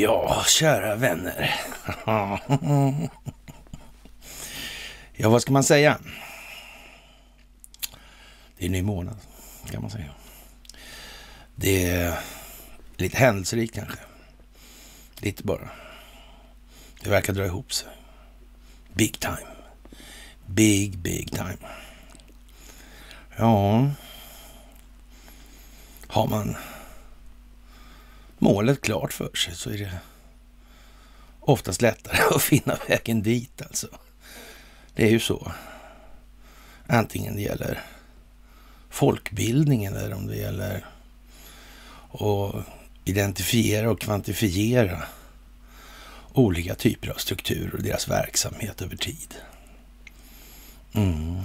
Ja, kära vänner. ja, vad ska man säga? Det är en ny månad, kan man säga. Det är lite händelserikt kanske. Lite bara. Det verkar dra ihop sig. Big time. Big, big time. Ja... Har man målet klart för sig så är det oftast lättare att finna vägen dit alltså. Det är ju så. Antingen det gäller folkbildningen eller om det gäller att identifiera och kvantifiera olika typer av strukturer och deras verksamhet över tid. Mm.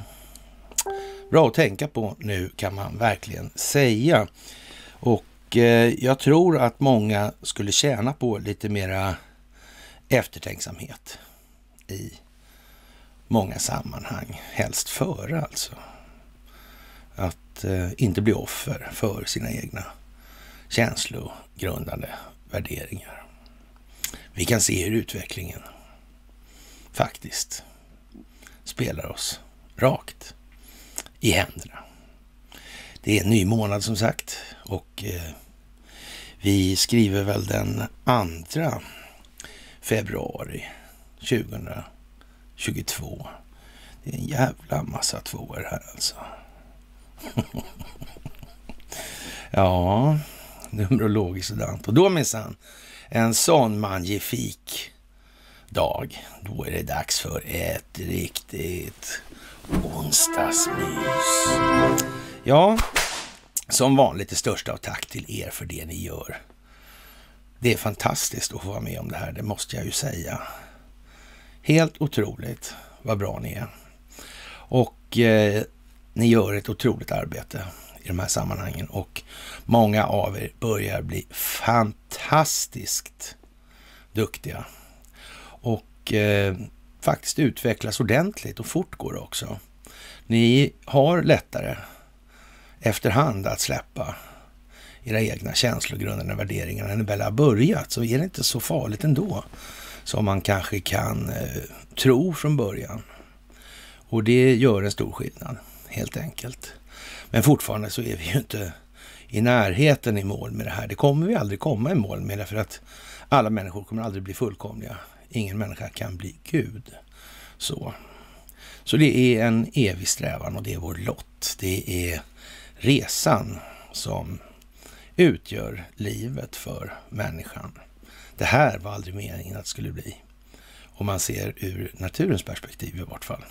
Bra att tänka på nu kan man verkligen säga. Och Eh, jag tror att många skulle tjäna på lite mera eftertänksamhet i många sammanhang. Helst före alltså. Att eh, inte bli offer för sina egna känslogrundande värderingar. Vi kan se hur utvecklingen faktiskt spelar oss rakt i händerna. Det är en ny månad som sagt och eh, vi skriver väl den 2 februari 2022. Det är en jävla massa tvåor här alltså. ja, numerologiskt och sådant. Och då minsann, en sån magnifik dag. Då är det dags för ett riktigt onsdagsmys. Ja, som vanligt det största av tack till er för det ni gör. Det är fantastiskt att få vara med om det här, det måste jag ju säga. Helt otroligt vad bra ni är. Och eh, ni gör ett otroligt arbete i de här sammanhangen och många av er börjar bli fantastiskt duktiga och eh, faktiskt utvecklas ordentligt och fortgår också. Ni har lättare efterhand att släppa era egna känslor, grunderna och värderingarna. När ni väl har börjat så är det inte så farligt ändå som man kanske kan eh, tro från början. Och det gör en stor skillnad, helt enkelt. Men fortfarande så är vi ju inte i närheten i mål med det här. Det kommer vi aldrig komma i mål med därför att alla människor kommer aldrig bli fullkomliga. Ingen människa kan bli Gud. Så. Så det är en evig strävan och det är vår lott. Det är resan som utgör livet för människan. Det här var aldrig meningen att det skulle bli. Om man ser ur naturens perspektiv i vart fall.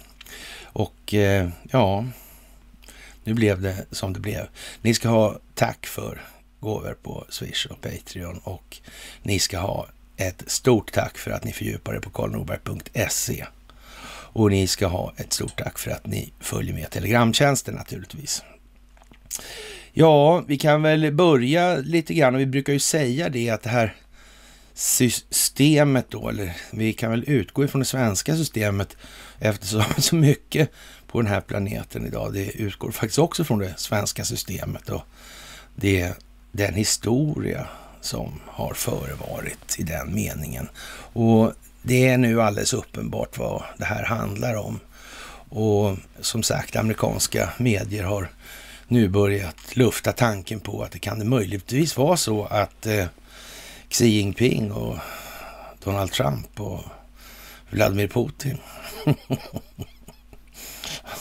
Och eh, ja, nu blev det som det blev. Ni ska ha tack för gåvor på Swish och Patreon och ni ska ha ett stort tack för att ni fördjupar er på karlnorberg.se. Och ni ska ha ett stort tack för att ni följer med Telegramtjänsten naturligtvis. Ja, vi kan väl börja lite grann och vi brukar ju säga det att det här systemet då, eller vi kan väl utgå ifrån det svenska systemet eftersom så mycket på den här planeten idag, det utgår faktiskt också från det svenska systemet och det, den historia som har förevarit i den meningen. Och det är nu alldeles uppenbart vad det här handlar om. Och som sagt, amerikanska medier har nu börjat lufta tanken på att det kan det möjligtvis vara så att eh, Xi Jinping och Donald Trump och Vladimir Putin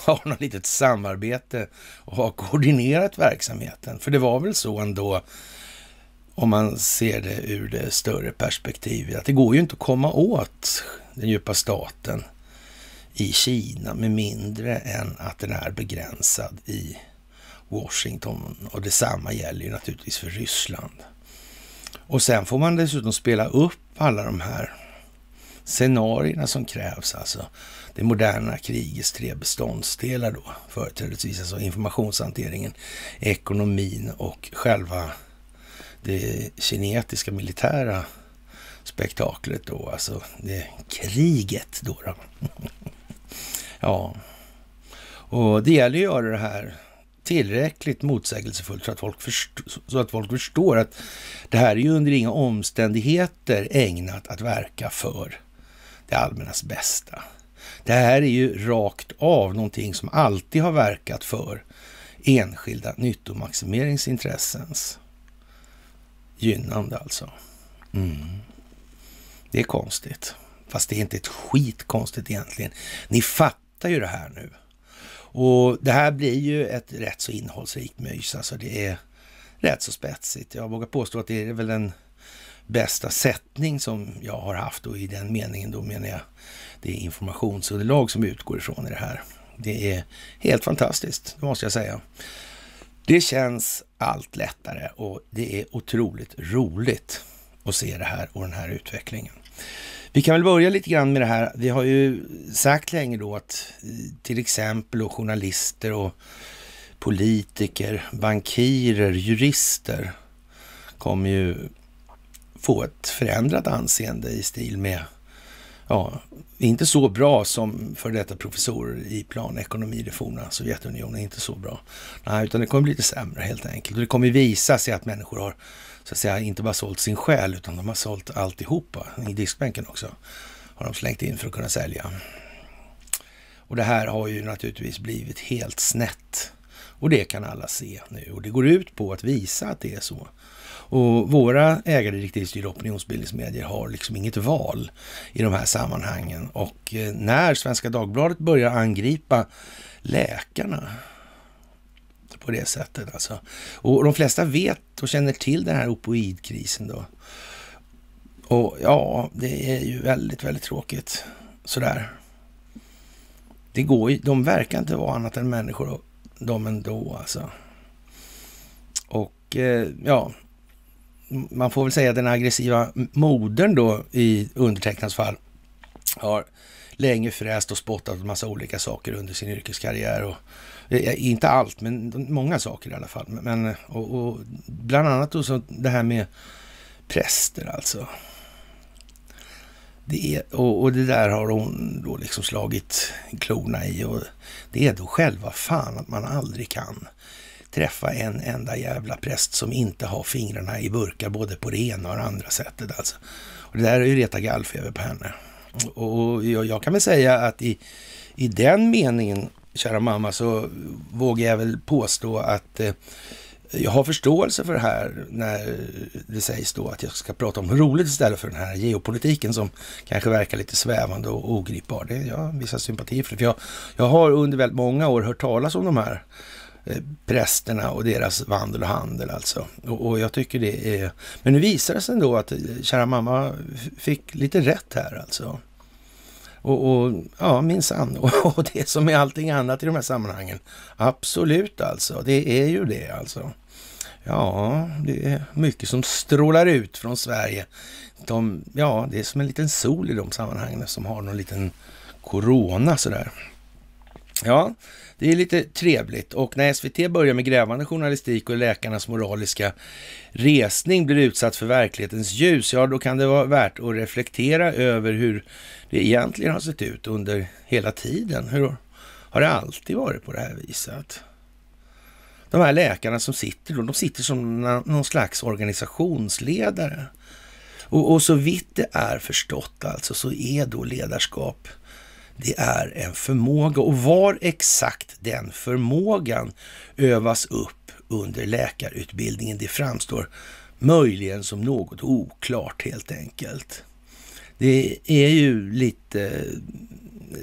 har något litet samarbete och har koordinerat verksamheten. För det var väl så ändå, om man ser det ur det större perspektivet, att det går ju inte att komma åt den djupa staten i Kina med mindre än att den är begränsad i Washington och detsamma gäller ju naturligtvis för Ryssland. Och sen får man dessutom spela upp alla de här scenarierna som krävs, alltså det moderna krigets tre beståndsdelar då, företrädesvis alltså informationshanteringen, ekonomin och själva det kinetiska militära spektaklet då, alltså det kriget då. då. ja, och det gäller ju att göra det här tillräckligt motsägelsefullt så att, folk så att folk förstår att det här är ju under inga omständigheter ägnat att verka för det allmännas bästa. Det här är ju rakt av någonting som alltid har verkat för enskilda nyttomaximeringsintressens gynnande alltså. Mm. Det är konstigt. Fast det är inte ett skit konstigt egentligen. Ni fattar ju det här nu. Och det här blir ju ett rätt så innehållsrikt mys. Alltså det är rätt så spetsigt. Jag vågar påstå att det är väl den bästa sättning som jag har haft och i den meningen då menar jag det informationsunderlag som utgår ifrån i det här. Det är helt fantastiskt, det måste jag säga. Det känns allt lättare och det är otroligt roligt att se det här och den här utvecklingen. Vi kan väl börja lite grann med det här. Vi har ju sagt länge då att eh, till exempel och journalister och politiker, bankirer, jurister kommer ju få ett förändrat anseende i stil med, ja, inte så bra som för detta professorer i planekonomi i det forna Sovjetunionen, inte så bra. Nej, utan det kommer bli lite sämre helt enkelt. Och det kommer visa sig att människor har så att säga inte bara sålt sin själ utan de har sålt alltihopa i diskbänken också. Har de slängt in för att kunna sälja. Och det här har ju naturligtvis blivit helt snett. Och det kan alla se nu och det går ut på att visa att det är så. Och våra ägardirektivstyrda opinionsbildningsmedier har liksom inget val i de här sammanhangen. Och eh, när Svenska Dagbladet börjar angripa läkarna på det sättet. Alltså. Och de flesta vet och känner till den här opioidkrisen då. Och ja, det är ju väldigt, väldigt tråkigt sådär. Det går ju, de verkar inte vara annat än människor, de ändå alltså. Och eh, ja, man får väl säga den aggressiva modern då i undertecknats fall har länge fräst och spottat en massa olika saker under sin yrkeskarriär. Och Eh, inte allt, men många saker i alla fall. Men, eh, och, och bland annat då så det här med präster alltså. Det är, och, och, det där har hon då liksom slagit klorna i. Och det är då själva fan att man aldrig kan träffa en enda jävla präst som inte har fingrarna i burkar både på det ena och det andra sättet. Alltså. Och det där är ju reta gallfeber på henne. Och jag, jag, kan väl säga att i, i den meningen kära mamma, så vågar jag väl påstå att eh, jag har förståelse för det här när det sägs då att jag ska prata om roligt istället för den här geopolitiken som kanske verkar lite svävande och ogripbar. Det är jag vissa sympatier för. för jag, jag har under väldigt många år hört talas om de här eh, prästerna och deras vandel och handel alltså. Och, och, jag tycker det är... Men nu visar det sig ändå att eh, kära mamma fick lite rätt här alltså. Och, och ja, minsann. Och, och det som är allting annat i de här sammanhangen. Absolut alltså, det är ju det alltså. Ja, det är mycket som strålar ut från Sverige. De, ja, det är som en liten sol i de sammanhangen som har någon liten corona sådär. Ja, det är lite trevligt. Och när SVT börjar med grävande journalistik och läkarnas moraliska resning blir utsatt för verklighetens ljus, ja då kan det vara värt att reflektera över hur det egentligen har sett ut under hela tiden. Hur har det alltid varit på det här viset? De här läkarna som sitter då, de sitter som någon slags organisationsledare. Och, och så vitt det är förstått alltså, så är då ledarskap det är en förmåga och var exakt den förmågan övas upp under läkarutbildningen, det framstår möjligen som något oklart helt enkelt. Det är ju lite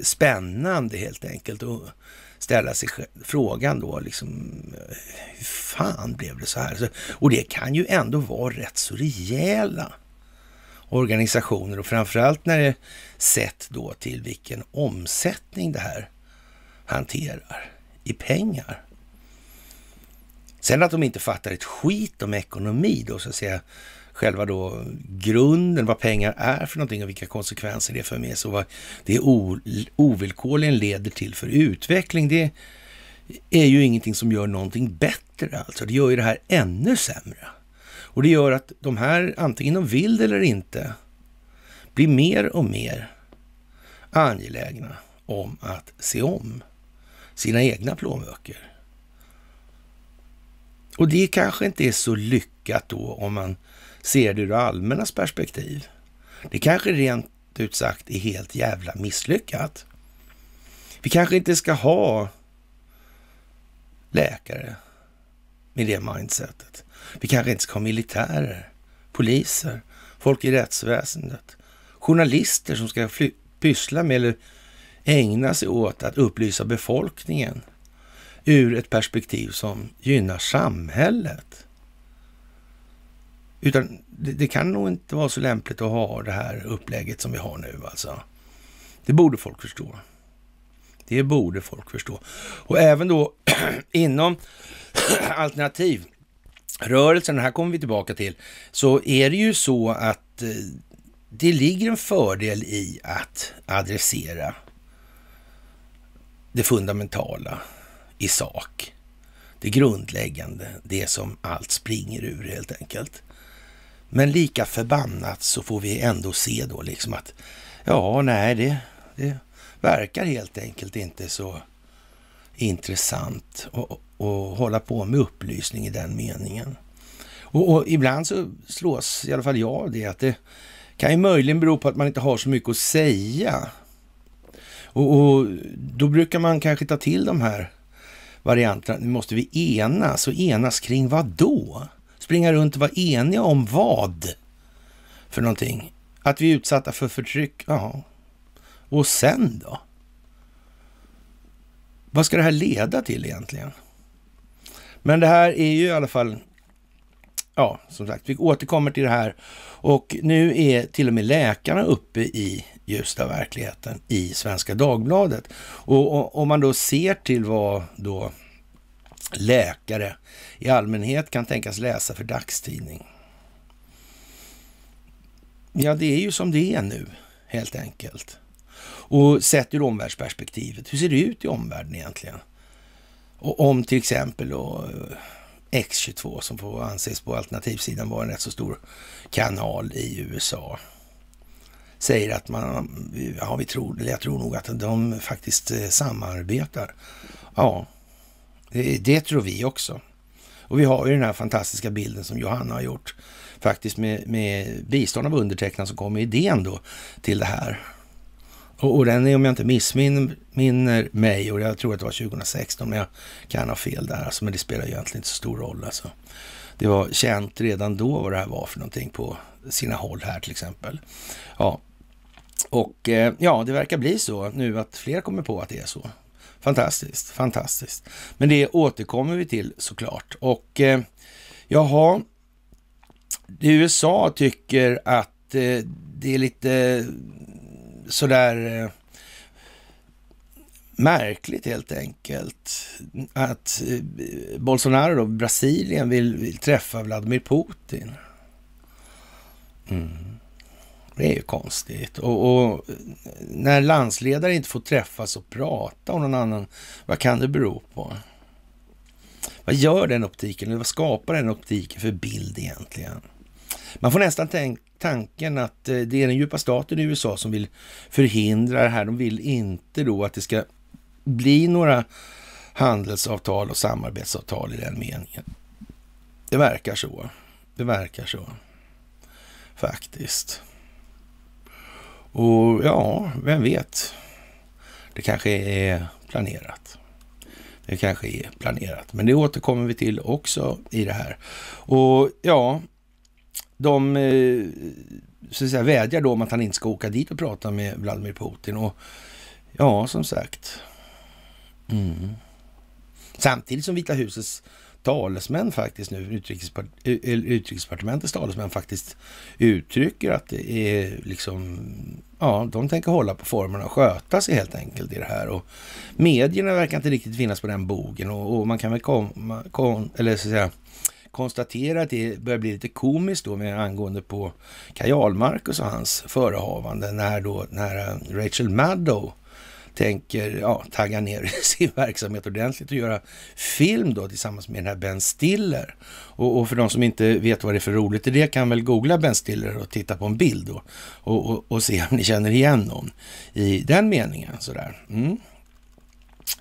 spännande helt enkelt att ställa sig frågan då, liksom, hur fan blev det så här? Och det kan ju ändå vara rätt så rejäla organisationer och framförallt när det är sett då till vilken omsättning det här hanterar i pengar. Sen att de inte fattar ett skit om ekonomi då, så att säga, själva då grunden, vad pengar är för någonting och vilka konsekvenser det för med sig och vad det ovillkorligen leder till för utveckling. Det är ju ingenting som gör någonting bättre alltså. Det gör ju det här ännu sämre. Och det gör att de här, antingen de vill det eller inte, blir mer och mer angelägna om att se om sina egna plånböcker. Och det kanske inte är så lyckat då om man ser det ur allmännas perspektiv. Det kanske rent ut sagt är helt jävla misslyckat. Vi kanske inte ska ha läkare med det mindsetet. Vi kanske inte ska ha militärer, poliser, folk i rättsväsendet, journalister som ska fly- pyssla med eller ägna sig åt att upplysa befolkningen ur ett perspektiv som gynnar samhället. Utan det, det, kan nog inte vara så lämpligt att ha det här upplägget som vi har nu alltså. Det borde folk förstå. Det borde folk förstå. Och även då inom alternativ rörelsen, den här kommer vi tillbaka till, så är det ju så att eh, det ligger en fördel i att adressera det fundamentala i sak. Det grundläggande, det som allt springer ur helt enkelt. Men lika förbannat så får vi ändå se då liksom att ja, nej, det, det verkar helt enkelt inte så intressant och, hålla på med upplysning i den meningen. Och, och, ibland så slås i alla fall jag av det, att det kan ju möjligen bero på att man inte har så mycket att säga. Och, och då brukar man kanske ta till de här varianterna. Nu måste vi enas och enas kring vad då? Springa runt och vara eniga om vad? För någonting. Att vi är utsatta för förtryck? Ja. Och sen då? Vad ska det här leda till egentligen? Men det här är ju i alla fall, ja, som sagt, vi återkommer till det här. Och nu är till och med läkarna uppe i ljusta verkligheten i Svenska Dagbladet. Och om man då ser till vad då läkare i allmänhet kan tänkas läsa för dagstidning. Ja, det är ju som det är nu, helt enkelt. Och sett ur omvärldsperspektivet, hur ser det ut i omvärlden egentligen? Och om till exempel då eh, X22 som får anses på alternativsidan vara en rätt så stor kanal i USA säger att man, ja vi tror, eller jag tror nog att de faktiskt eh, samarbetar. Ja, det, tror vi också. Och vi har ju den här fantastiska bilden som Johanna har gjort faktiskt med, med bistånd av undertecknad som kom med idén då till det här. Och, och den är om jag inte missminner mig, och jag tror att det var 2016, men jag kan ha fel där, alltså, men det spelar egentligen inte så stor roll. Alltså. Det var känt redan då vad det här var för någonting på sina håll här till exempel. Ja, och eh, ja, det verkar bli så nu att fler kommer på att det är så. Fantastiskt, fantastiskt. Men det återkommer vi till såklart. Och eh, jaha, USA tycker att eh, det är lite sådär eh, märkligt helt enkelt. Att eh, Bolsonaro då, Brasilien, vill, vill träffa Vladimir Putin. Mm. Det är ju konstigt. Och, och, när landsledare inte får träffas och prata om någon annan, vad kan det bero på? Vad gör den optiken? Eller vad skapar den optiken för bild egentligen? Man får nästan tänk tanken att eh, det är den djupa staten i USA som vill förhindra det här. De vill inte då att det ska bli några handelsavtal och samarbetsavtal i den meningen. Det verkar så. Det verkar så. Faktiskt. Och ja, vem vet? Det kanske är planerat. Det kanske är planerat, men det återkommer vi till också i det här. Och ja, de eh, så att säga, vädjar då om att han inte ska åka dit och prata med Vladimir Putin. Och ja, som sagt. Mm. Samtidigt som Vita husets talesmän faktiskt nu, utrikespart eh, utrikesdepartementets talesmän faktiskt uttrycker att det är liksom, ja, de tänker hålla på formerna och sköta sig helt enkelt i det här. Och medierna verkar inte riktigt finnas på den bogen och, och man kan väl komma, kom, eller så att säga, konstatera att det börjar bli lite komiskt då med angående på Kaj och hans förehavanden när då när eh, Rachel Maddow tänker ja, tagga ner sin verksamhet ordentligt och göra film då tillsammans med den här Ben Stiller. Och, och, för de som inte vet vad det är för roligt i det kan väl googla Ben Stiller och titta på en bild då och, och, och se om ni känner igen någon i den meningen sådär. Mm.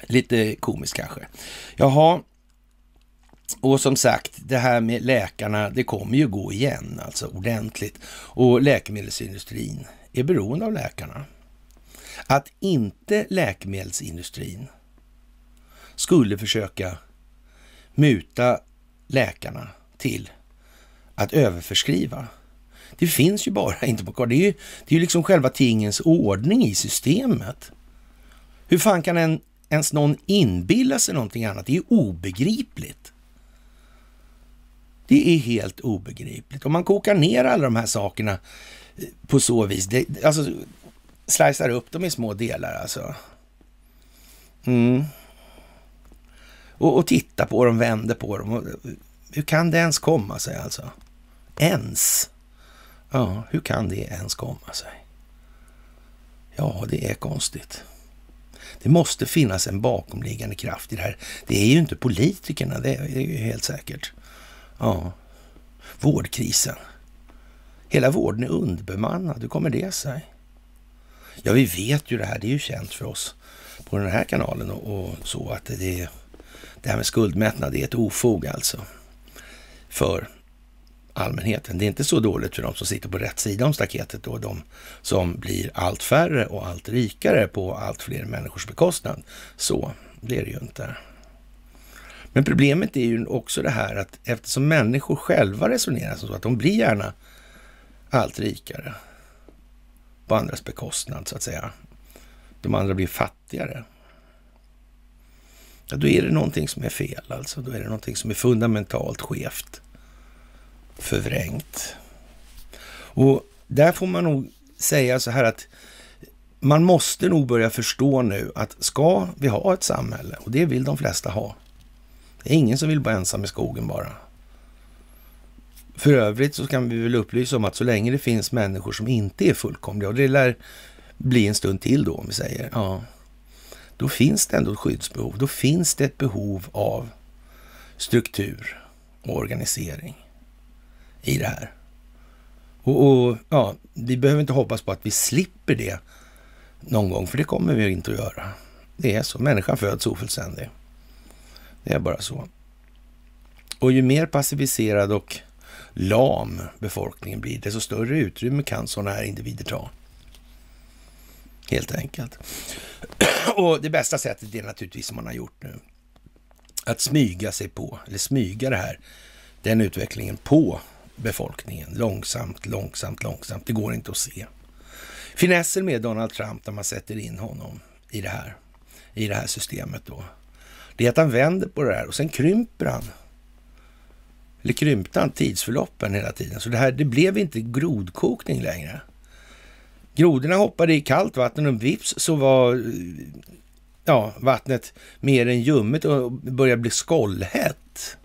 Lite komiskt kanske. Jaha, och som sagt, det här med läkarna, det kommer ju gå igen alltså ordentligt. Och läkemedelsindustrin är beroende av läkarna. Att inte läkemedelsindustrin skulle försöka muta läkarna till att överförskriva. Det finns ju bara inte på kvar. Det är ju det är liksom själva tingens ordning i systemet. Hur fan kan en, ens någon inbilla sig någonting annat? Det är ju obegripligt. Det är helt obegripligt. Om man kokar ner alla de här sakerna eh, på så vis, det, alltså slicear upp dem i små delar alltså. Mm. Och, och titta på dem, vänder på dem. Och, eh, hur kan det ens komma sig alltså? Ens? Ja, hur kan det ens komma sig? Ja, det är konstigt. Det måste finnas en bakomliggande kraft i det här. Det är ju inte politikerna, det är ju helt säkert. Ja, vårdkrisen. Hela vården är underbemannad. Hur kommer det sig? Ja, vi vet ju det här. Det är ju känt för oss på den här kanalen och, och så att det, det här med skuldmättnad är ett ofog alltså för allmänheten. Det är inte så dåligt för de som sitter på rätt sida om staketet och de som blir allt färre och allt rikare på allt fler människors bekostnad. Så det är det ju inte. Men problemet är ju också det här att eftersom människor själva resonerar som så att de blir gärna allt rikare på andras bekostnad så att säga. De andra blir fattigare. Ja, då är det någonting som är fel alltså. Då är det någonting som är fundamentalt skevt, förvrängt. Och där får man nog säga så här att man måste nog börja förstå nu att ska vi ha ett samhälle, och det vill de flesta ha, det är ingen som vill vara ensam i skogen bara. För övrigt så kan vi väl upplysa om att så länge det finns människor som inte är fullkomliga, och det lär bli en stund till då om vi säger, ja, då finns det ändå ett skyddsbehov. Då finns det ett behov av struktur och organisering i det här. Och, och, ja, vi behöver inte hoppas på att vi slipper det någon gång, för det kommer vi inte att göra. Det är så, människan föds ofullständig. Det är bara så. Och ju mer passiviserad och lam befolkningen blir, desto större utrymme kan sådana här individer ta. Helt enkelt. Och det bästa sättet är naturligtvis som man har gjort nu. Att smyga sig på, eller smyga det här, den utvecklingen på befolkningen. Långsamt, långsamt, långsamt. Det går inte att se. Finessen med Donald Trump när man sätter in honom i det här, i det här systemet då, det är att han vänder på det här och sen krymper han. Eller krympte han tidsförloppen hela tiden. Så det här, det blev inte grodkokning längre. Grodorna hoppade i kallt vatten och vips så var ja, vattnet mer än ljummet och började bli skållhett.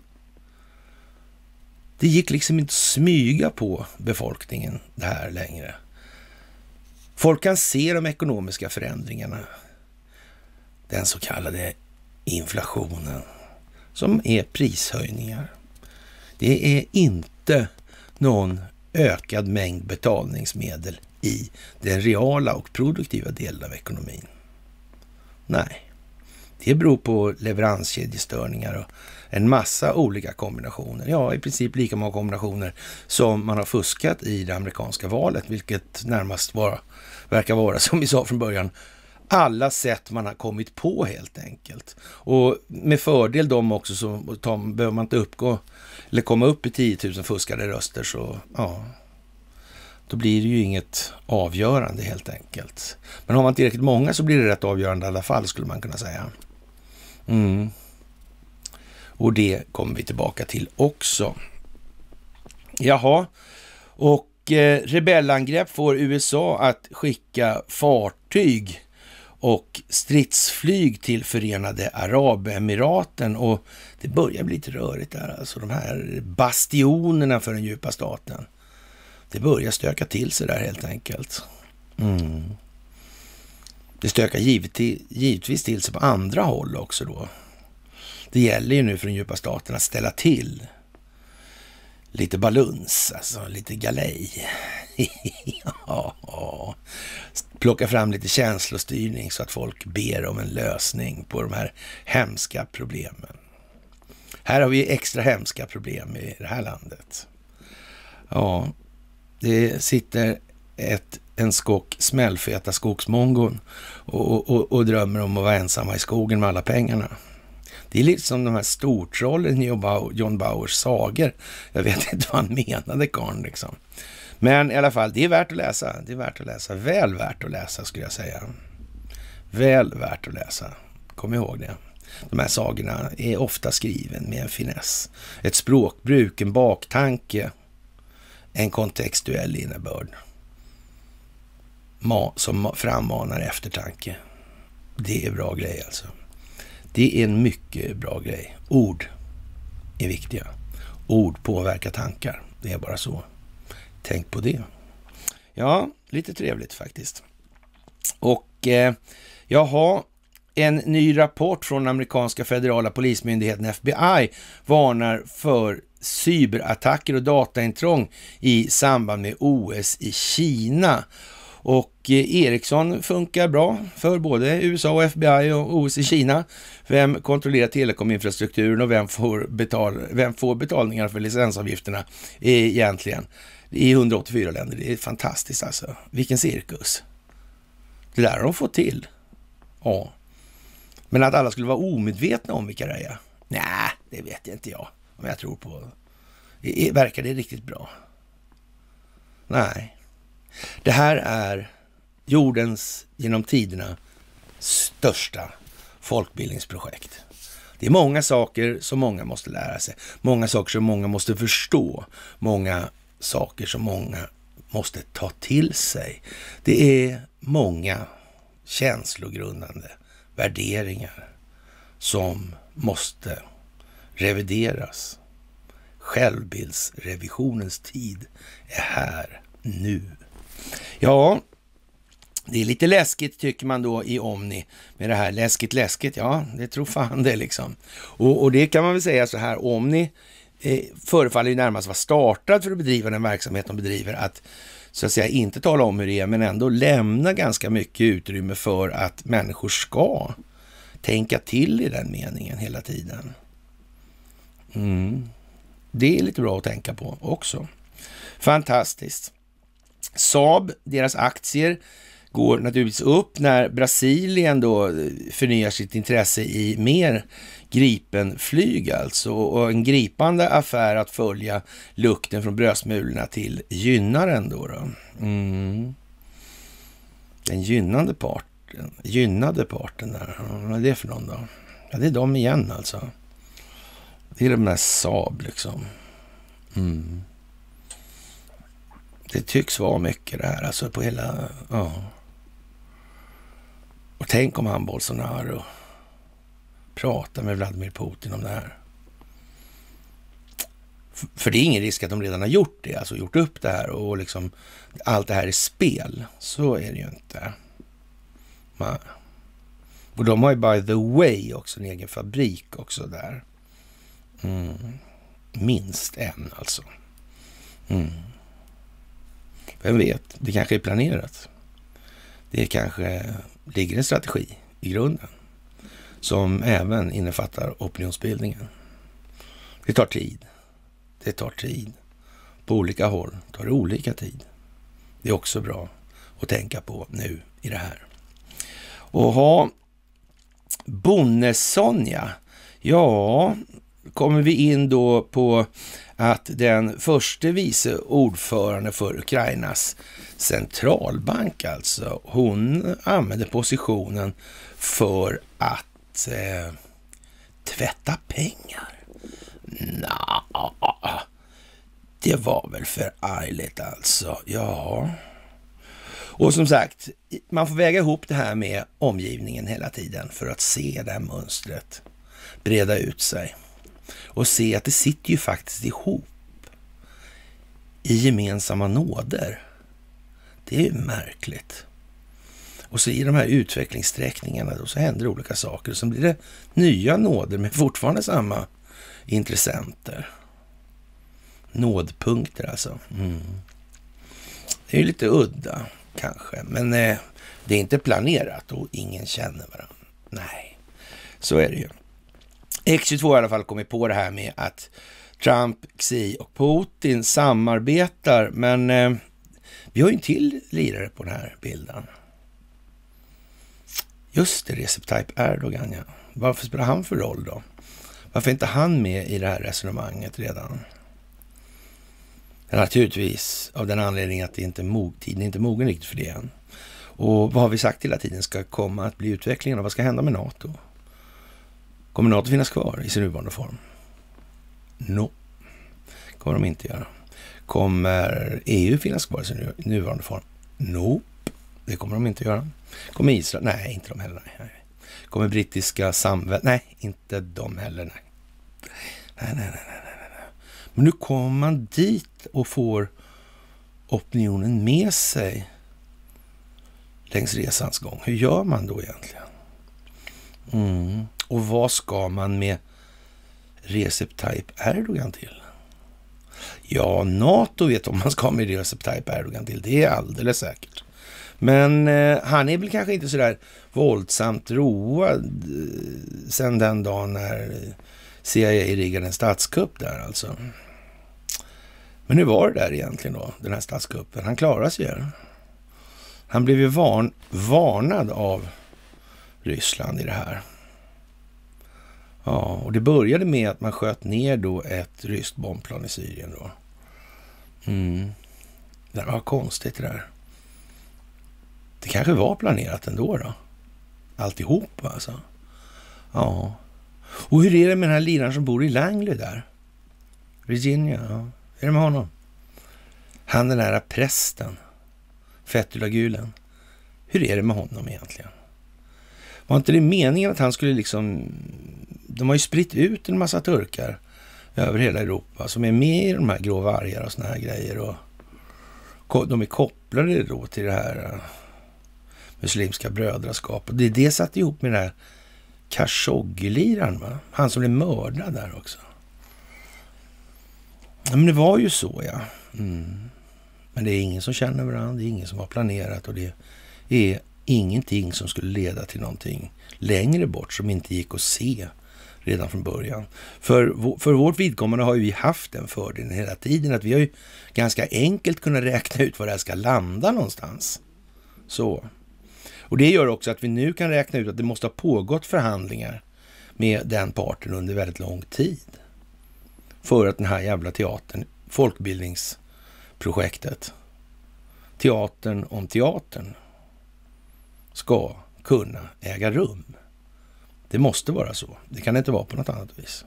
Det gick liksom inte att smyga på befolkningen det här längre. Folk kan se de ekonomiska förändringarna. Den så kallade inflationen som är prishöjningar. Det är inte någon ökad mängd betalningsmedel i den reala och produktiva delen av ekonomin. Nej, det beror på leveranskedjestörningar och en massa olika kombinationer. Ja, i princip lika många kombinationer som man har fuskat i det amerikanska valet, vilket närmast var, verkar vara, som vi sa från början, alla sätt man har kommit på helt enkelt. Och med fördel de också så Tom, behöver man inte uppgå eller komma upp i 10 000 fuskade röster så ja, då blir det ju inget avgörande helt enkelt. Men har man tillräckligt många så blir det rätt avgörande i alla fall skulle man kunna säga. Mm. Och det kommer vi tillbaka till också. Jaha, och eh, rebellangrepp får USA att skicka fartyg och stridsflyg till Förenade Arabemiraten. Och det börjar bli lite rörigt där, alltså de här bastionerna för den djupa staten. Det börjar stöka till sig där helt enkelt. Mm. Det stökar givetvis, till sig på andra håll också då. Det gäller ju nu för den djupa staten att ställa till lite baluns, alltså lite galej. ja, plocka fram lite känslostyrning så att folk ber om en lösning på de här hemska problemen. Här har vi extra hemska problem i det här landet. Ja, det sitter ett, en skock smällfeta skogsmongon och, och, och, och drömmer om att vara ensamma i skogen med alla pengarna. Det är lite som de här stortrollen i John Bauers sagor. Jag vet inte vad han menade, karln liksom. Men i alla fall, det är värt att läsa. Det är värt att läsa. Väl värt att läsa skulle jag säga. Väl värt att läsa. Kom ihåg det. De här sagorna är ofta skriven med en finess. Ett språkbruk, en baktanke, en kontextuell innebörd. Som frammanar eftertanke. Det är bra grej alltså. Det är en mycket bra grej. Ord är viktiga. Ord påverkar tankar. Det är bara så. Tänk på det. Ja, lite trevligt faktiskt. Och eh, jaha, en ny rapport från amerikanska federala polismyndigheten FBI varnar för cyberattacker och dataintrång i samband med OS i Kina. Och eh, Ericsson funkar bra för både USA och FBI och OS i Kina. Vem kontrollerar telekominfrastrukturen och vem får, betal vem får betalningar för licensavgifterna eh, egentligen? i 184 länder. Det är fantastiskt alltså. Vilken cirkus. Det där har de fått till. Ja. Men att alla skulle vara omedvetna om vilka det är? Nej, det vet inte jag om jag tror på. Verkar det riktigt bra? Nej. Det här är jordens genom tiderna största folkbildningsprojekt. Det är många saker som många måste lära sig, många saker som många måste förstå, många saker som många måste ta till sig. Det är många känslogrundande värderingar som måste revideras. Självbildsrevisionens tid är här nu. Ja, det är lite läskigt tycker man då i Omni med det här läskigt läskigt. Ja, det tror fan det liksom. Och, och det kan man väl säga så här, Omni Eh, förefaller ju närmast vara startad för att bedriva den verksamhet de bedriver, att så att säga inte tala om hur det är, men ändå lämna ganska mycket utrymme för att människor ska tänka till i den meningen hela tiden. Mm. Det är lite bra att tänka på också. Fantastiskt. Saab, deras aktier går naturligtvis upp när Brasilien då eh, förnyar sitt intresse i mer Gripenflyg alltså. Och en gripande affär att följa lukten från brödsmulorna till gynnaren då. då. Mm. Den gynnande parten, gynnade parten där. Vad är det för någon då? Ja, det är de igen alltså. Det är de där Saab liksom. Mm. Det tycks vara mycket det här alltså på hela... Ja. Och tänk om han Bolsonaro prata med Vladimir Putin om det här. För det är ingen risk att de redan har gjort det, alltså gjort upp det här och liksom allt det här är spel. Så är det ju inte. Man. Och de har ju by the way också en egen fabrik också där. Mm. Minst en alltså. Mm. Vem vet, det kanske är planerat. Det kanske ligger en strategi i grunden som även innefattar opinionsbildningen. Det tar tid. Det tar tid. På olika håll tar det olika tid. Det är också bra att tänka på nu i det här. Och ha Bonnesonja. Ja, kommer vi in då på att den förste vice ordförande för Ukrainas centralbank alltså, hon använder positionen för att att eh, tvätta pengar? Nja, det var väl förargligt alltså. Ja. Och som sagt, man får väga ihop det här med omgivningen hela tiden för att se det här mönstret breda ut sig. Och se att det sitter ju faktiskt ihop i gemensamma nåder. Det är ju märkligt. Och så i de här utvecklingssträckningarna då så händer olika saker. Och sen blir det nya nåder med fortfarande samma intressenter. Nådpunkter alltså. Mm. Det är ju lite udda kanske, men eh, det är inte planerat och ingen känner varandra. Nej, så är det ju. X22 har i alla fall kommit på det här med att Trump, Xi och Putin samarbetar, men eh, vi har ju en till lirare på den här bilden. Just det, Recep Tayyip Erdogan ja. Varför spelar han för roll då? Varför är inte han med i det här resonemanget redan? Naturligtvis av den anledningen att det inte mog, tiden är inte mogen riktigt för det än. Och vad har vi sagt hela tiden ska komma att bli utvecklingen och vad ska hända med NATO? Kommer NATO finnas kvar i sin nuvarande form? No, kommer de inte göra. Kommer EU finnas kvar i sin nuvarande form? No. Det kommer de inte göra. Kommer Israel? Nej, inte de heller. Nej. Kommer brittiska samväldet? Nej, inte de heller. Nej. Nej, nej, nej, nej, nej. Men nu kommer man dit och får opinionen med sig längs resans gång. Hur gör man då egentligen? Mm. Och vad ska man med Recep Tayyip Erdogan till? Ja, Nato vet om man ska med Recep Tayyip Erdogan till. Det är alldeles säkert. Men eh, han är väl kanske inte så där våldsamt road eh, sen den dagen när CIA riggade en statskupp där alltså. Men hur var det där egentligen då, den här statskuppen? Han klarade sig ju. Han blev ju van, varnad av Ryssland i det här. Ja, och det började med att man sköt ner då ett ryskt bombplan i Syrien då. Mm. Det var konstigt det där. Det kanske var planerat ändå då? Alltihop alltså? Ja. Och hur är det med den här liraren som bor i Langley där? Virginia, ja. Hur är det med honom? Han den här prästen, Fethullah Hur är det med honom egentligen? Var inte det meningen att han skulle liksom... De har ju spritt ut en massa turkar över hela Europa som är med i de här grå vargar och såna här grejer. Och de är kopplade då till det här Muslimska brödraskapet. Det, är det satt ihop med den här Khashoggi-liraren, va? han som blev mördad där också. men det var ju så, ja. Mm. Men det är ingen som känner varandra, det är ingen som har planerat och det är ingenting som skulle leda till någonting längre bort som inte gick att se redan från början. För, för vårt vidkommande har vi haft den fördelen hela tiden att vi har ju ganska enkelt kunnat räkna ut var det här ska landa någonstans. Så. Och det gör också att vi nu kan räkna ut att det måste ha pågått förhandlingar med den parten under väldigt lång tid. För att den här jävla teatern, folkbildningsprojektet, teatern om teatern, ska kunna äga rum. Det måste vara så. Det kan inte vara på något annat vis.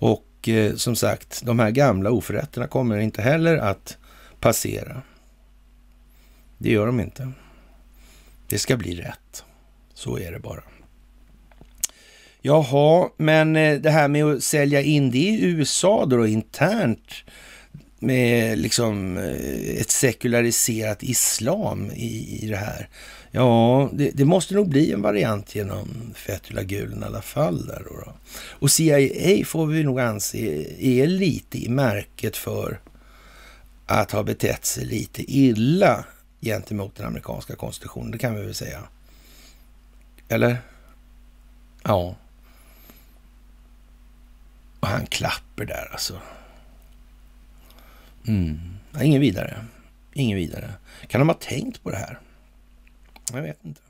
Och eh, som sagt, de här gamla oförrätterna kommer inte heller att passera. Det gör de inte. Det ska bli rätt. Så är det bara. Jaha, men eh, det här med att sälja in det i USA då, då internt med liksom eh, ett sekulariserat islam i, i det här. Ja, det, det måste nog bli en variant genom Fethullah Gulen i alla fall. Där då, då. Och CIA får vi nog anse är lite i märket för att ha betett sig lite illa gentemot den amerikanska konstitutionen, det kan vi väl säga. Eller? Ja. Och han klapper där alltså. Mm. Ja, ingen vidare. Ingen vidare. Kan de ha tänkt på det här? Jag vet inte.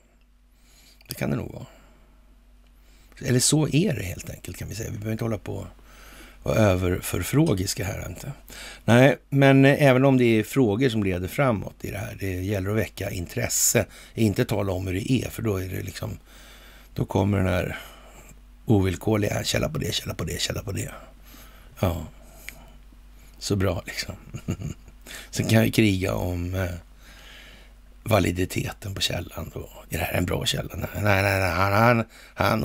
Det kan det nog vara. Eller så är det helt enkelt kan vi säga. Vi behöver inte hålla på och och överförfrågiska här inte. Nej, men även om det är frågor som leder framåt i det här, det gäller att väcka intresse, inte tala om hur det är, för då är det liksom, då kommer den här ovillkorliga, källa på det, källa på det, källa på det. Ja, så bra liksom. Sen kan vi kriga om eh, validiteten på källan då. Är det här en bra källa? Nej, nej, nej. Han, han,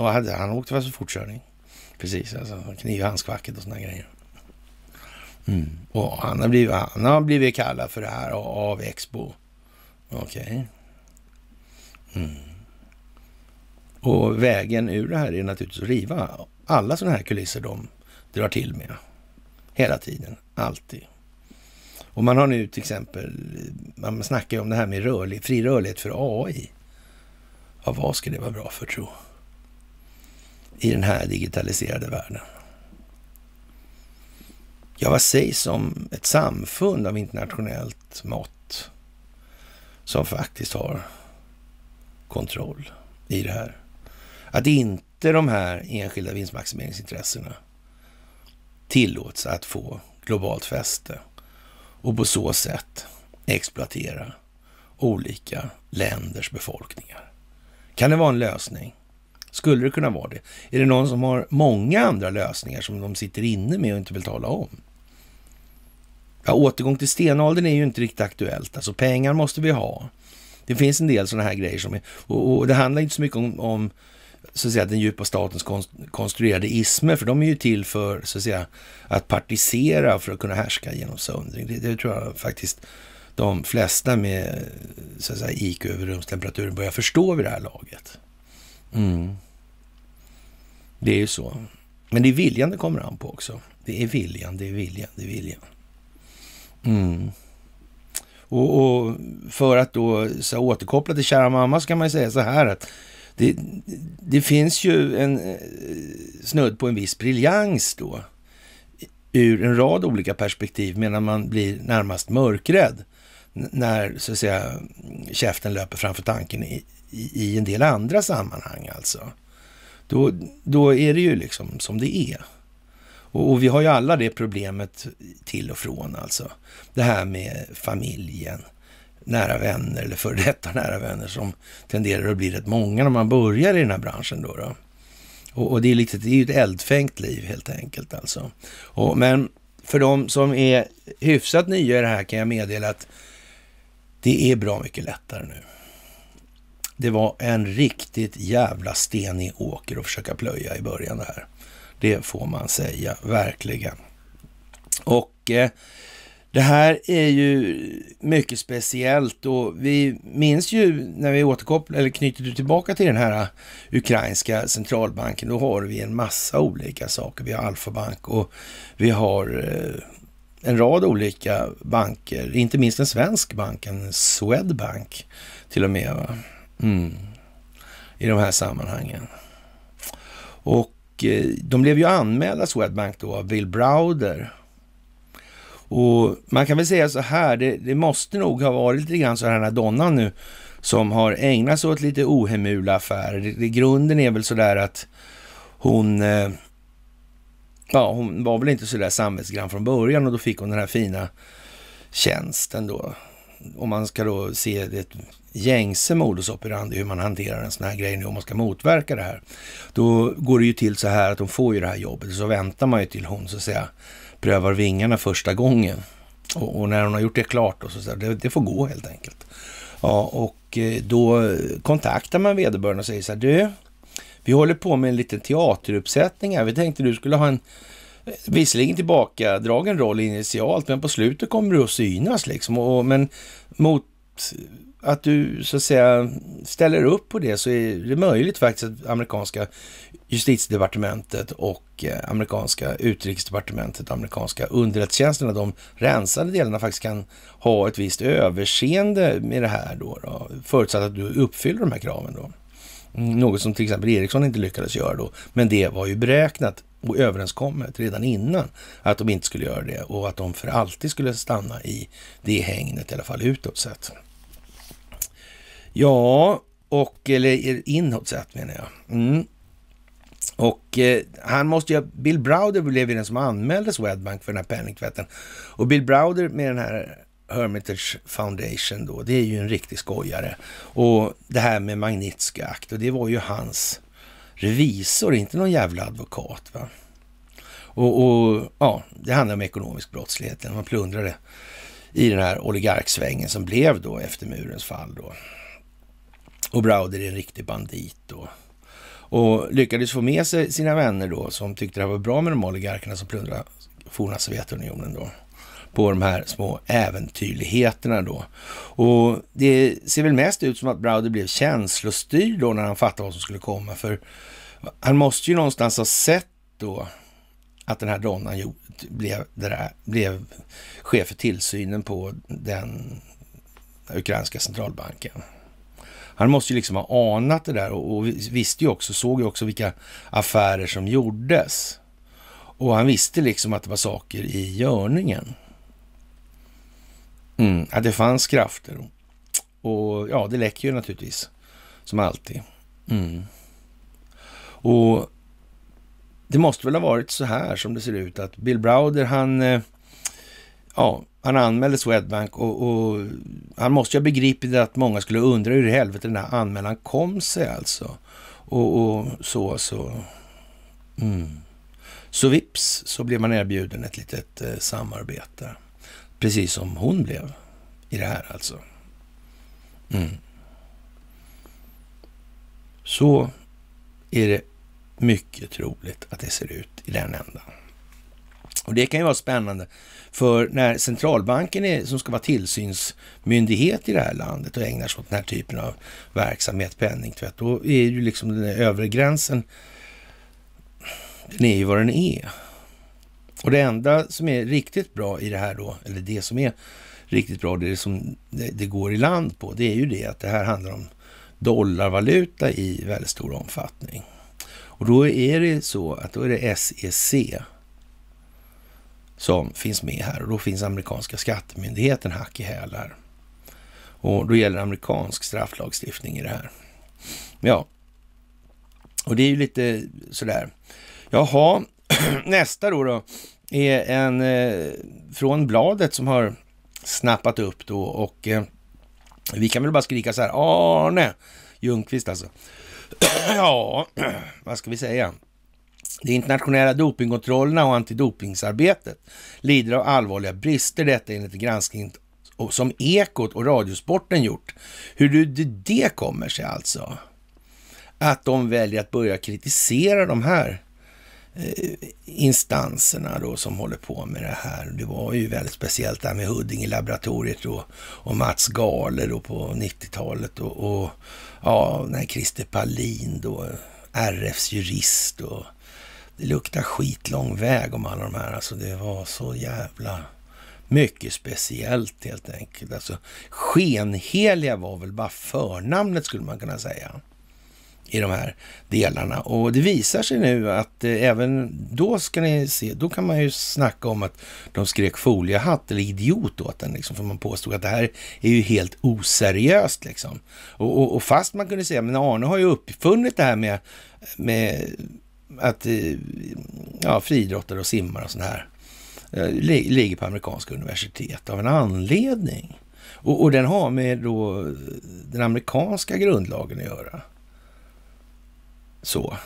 han, han åkte fast för fortkörning precis. Alltså, kniv, handskfacket och sådana grejer. Mm. Och han har, blivit, han har blivit kallad för det här av Expo. Okej. Okay. Mm. Och vägen ur det här är naturligtvis att riva alla sådana här kulisser de drar till med. Hela tiden, alltid. Och man har nu till exempel, man snackar ju om det här med rörlig, fri rörlighet för AI. Ja, vad ska det vara bra för tro? i den här digitaliserade världen. Ja, vad sägs om ett samfund av internationellt mått som faktiskt har kontroll i det här? Att inte de här enskilda vinstmaximeringsintressena tillåts att få globalt fäste och på så sätt exploatera olika länders befolkningar. Kan det vara en lösning? Skulle det kunna vara det? Är det någon som har många andra lösningar som de sitter inne med och inte vill tala om? Ja, återgång till stenåldern är ju inte riktigt aktuellt. Alltså pengar måste vi ha. Det finns en del sådana här grejer som är, och, och, det handlar inte så mycket om, om så att säga, den djupa statens konstruerade ismer, för de är ju till för så att, säga, att partisera för att kunna härska genom söndring. Det, det tror jag faktiskt de flesta med så att säga, IQ över rumstemperaturen börjar förstå vid det här laget. Mm. Det är ju så. Men det är viljan det kommer an på också. Det är viljan, det är viljan, det är viljan. Mm. Och, och, för att då så återkoppla till kära mamma så kan man ju säga så här att det, det finns ju en eh, snudd på en viss briljans då ur en rad olika perspektiv medan man blir närmast mörkrädd när så att säga käften löper framför tanken i, i, en del andra sammanhang alltså. Då, då är det ju liksom som det är. Och, och vi har ju alla det problemet till och från alltså. Det här med familjen, nära vänner eller före detta nära vänner som tenderar att bli rätt många när man börjar i den här branschen då. då. Och, och, det är ju ett eldfängt liv helt enkelt alltså. Och, men för de som är hyfsat nya i det här kan jag meddela att det är bra mycket lättare nu det var en riktigt jävla stenig åker att försöka plöja i början här. Det får man säga, verkligen. Och eh, det här är ju mycket speciellt och vi minns ju när vi återkopplar eller knyter tillbaka till den här eh, ukrainska centralbanken, då har vi en massa olika saker. Vi har Alfa Bank och vi har eh, en rad olika banker, inte minst en svensk bank, en Swedbank till och med. Va? Mm. I de här sammanhangen. Och eh, de blev ju anmälda Swedbank då av Bill Browder. Och man kan väl säga så här, det, det måste nog ha varit lite grann så här när donnan nu som har ägnat sig åt lite ohemula affärer. Det, det, grunden är väl så där att hon, eh, ja hon var väl inte så där samvetsgrann från början och då fick hon den här fina tjänsten då om man ska då se ett gängse modus operandi, hur man hanterar en sån här grej nu, om man ska motverka det här. Då går det ju till så här att hon får ju det här jobbet, så väntar man ju till hon så att säga prövar vingarna första gången. Och, och när hon har gjort det klart, då, så att säga, det, det får gå helt enkelt. Ja, och eh, då kontaktar man vederbörande och säger så här, du, vi håller på med en liten teateruppsättning här. Vi tänkte du skulle ha en visserligen tillbakadragen roll initialt, men på slutet kommer du att synas liksom. Och, men mot att du så att säga ställer upp på det så är det möjligt faktiskt att amerikanska justitiedepartementet och eh, amerikanska utrikesdepartementet, amerikanska underrättelsetjänsterna, de rensade delarna faktiskt kan ha ett visst överseende med det här då, då förutsatt att du uppfyller de här kraven då. Mm, något som till exempel Ericsson inte lyckades göra då, men det var ju beräknat och överenskommet redan innan att de inte skulle göra det och att de för alltid skulle stanna i det hängnet, i alla fall utåt sett. Ja, och eller inåt sett menar jag. Mm. Och eh, han måste ju, Bill Browder blev ju den som anmälde Swedbank för den här penningtvätten. Och Bill Browder med den här Hermitage Foundation då, det är ju en riktig skojare. Och det här med Magnitska akt, och det var ju hans revisor, inte någon jävla advokat. Va? Och, och ja, Det handlar om ekonomisk brottslighet. Man plundrade i den här oligarksvängen som blev då efter murens fall. Då. Och Browder är en riktig bandit. Då. Och lyckades få med sig sina vänner då som tyckte det var bra med de oligarkerna som plundrade forna Sovjetunionen då på de här små äventyrligheterna då. Och det ser väl mest ut som att Browder blev känslostyrd då när han fattade vad som skulle komma. För han måste ju någonstans ha sett då att den här donnan blev, blev chef för tillsynen på den ukrainska centralbanken. Han måste ju liksom ha anat det där och, och visste ju också, såg ju också vilka affärer som gjordes. Och han visste liksom att det var saker i görningen. Mm, att det fanns krafter. Och ja, det läcker ju naturligtvis, som alltid. Mm. Och det måste väl ha varit så här som det ser ut att Bill Browder han, eh, ja, han anmälde Swedbank och, och han måste ju ha begripit att många skulle undra hur i helvete den här anmälan kom sig alltså. Och, och så, så. Mm. Så vips så blev man erbjuden ett litet eh, samarbete. Precis som hon blev i det här alltså. Mm. Så är det mycket troligt att det ser ut i den ändan. Och Det kan ju vara spännande, för när centralbanken är, som ska vara tillsynsmyndighet i det här landet och ägnar sig åt den här typen av verksamhet, penningtvätt, då är ju liksom den övre gränsen, den är ju vad den är. Och det enda som är riktigt bra i det här då, eller det som är riktigt bra, det, är det som det, det går i land på, det är ju det att det här handlar om dollarvaluta i väldigt stor omfattning. Och då är det så att då är det SEC som finns med här och då finns amerikanska skattemyndigheten hack i hälar. Och då gäller amerikansk strafflagstiftning i det här. Ja, och det är ju lite sådär. Jaha, nästa då, då är en eh, från bladet som har snappat upp då och eh, vi kan väl bara skrika så här, Arne Ljungqvist alltså. ja, vad ska vi säga? De internationella dopingkontrollerna och antidopingsarbetet lider av allvarliga brister, detta enligt granskning som Ekot och Radiosporten gjort. Hur det kommer sig alltså, att de väljer att börja kritisera de här Eh, instanserna då som håller på med det här. Det var ju väldigt speciellt där med Huddinge-laboratoriet då och Mats Gale då på 90-talet och, och ja, den här Christer Palin då, RFs jurist och det luktar skit lång väg om alla de här. Alltså det var så jävla mycket speciellt helt enkelt. Alltså skenheliga var väl bara förnamnet skulle man kunna säga i de här delarna. Och det visar sig nu att eh, även då ska ni se, då kan man ju snacka om att de skrek foliehatt eller idiot åt den, liksom, för man påstod att det här är ju helt oseriöst. Liksom. Och, och, och fast man kunde säga, men Arne har ju uppfunnit det här med, med att eh, ja, friidrottare och simmare och sånt här eh, ligger på amerikanska universitet av en anledning. Och, och, den har med då den amerikanska grundlagen att göra. Så.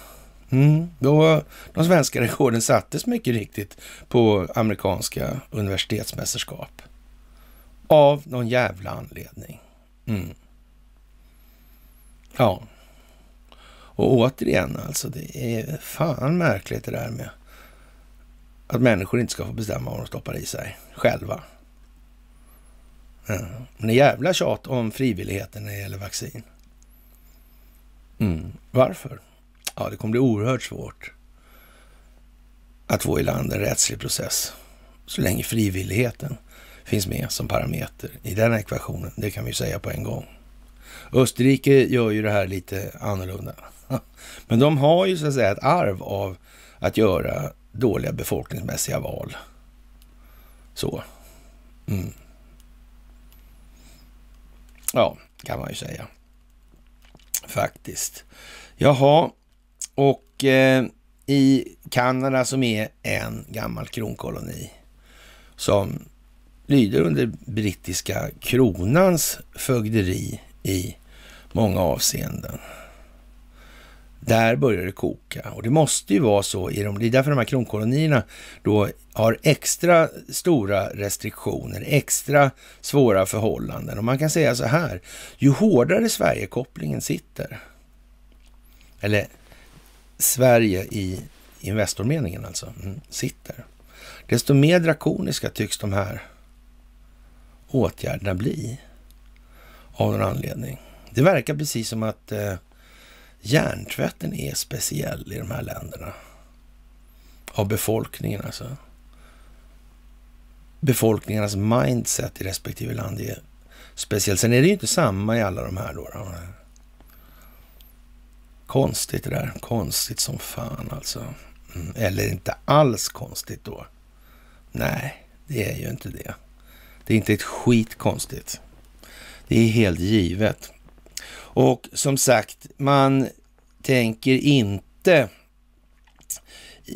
Mm. Då, de svenska rekorden sattes mycket riktigt på amerikanska universitetsmästerskap. Av någon jävla anledning. Mm. Ja. Och återigen alltså, det är fan märkligt det där med att människor inte ska få bestämma vad de stoppar i sig själva. Ja. Mm. Men det jävla tjat om frivilligheten när det gäller vaccin. Mm. Varför? Ja, det kommer bli oerhört svårt att få i land en rättslig process så länge frivilligheten finns med som parameter i den ekvationen. Det kan vi säga på en gång. Österrike gör ju det här lite annorlunda. Men de har ju så att säga ett arv av att göra dåliga befolkningsmässiga val. Så. Mm. Ja, kan man ju säga. Faktiskt. Jaha, och eh, i Kanada som är en gammal kronkoloni som lyder under brittiska kronans fögderi i många avseenden. Där börjar det koka och det måste ju vara så. I de, det är därför de här kronkolonierna då har extra stora restriktioner, extra svåra förhållanden. Och man kan säga så här, ju hårdare Sverigekopplingen sitter, eller Sverige i Investormeningen alltså, mm, sitter. Desto mer drakoniska tycks de här åtgärderna bli av någon anledning. Det verkar precis som att eh, hjärntvätten är speciell i de här länderna. Av befolkningen alltså. Befolkningarnas mindset i respektive land är speciellt. Sen är det ju inte samma i alla de här då. då. Konstigt det där. Konstigt som fan alltså. Mm, eller inte alls konstigt då. Nej, det är ju inte det. Det är inte ett skit konstigt. Det är helt givet. Och som sagt, man tänker inte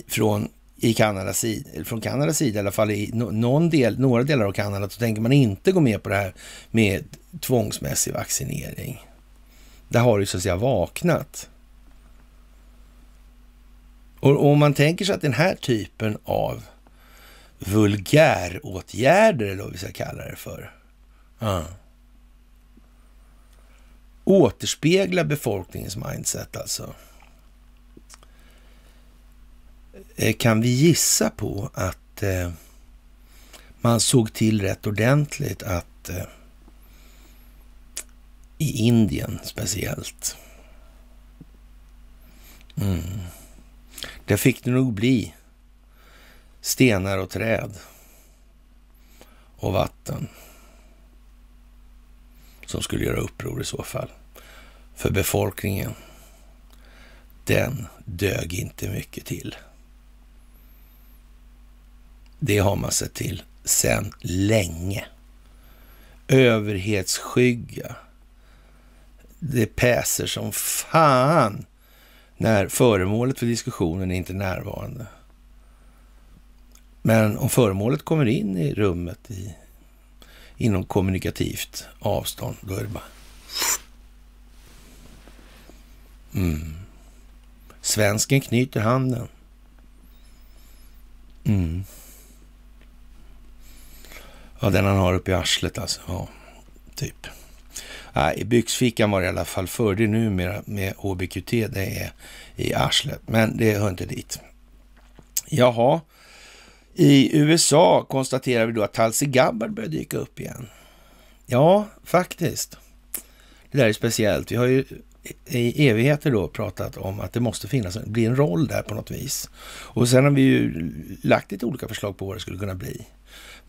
från i Kanadas sida, eller från Kanadas sida i alla fall, i någon del, några delar av Kanada, så tänker man inte gå med på det här med tvångsmässig vaccinering. Där har det ju så att säga vaknat. Och om man tänker sig att den här typen av vulgäråtgärder, eller vad vi ska kalla det för, uh, återspeglar befolkningens mindset alltså. Eh, kan vi gissa på att uh, man såg till rätt ordentligt att uh, i Indien speciellt. Mm det fick det nog bli. Stenar och träd. Och vatten. Som skulle göra uppror i så fall. För befolkningen, den dög inte mycket till. Det har man sett till sedan länge. Överhetsskygga. Det päser som fan när föremålet för diskussionen är inte är närvarande. Men om föremålet kommer in i rummet i, inom kommunikativt avstånd, då är det bara... Mm. Svensken knyter handen. Mm. Ja, den han har uppe i arslet alltså. Ja, typ. I byxfickan var det i alla fall förr. Det numera med HBQT, det är i arslet. Men det hör inte dit. Jaha. I USA konstaterar vi då att Tulsi Gabbard börjar dyka upp igen. Ja, faktiskt. Det där är speciellt. Vi har ju i evigheter då pratat om att det måste finnas, bli en roll där på något vis. Och sen har vi ju lagt lite olika förslag på vad det skulle kunna bli.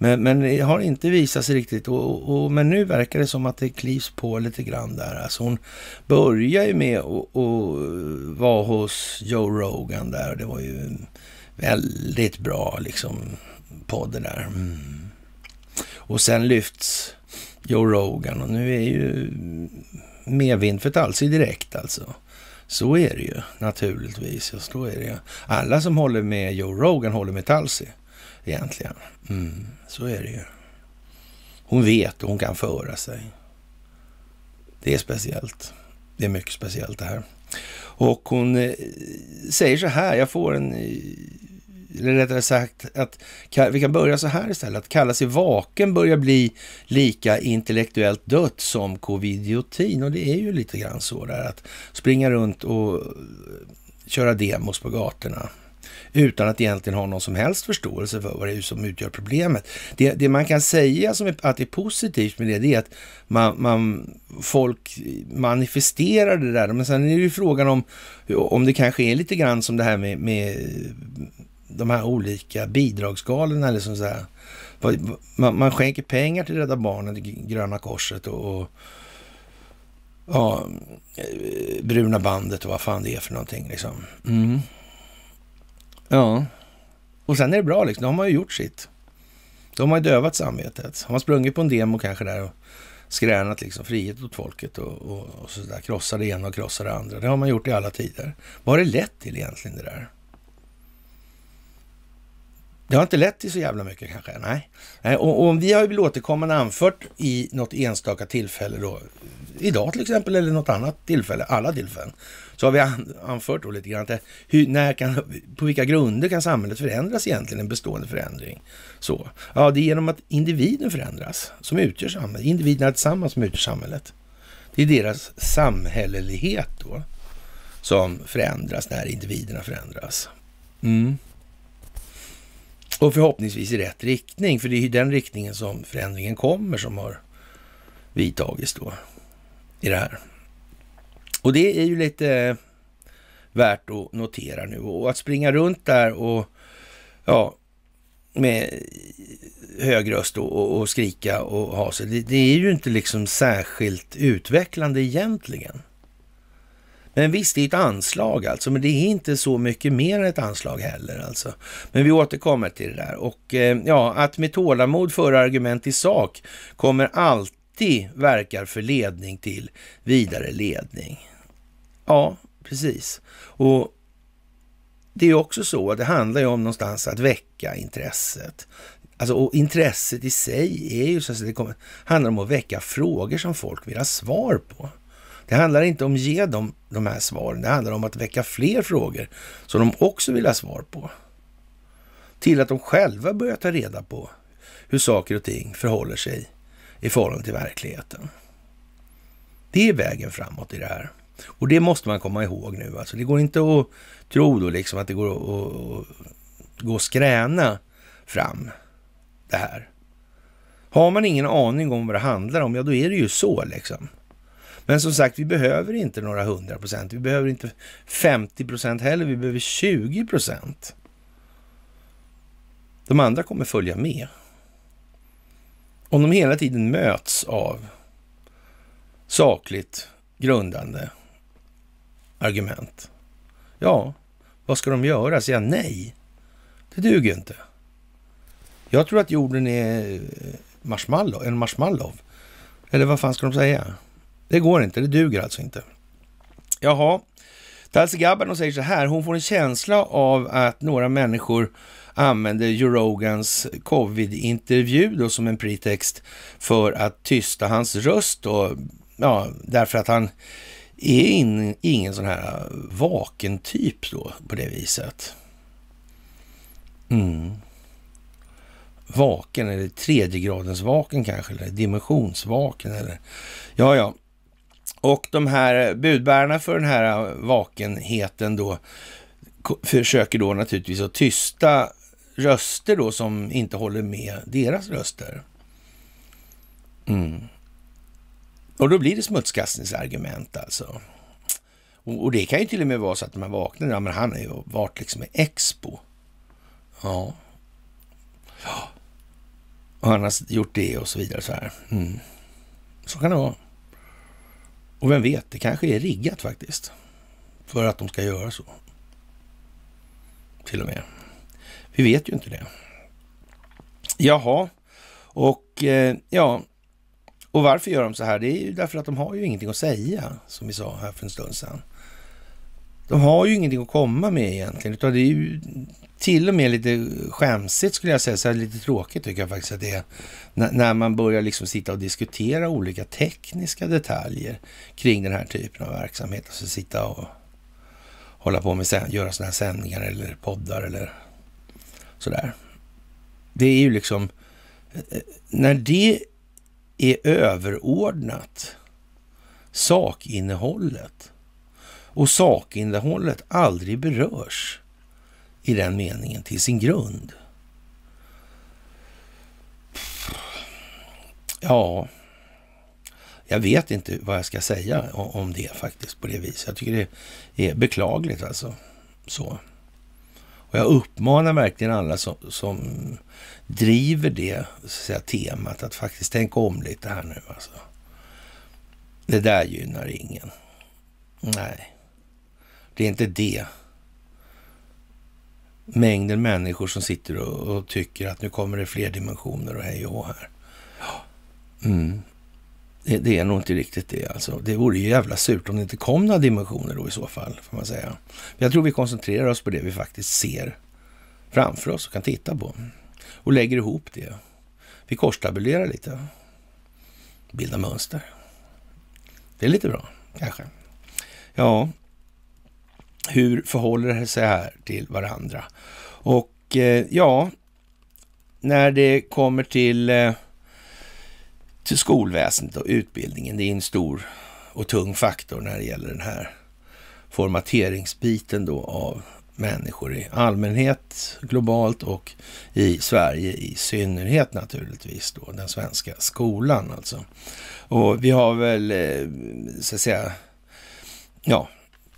Men, men det har inte visat sig riktigt. Och, och, men nu verkar det som att det klivs på lite grann där. Alltså hon börjar ju med att vara hos Joe Rogan där. Det var ju väldigt bra liksom podd där. Mm. Och sen lyfts Joe Rogan och nu är ju medvind för ett direkt alltså. Så är det ju naturligtvis. Så är det Alla som håller med Joe Rogan håller med Talsi egentligen. Mm, så är det ju. Hon vet och hon kan föra sig. Det är speciellt. Det är mycket speciellt det här. Och hon eh, säger så här, jag får en... Eh, eller rättare sagt, att, vi kan börja så här istället. Att kalla sig vaken börjar bli lika intellektuellt dött som covidiotin. Och det är ju lite grann så där att springa runt och eh, köra demos på gatorna utan att egentligen ha någon som helst förståelse för vad det är som utgör problemet. Det, det man kan säga som är, att det är positivt med det, det är att man, man, folk manifesterar det där. Men sen är det ju frågan om, om det kanske är lite grann som det här med, med de här olika bidragsskalorna liksom så här. Man, man, skänker pengar till Rädda Barnen, Gröna Korset och, och ja, eh, Bruna Bandet och vad fan det är för någonting liksom. Mm. Ja. Och sen är det bra liksom, då har man ju gjort sitt. De har ju dövat samvetet. Har man sprungit på en demo kanske där och skränat liksom frihet åt folket och, och, och sådär, krossar det ena och krossar det andra. Det har man gjort i alla tider. Vad har det lett till egentligen det där? Det har inte lett till så jävla mycket kanske, nej. nej och, och vi har ju återkommande anfört i något enstaka tillfälle då, idag till exempel, eller något annat tillfälle, alla tillfällen, så har vi anfört då lite grann att hur, när kan, på vilka grunder kan samhället förändras egentligen, en bestående förändring? Så. Ja, det är genom att individen förändras, som utgör samhället. Individerna tillsammans som utgör samhället. Det är deras samhällelighet då, som förändras när individerna förändras. Mm. Och förhoppningsvis i rätt riktning, för det är ju den riktningen som förändringen kommer som har vidtagits då i det här. Och det är ju lite eh, värt att notera nu och att springa runt där och ja, med hög röst och, och, och skrika och ha sig. Det, det, är ju inte liksom särskilt utvecklande egentligen. Men visst, det är ett anslag alltså, men det är inte så mycket mer än ett anslag heller alltså. Men vi återkommer till det där. Och eh, ja, att med tålamod föra argument i sak kommer alltid verkar för ledning till vidare ledning. Ja, precis. Och det är också så att det handlar ju om någonstans att väcka intresset. Alltså, och intresset i sig är ju så att det kommer, handlar om att väcka frågor som folk vill ha svar på. Det handlar inte om att ge dem de här svaren. Det handlar om att väcka fler frågor som de också vill ha svar på. Till att de själva börjar ta reda på hur saker och ting förhåller sig i förhållande till verkligheten. Det är vägen framåt i det här. Och det måste man komma ihåg nu. Alltså, det går inte att tro då liksom att det går att, att gå skräna fram det här. Har man ingen aning om vad det handlar om, ja då är det ju så liksom. Men som sagt, vi behöver inte några 100 procent. Vi behöver inte 50 procent heller. Vi behöver 20 procent. De andra kommer följa med. Om de hela tiden möts av sakligt grundande argument. Ja, vad ska de göra? Säga nej? Det duger inte. Jag tror att jorden är eh, marshmallow, en marshmallow. Eller vad fan ska de säga? Det går inte, det duger alltså inte. Jaha, Talsi Gabbard säger så här, hon får en känsla av att några människor använder Jorogans covid-intervju då som en pretext för att tysta hans röst då, ja, därför att han är in, ingen sån här vaken typ då på det viset. Mm. Vaken eller tredje gradens vaken kanske, eller dimensionsvaken eller ja, ja, och de här budbärarna för den här vakenheten då försöker då naturligtvis att tysta röster då som inte håller med deras röster. Mm. Och då blir det smutskastningsargument alltså. Och, och, det kan ju till och med vara så att man vaknar, ja, men han har ju varit liksom i Expo. Ja. ja. Och han har gjort det och så vidare så här. Mm. Så kan det vara. Och vem vet, det kanske är riggat faktiskt. För att de ska göra så. Till och med. Vi vet ju inte det. Jaha, och eh, ja, och varför gör de så här? Det är ju därför att de har ju ingenting att säga, som vi sa här för en stund sedan. De har ju ingenting att komma med egentligen, utan det är ju till och med lite skämsigt skulle jag säga, så lite tråkigt tycker jag faktiskt att det är. När man börjar liksom sitta och diskutera olika tekniska detaljer kring den här typen av verksamhet. Alltså sitta och hålla på med att göra sådana här sändningar eller poddar eller sådär. Det är ju liksom, när det är överordnat sakinnehållet och sakinnehållet aldrig berörs i den meningen till sin grund. Ja, jag vet inte vad jag ska säga om det faktiskt på det viset. Jag tycker det är beklagligt alltså. Så. Och jag uppmanar verkligen alla som, som driver det så att säga, temat att faktiskt tänka om lite här nu. Alltså. Det där gynnar ingen. Nej, det är inte det mängden människor som sitter och, och, tycker att nu kommer det fler dimensioner och hej och här. Mm. Det, det, är nog inte riktigt det alltså. Det vore ju jävla surt om det inte kom några dimensioner då i så fall, får man säga. Jag tror vi koncentrerar oss på det vi faktiskt ser framför oss och kan titta på. Och lägger ihop det. Vi korstabulerar lite. Bildar mönster. Det är lite bra, kanske. Ja, hur förhåller det sig här till varandra? Och eh, ja, när det kommer till, eh, till skolväsendet och utbildningen, det är en stor och tung faktor när det gäller den här formateringsbiten då av människor i allmänhet globalt och i Sverige i synnerhet naturligtvis då, den svenska skolan alltså. Och vi har väl, eh, så att säga, ja,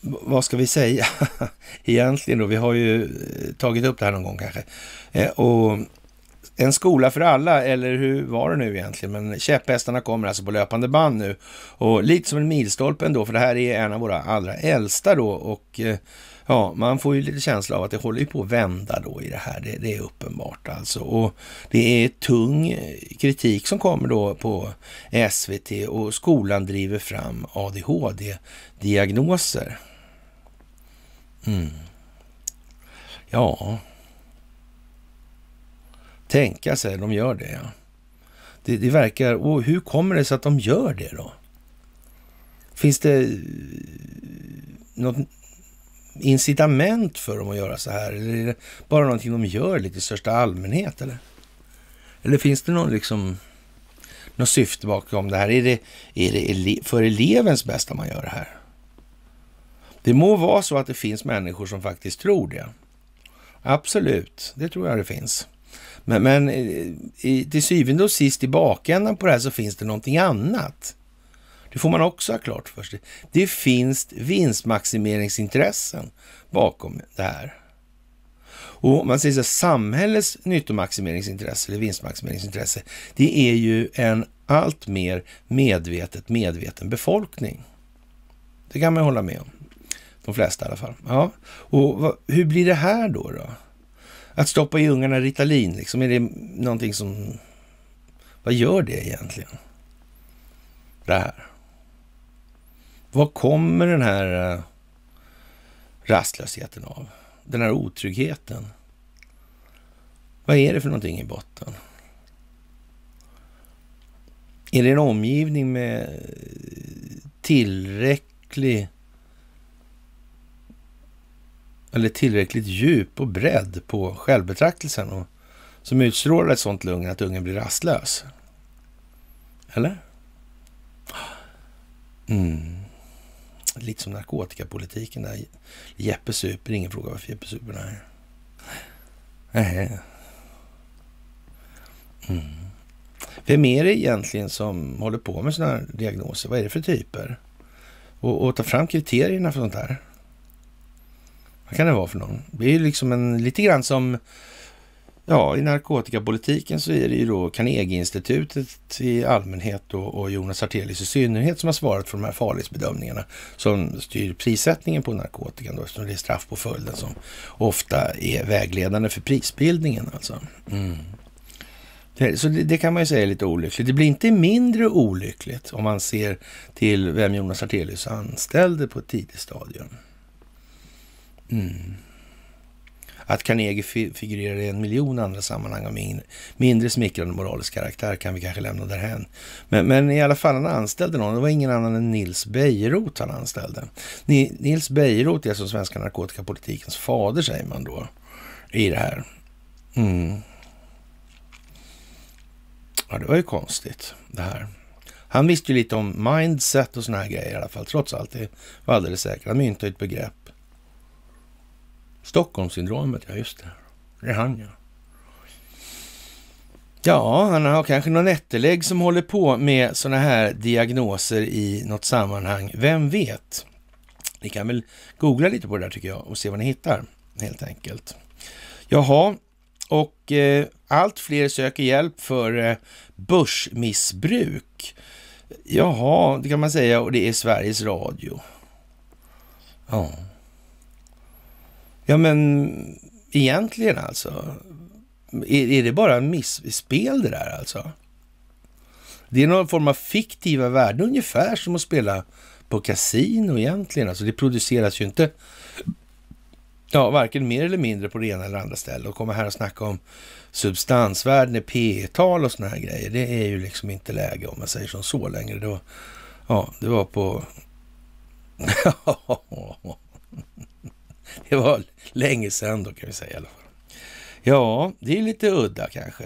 vad ska vi säga egentligen då? Vi har ju eh, tagit upp det här någon gång kanske. Eh, och en skola för alla, eller hur var det nu egentligen? Men käpphästarna kommer alltså på löpande band nu. Och lite som en milstolpe ändå, för det här är en av våra allra äldsta då. Och eh, ja, man får ju lite känsla av att det håller ju på att vända då i det här. Det, det är uppenbart alltså. Och det är tung kritik som kommer då på SVT och skolan driver fram ADHD-diagnoser. Ja. Tänka sig, de gör det ja. Det, det verkar, och hur kommer det sig att de gör det då? Finns det eh, något incitament för dem att göra så här? Eller är det bara någonting de gör lite i största allmänhet? Eller, eller finns det någon liksom något syfte bakom det här? Är det, är det ele för elevens bästa man gör det här? Det må vara så att det finns människor som faktiskt tror det. Absolut, det tror jag det finns. Men, men eh, i, till syvende och sist i bakändan på det här så finns det någonting annat. Det får man också ha klart för sig. Det finns vinstmaximeringsintressen bakom det här. Och man säger så här, samhällets nyttomaximeringsintresse eller vinstmaximeringsintresse, det är ju en allt mer medvetet medveten befolkning. Det kan man hålla med om. De flesta i alla fall. Ja. Och hur blir det här då? då? Att stoppa i ungarna Ritalin, liksom, är det någonting som... Vad gör det egentligen? Det här. Vad kommer den här eh, rastlösheten av? Den här otryggheten? Vad är det för någonting i botten? Är det en omgivning med tillräcklig eller tillräckligt djup och bredd på självbetraktelsen och som utstrålar ett sånt lugn att ungen blir rastlös. Eller? Mm. Lite som narkotikapolitiken där. Jeppe super, ingen frågar varför Jeppe super. Nej. Nej. Mm. Vem är det egentligen som håller på med sådana här diagnoser? Vad är det för typer? Och, och ta fram kriterierna för sånt här. Vad kan det vara för någon? Det är ju liksom en, lite grann som, ja, i narkotikapolitiken så är det ju då Carnegieinstitutet i allmänhet och, och Jonas Artelius i synnerhet som har svarat för de här farlighetsbedömningarna som styr prissättningen på narkotikan då, eftersom det är straffpåföljden som ofta är vägledande för prisbildningen alltså. Mm. så det, det, kan man ju säga är lite olyckligt. Det blir inte mindre olyckligt om man ser till vem Jonas Artelius anställde på ett tidigt stadium. Mm. Att Carnegie figurerar i en miljon andra sammanhang av mindre, mindre smickrande moralisk karaktär kan vi kanske lämna därhen. Men, men i alla fall, han anställde någon. Det var ingen annan än Nils Bejerot han anställde. Nils Bejerot är som svenska narkotikapolitikens fader, säger man då, i det här. Mm. Ja, det var ju konstigt det här. Han visste ju lite om mindset och såna här grejer i alla fall, trots allt. Det var alldeles säkert. Han myntade ett begrepp Stockholmssyndromet, ja just det. Det är han ja. Ja, han har kanske någon nätterlägg som håller på med sådana här diagnoser i något sammanhang. Vem vet? Ni kan väl googla lite på det där tycker jag och se vad ni hittar helt enkelt. Jaha, och eh, allt fler söker hjälp för eh, börsmissbruk. Jaha, det kan man säga och det är Sveriges Radio. Ja. Ja, men egentligen alltså. Är, är det bara en missspel det där alltså? Det är någon form av fiktiva värden, ungefär som att spela på kasino egentligen. Alltså det produceras ju inte, ja, varken mer eller mindre på det ena eller andra stället. Och komma här och snacka om substansvärden, i P-tal och sådana här grejer. Det är ju liksom inte läge om man säger som så längre. Det var, ja, det var på... det var länge sedan då kan vi säga i alla fall. Ja, det är lite udda kanske.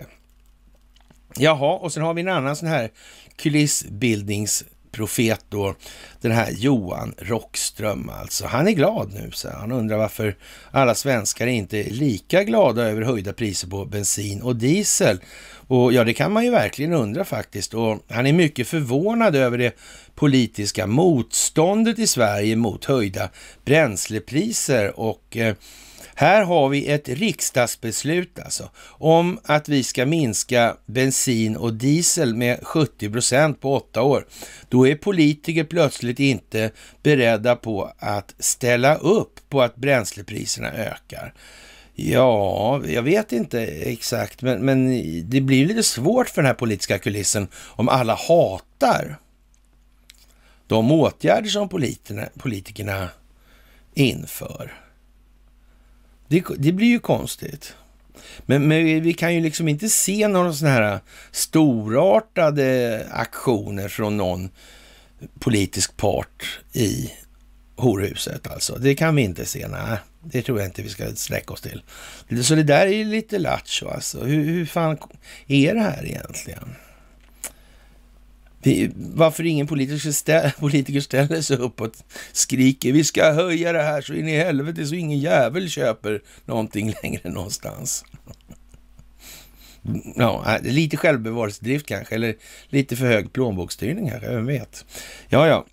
Jaha, och sen har vi en annan sån här kulissbildningsprofet då. Den här Johan Rockström alltså. Han är glad nu, så han undrar varför alla svenskar inte är lika glada över höjda priser på bensin och diesel. Och ja, det kan man ju verkligen undra faktiskt. Och han är mycket förvånad över det politiska motståndet i Sverige mot höjda bränslepriser och eh, här har vi ett riksdagsbeslut alltså om att vi ska minska bensin och diesel med 70 procent på åtta år. Då är politiker plötsligt inte beredda på att ställa upp på att bränslepriserna ökar. Ja, jag vet inte exakt, men, men det blir lite svårt för den här politiska kulissen om alla hatar de åtgärder som politikerna, politikerna inför. Det, det, blir ju konstigt. Men, men, vi kan ju liksom inte se några sådana här storartade aktioner från någon politisk part i horhuset alltså. Det kan vi inte se, nej. Det tror jag inte vi ska sträcka oss till. Så det där är ju lite lattjo alltså. Hur, hur fan är det här egentligen? Vi, varför ingen politiker, stä, politiker ställer sig upp och skriker vi ska höja det här så in i helvete så ingen jävel köper någonting längre någonstans. Ja, lite självbevarelsedrift kanske, eller lite för hög plånboksstyrning här, vem vet? Ja, ja,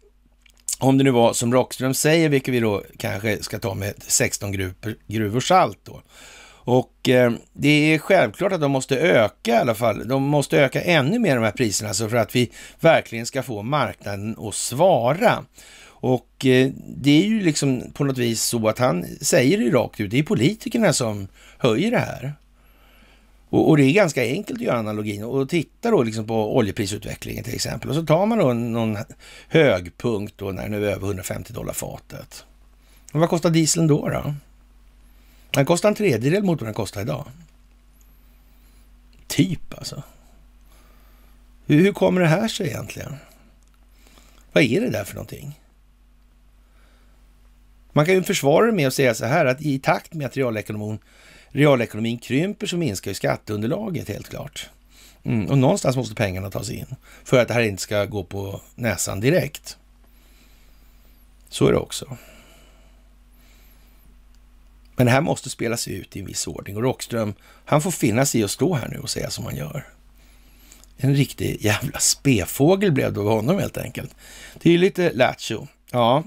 om det nu var som Rockström säger, vilket vi då kanske ska ta med 16 gruvor, gruvor salt då. Och eh, det är självklart att de måste öka i alla fall. De måste öka ännu mer de här priserna så för att vi verkligen ska få marknaden att svara. Och eh, det är ju liksom på något vis så att han säger det rakt ut. Det är politikerna som höjer det här. Och, och, det är ganska enkelt att göra analogin och titta då liksom på oljeprisutvecklingen till exempel. Och så tar man då någon högpunkt då när den är över 150 dollar fatet. Och vad kostar dieseln då? då? Den kostar en tredjedel mot vad den kostar idag. Typ alltså. Hur, hur kommer det här sig egentligen? Vad är det där för någonting? Man kan ju försvara det med att säga så här att i takt med att realekonomin realekonomin krymper så minskar ju skatteunderlaget helt klart. Mm. Och någonstans måste pengarna tas in för att det här inte ska gå på näsan direkt. Så är det också. Men det här måste spelas ut i en viss ordning och Rockström, han får finna sig i att stå här nu och säga som han gör. En riktig jävla spefågel blev det av honom helt enkelt. Det är ju lite lattjo. Ja,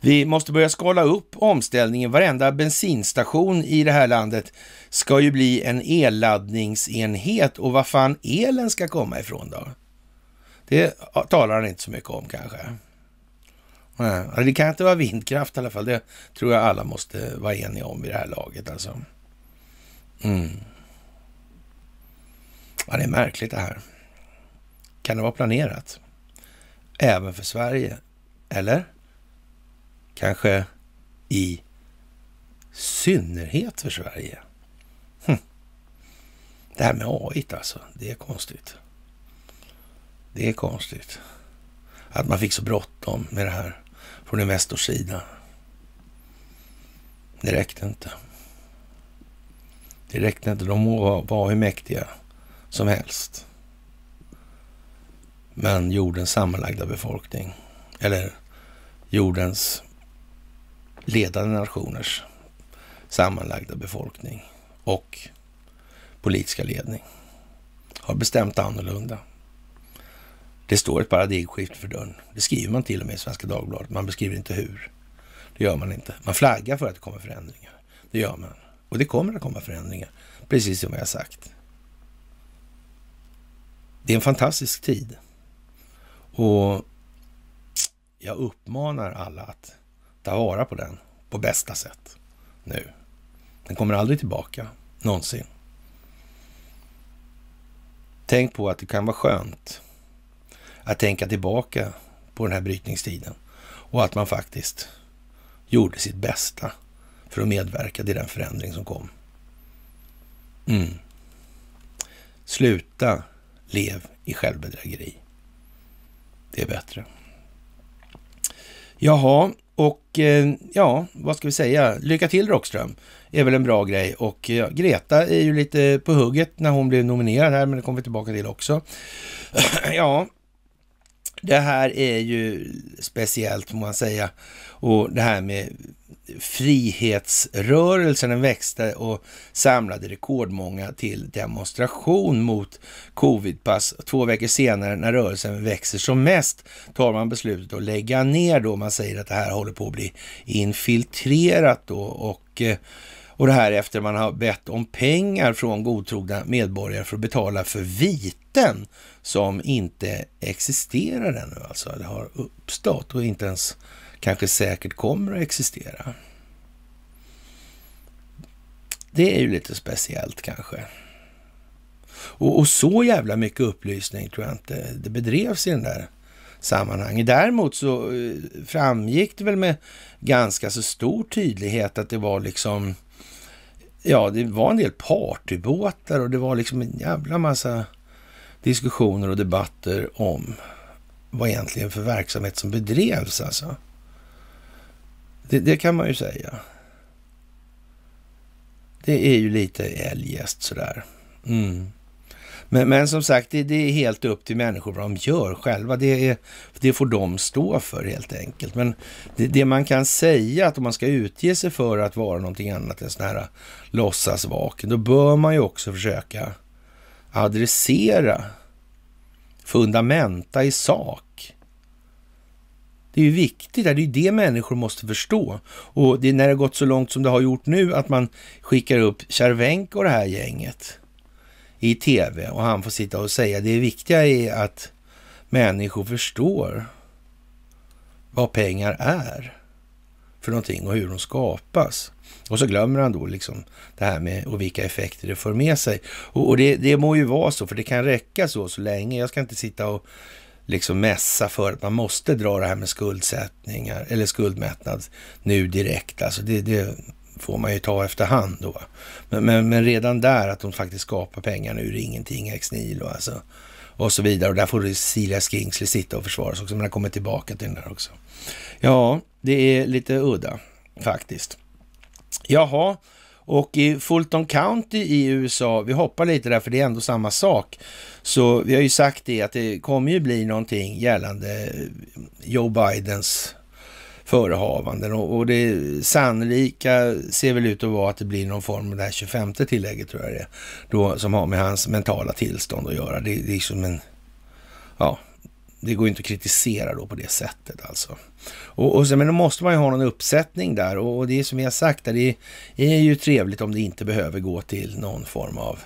vi måste börja skala upp omställningen. Varenda bensinstation i det här landet ska ju bli en elladdningsenhet och var fan elen ska komma ifrån då? Det talar han inte så mycket om kanske. Alltså det kan inte vara vindkraft i alla fall. Det tror jag alla måste vara eniga om vid det här laget alltså. Mm. Ja, det är märkligt det här. Kan det vara planerat? Även för Sverige? Eller? Kanske i synnerhet för Sverige. Hm. Det här med AI alltså, det är konstigt. Det är konstigt att man fick så bråttom med det här från Investors sida. Det räckte inte. Det räckte inte. De må vara hur mäktiga som helst. Men jordens sammanlagda befolkning, eller jordens ledande nationers sammanlagda befolkning och politiska ledning har bestämt annorlunda. Det står ett paradigmskifte för dörren. Det skriver man till och med i Svenska Dagbladet. Man beskriver inte hur. Det gör man inte. Man flaggar för att det kommer förändringar. Det gör man. Och det kommer att komma förändringar, precis som jag sagt. Det är en fantastisk tid. Och jag uppmanar alla att ta vara på den på bästa sätt nu. Den kommer aldrig tillbaka, någonsin. Tänk på att det kan vara skönt att tänka tillbaka på den här brytningstiden och att man faktiskt gjorde sitt bästa för att medverka till den förändring som kom. Mm. Sluta lev i självbedrägeri. Det är bättre. Jaha, och eh, ja, vad ska vi säga? Lycka till Rockström, är väl en bra grej. Och ja, Greta är ju lite på hugget när hon blev nominerad här, men det kommer vi tillbaka till också. ja, det här är ju speciellt får man säga. Och det här med frihetsrörelsen, den växte och samlade rekordmånga till demonstration mot covidpass. Två veckor senare när rörelsen växer som mest tar man beslutet att lägga ner då. Man säger att det här håller på att bli infiltrerat då och eh, och det här efter man har bett om pengar från godtrogna medborgare för att betala för viten som inte existerar ännu. Alltså det har uppstått och inte ens kanske säkert kommer att existera. Det är ju lite speciellt kanske. Och, och så jävla mycket upplysning tror jag inte det bedrevs i den där sammanhanget. Däremot så eh, framgick det väl med ganska så stor tydlighet att det var liksom ja, det var en del partybåtar och det var liksom en jävla massa diskussioner och debatter om vad egentligen för verksamhet som bedrevs alltså. Det, det kan man ju säga. Det är ju lite eljest sådär. Mm. Men, men som sagt, det, det, är helt upp till människor vad de gör själva. Det, är, det får de stå för helt enkelt. Men det, det, man kan säga att om man ska utge sig för att vara någonting annat än sån här låtsasvaken, då bör man ju också försöka adressera fundamenta i sak. Det är ju viktigt, det är ju det människor måste förstå. Och det är när det gått så långt som det har gjort nu, att man skickar upp Cervenka och det här gänget i tv och han får sitta och säga det viktiga är att människor förstår vad pengar är för någonting och hur de skapas. Och så glömmer han då liksom det här med och vilka effekter det för med sig. Och, och det, det må ju vara så, för det kan räcka så så länge. Jag ska inte sitta och liksom mässa för att man måste dra det här med skuldsättningar eller skuldmättnad nu direkt. Alltså det, det, får man ju ta efterhand då. Men, men, men, redan där att de faktiskt skapar pengarna ur ingenting, ex nihilo alltså. Och så vidare. Och där får Cecilia Skingsley sitta och försvara sig också. Men han kommer tillbaka till den där också. Ja, det är lite udda faktiskt. Jaha, och i Fulton County i USA, vi hoppar lite där för det är ändå samma sak. Så vi har ju sagt det att det kommer ju bli någonting gällande Joe Bidens förehavanden. Och, och det sannolika ser väl ut att vara att det blir någon form av det här 25 tillägget tror jag det är. Då, som har med hans mentala tillstånd att göra. Det, det är som en... Ja, det går inte att kritisera då på det sättet alltså. Och, och sen, men då måste man ju ha någon uppsättning där och, och det är som jag sagt, det är, är ju trevligt om det inte behöver gå till någon form av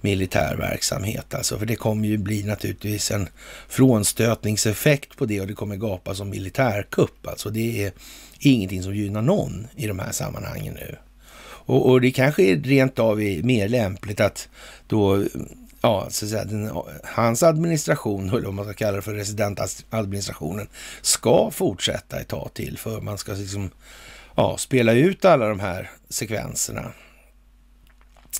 militär verksamhet. Alltså, för det kommer ju bli naturligtvis en frånstötningseffekt på det och det kommer gapa som militärkupp. Alltså, det är ingenting som gynnar någon i de här sammanhangen nu. Och, och det kanske är rent av mer lämpligt att då ja, så att säga, den, hans administration, eller vad man ska kalla det för, residentadministrationen, ska fortsätta ett tag till för man ska liksom ja, spela ut alla de här sekvenserna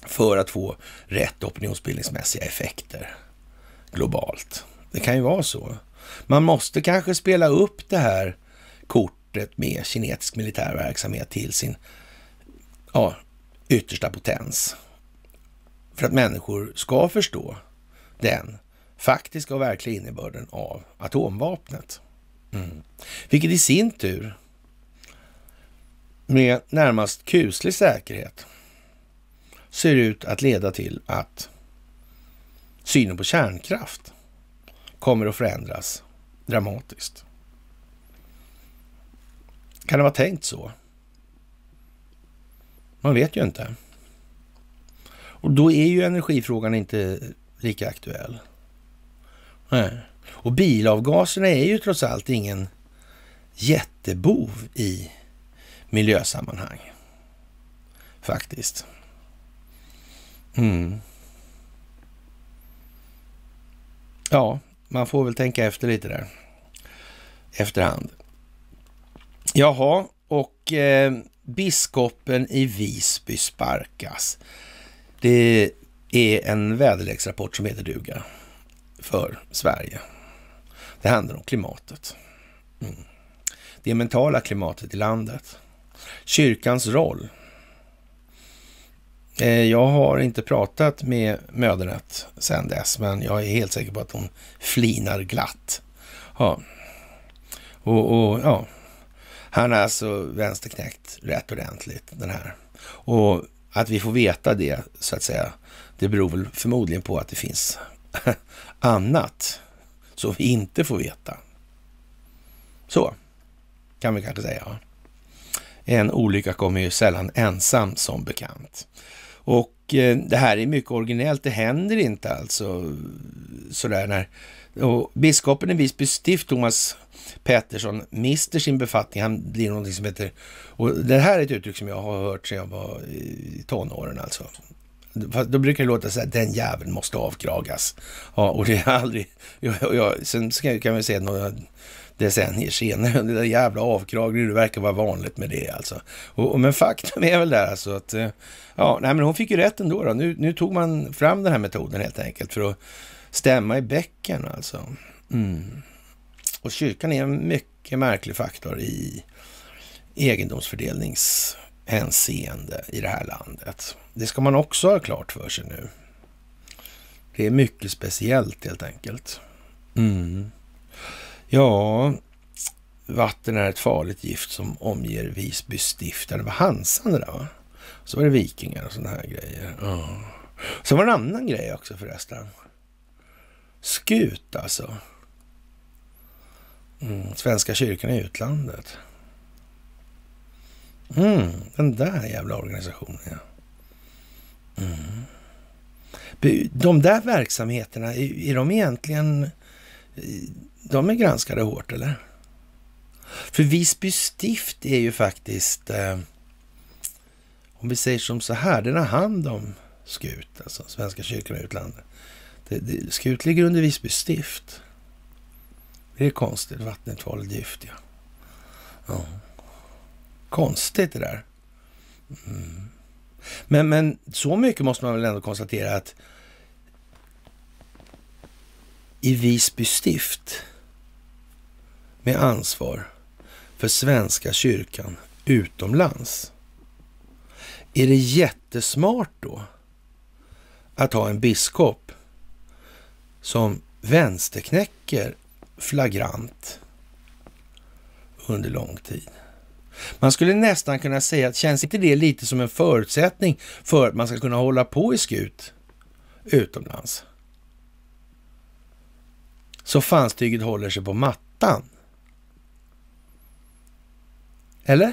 för att få rätt opinionsbildningsmässiga effekter globalt. Det kan ju vara så. Man måste kanske spela upp det här kortet med kinesisk militär verksamhet till sin ja, yttersta potens. För att människor ska förstå den faktiska och verkliga innebörden av atomvapnet. Mm. Vilket i sin tur med närmast kuslig säkerhet ser ut att leda till att synen på kärnkraft kommer att förändras dramatiskt. Kan det vara tänkt så? Man vet ju inte. Och då är ju energifrågan inte lika aktuell. Nej. Och bilavgaserna är ju trots allt ingen jättebov i miljösammanhang. Faktiskt. Mm. Ja, man får väl tänka efter lite där. Efterhand. Jaha, och eh, biskopen i Visby sparkas. Det är en väderleksrapport som heter duga för Sverige. Det handlar om klimatet. Mm. Det mentala klimatet i landet. Kyrkans roll Eh, jag har inte pratat med Mödernet sedan dess, men jag är helt säker på att hon flinar glatt. Ja. Och, och ja, han är alltså vänsterknäckt rätt ordentligt den här. Och att vi får veta det, så att säga, det beror väl förmodligen på att det finns annat som vi inte får veta. Så kan vi kanske säga. En olycka kommer ju sällan ensam som bekant. Och eh, det här är mycket originellt, det händer inte alltså sådär när... Och biskopen i Visby stift, Thomas Pettersson, mister sin befattning. Han blir någonting som heter... Och det här är ett uttryck som jag har hört sedan jag var i tonåren alltså. Fast då brukar det låta så här, den jäveln måste avkragas. Ja, och det är aldrig... Jag, jag, sen kan jag säga att decennier senare. Det där jävla avkragningen, det verkar vara vanligt med det alltså. Och, och men faktum är väl där alltså att, eh, ja, nej men hon fick ju rätt ändå då. Nu, nu tog man fram den här metoden helt enkelt för att stämma i bäcken alltså. Mm. Och kyrkan är en mycket märklig faktor i egendomsfördelningshänseende i det här landet. Det ska man också ha klart för sig nu. Det är mycket speciellt helt enkelt. Mm. Ja, vatten är ett farligt gift som omger Visby stift. Det var Hansan det där va? Så var det vikingar och sådana här grejer. Ja. så var det en annan grej också förresten. Skut alltså. Mm. Svenska kyrkan i utlandet. Mm, den där jävla organisationen ja. Mm. De där verksamheterna, är, är de egentligen de är granskade hårt, eller? För Visby stift är ju faktiskt, eh, om vi säger som så här, den har hand om Skut, alltså Svenska kyrkan och utlandet. Det, det, skut ligger under Visby stift. Det är konstigt. Vattnet farligt gift, ja. ja. Konstigt det där. Mm. Men, men så mycket måste man väl ändå konstatera att i Visby stift med ansvar för Svenska kyrkan utomlands. Är det jättesmart då att ha en biskop som vänsterknäcker flagrant under lång tid? Man skulle nästan kunna säga att känns inte det lite som en förutsättning för att man ska kunna hålla på i skut utomlands? så fanstyget håller sig på mattan. Eller?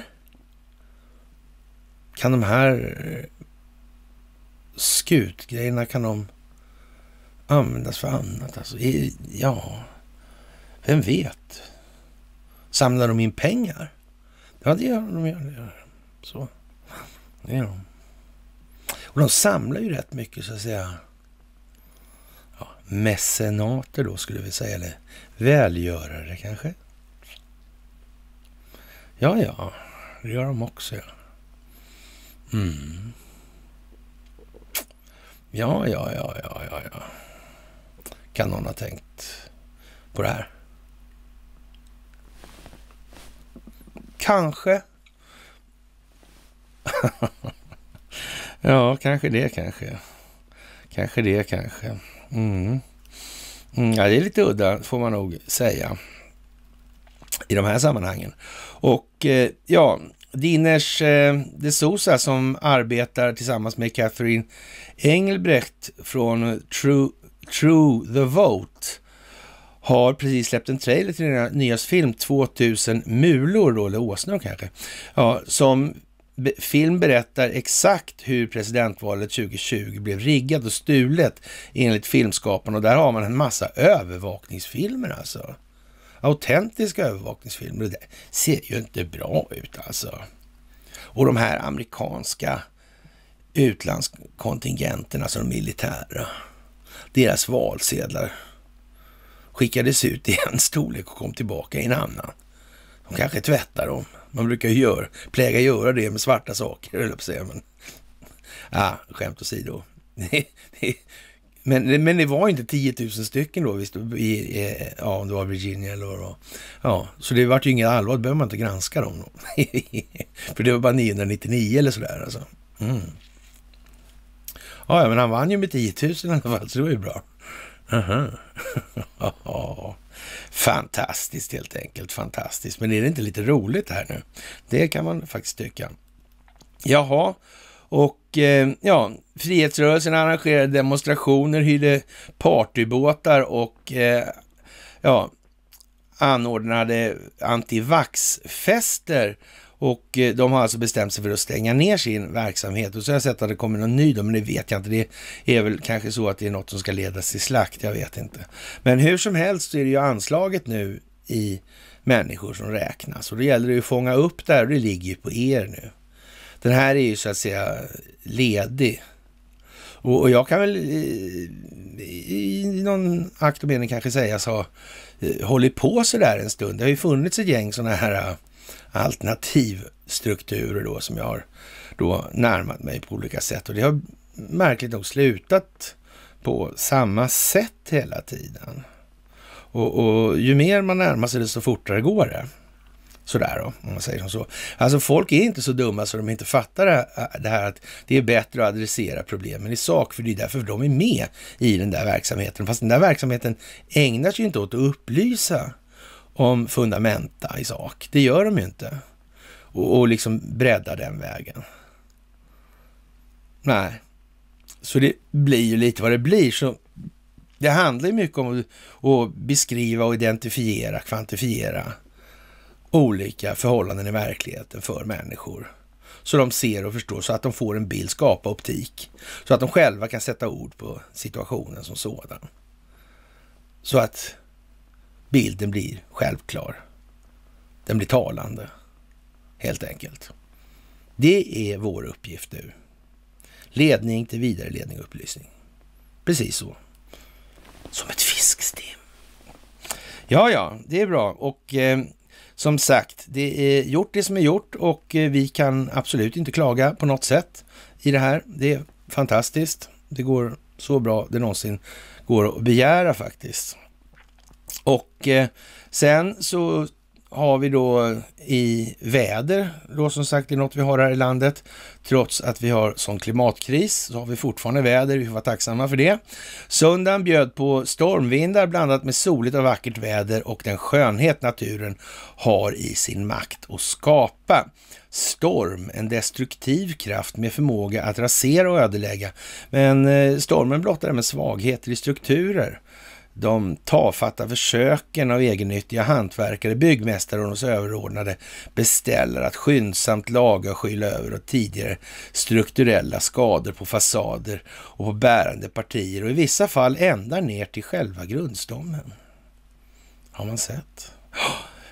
Kan de här eh, skutgrejerna, kan de användas för annat? Alltså, ja, vem vet? Samlar de in pengar? Ja, det gör de. Gör, det Så. Det gör de. Och de samlar ju rätt mycket, så att säga mecenater då skulle vi säga, eller välgörare kanske? Ja, ja, det gör de också. Ja, mm. ja, ja, ja, ja, ja, ja. Kan någon ha tänkt på det här? Kanske. ja, kanske det kanske. Kanske det kanske. Mm. mm. ja, det är lite udda får man nog säga i de här sammanhangen. Och eh, ja, Dinesh eh, de Sousa som arbetar tillsammans med Catherine Engelbrecht från True, True the Vote har precis släppt en trailer till den nya film 2000 mulor, då, eller åsnor kanske, ja, som film berättar exakt hur presidentvalet 2020 blev riggat och stulet enligt filmskaparna och där har man en massa övervakningsfilmer alltså. Autentiska övervakningsfilmer. Det ser ju inte bra ut alltså. Och de här amerikanska utlandskontingenterna, alltså de militära, deras valsedlar skickades ut i en storlek och kom tillbaka i en annan. De kanske tvättar dem. Man brukar ju gör, pläga göra det med svarta saker, eller på sig, men ah, Skämt åsido. men, men det var inte 10 000 stycken då, visst, i, ja, om det var Virginia eller vad Ja, så det vart ju inget allvar, då behöver man inte granska dem. Då. För det var bara 999 eller sådär alltså. Mm. Ja, men han vann ju med 10 000 i alla fall, så det var ju bra. Uh -huh. Fantastiskt helt enkelt, fantastiskt. Men är det inte lite roligt det här nu? Det kan man faktiskt tycka. Jaha, och eh, ja, frihetsrörelsen arrangerade demonstrationer, hyrde partybåtar och eh, ja, anordnade antivaxfester och eh, de har alltså bestämt sig för att stänga ner sin verksamhet. Och så har jag sett att det kommer någon ny då, men det vet jag inte. Det är väl kanske så att det är något som ska ledas till slakt, jag vet inte. Men hur som helst så är det ju anslaget nu i människor som räknas. Och då gäller det ju att fånga upp det här och det ligger ju på er nu. Den här är ju så att säga ledig. Och, jag kan väl eh, i, i någon akt och mening kanske sägas ha eh, hållit på så där en stund. Det har ju funnits ett gäng sådana här alternativstrukturer då som jag har då närmat mig på olika sätt. Och det har märkligt nog slutat på samma sätt hela tiden. Och, och ju mer man närmar sig det, så fortare går det. Sådär då, om man säger som så. Alltså folk är inte så dumma så de inte fattar det här att det är bättre att adressera problemen i sak, för det är därför de är med i den där verksamheten. Fast den där verksamheten ägnar sig ju inte åt att upplysa om fundamenta i sak. Det gör de ju inte. Och, och liksom breddar den vägen. Nej, så det blir ju lite vad det blir. Så det handlar ju mycket om att beskriva och identifiera, kvantifiera olika förhållanden i verkligheten för människor. Så de ser och förstår, så att de får en bild, skapa optik. Så att de själva kan sätta ord på situationen som sådan. Så att Bilden blir självklar. Den blir talande, helt enkelt. Det är vår uppgift nu. Ledning till vidare ledning och upplysning. Precis så. Som ett fiskstim. Ja, ja, det är bra. Och eh, som sagt, det är gjort det som är gjort och eh, vi kan absolut inte klaga på något sätt i det här. Det är fantastiskt. Det går så bra det någonsin går att begära faktiskt. Och eh, sen så har vi då i väder, då som sagt, det är något vi har här i landet. Trots att vi har sån klimatkris så har vi fortfarande väder, vi får vara tacksamma för det. Söndagen bjöd på stormvindar blandat med soligt och vackert väder och den skönhet naturen har i sin makt att skapa. Storm, en destruktiv kraft med förmåga att rasera och ödelägga. Men eh, stormen blottar även svagheter i strukturer de tafatta försöken av egennyttiga hantverkare, byggmästare och hos överordnade beställare att skyndsamt laga och skyla över och tidigare strukturella skador på fasader och på bärande partier och i vissa fall ända ner till själva grundstommen. Har man sett?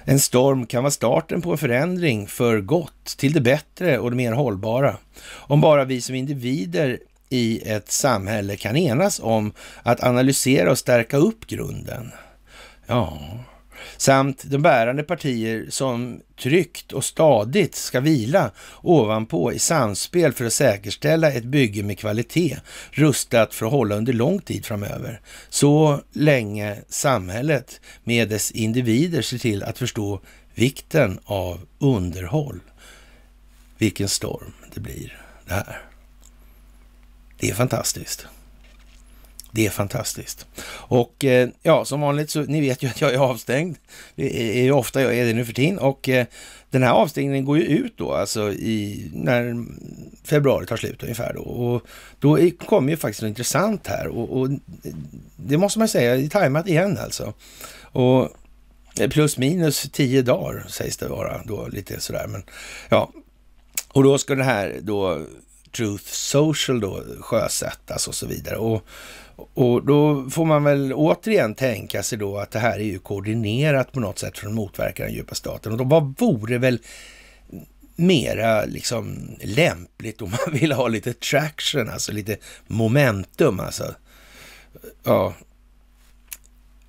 En storm kan vara starten på en förändring för gott, till det bättre och det mer hållbara. Om bara vi som individer i ett samhälle kan enas om att analysera och stärka upp grunden. Ja, samt de bärande partier som tryggt och stadigt ska vila ovanpå i samspel för att säkerställa ett bygge med kvalitet rustat för att hålla under lång tid framöver. Så länge samhället med dess individer ser till att förstå vikten av underhåll. Vilken storm det blir det här. Det är fantastiskt. Det är fantastiskt. Och eh, ja, som vanligt så ni vet ju att jag är avstängd. Det är ju ofta jag är det nu för tiden. Och eh, den här avstängningen går ju ut då, alltså i, när februari tar slut ungefär. Då. Och då kommer ju faktiskt något intressant här. Och, och det måste man säga, är tajmat igen alltså. Och eh, plus minus tio dagar sägs det vara då, lite sådär. Men ja, och då ska det här då Truth Social då sjösättas och så vidare. Och, och då får man väl återigen tänka sig då att det här är ju koordinerat på något sätt för att motverka den djupa staten. Och då, vad vore väl mera liksom lämpligt om man vill ha lite traction, alltså lite momentum alltså. Ja.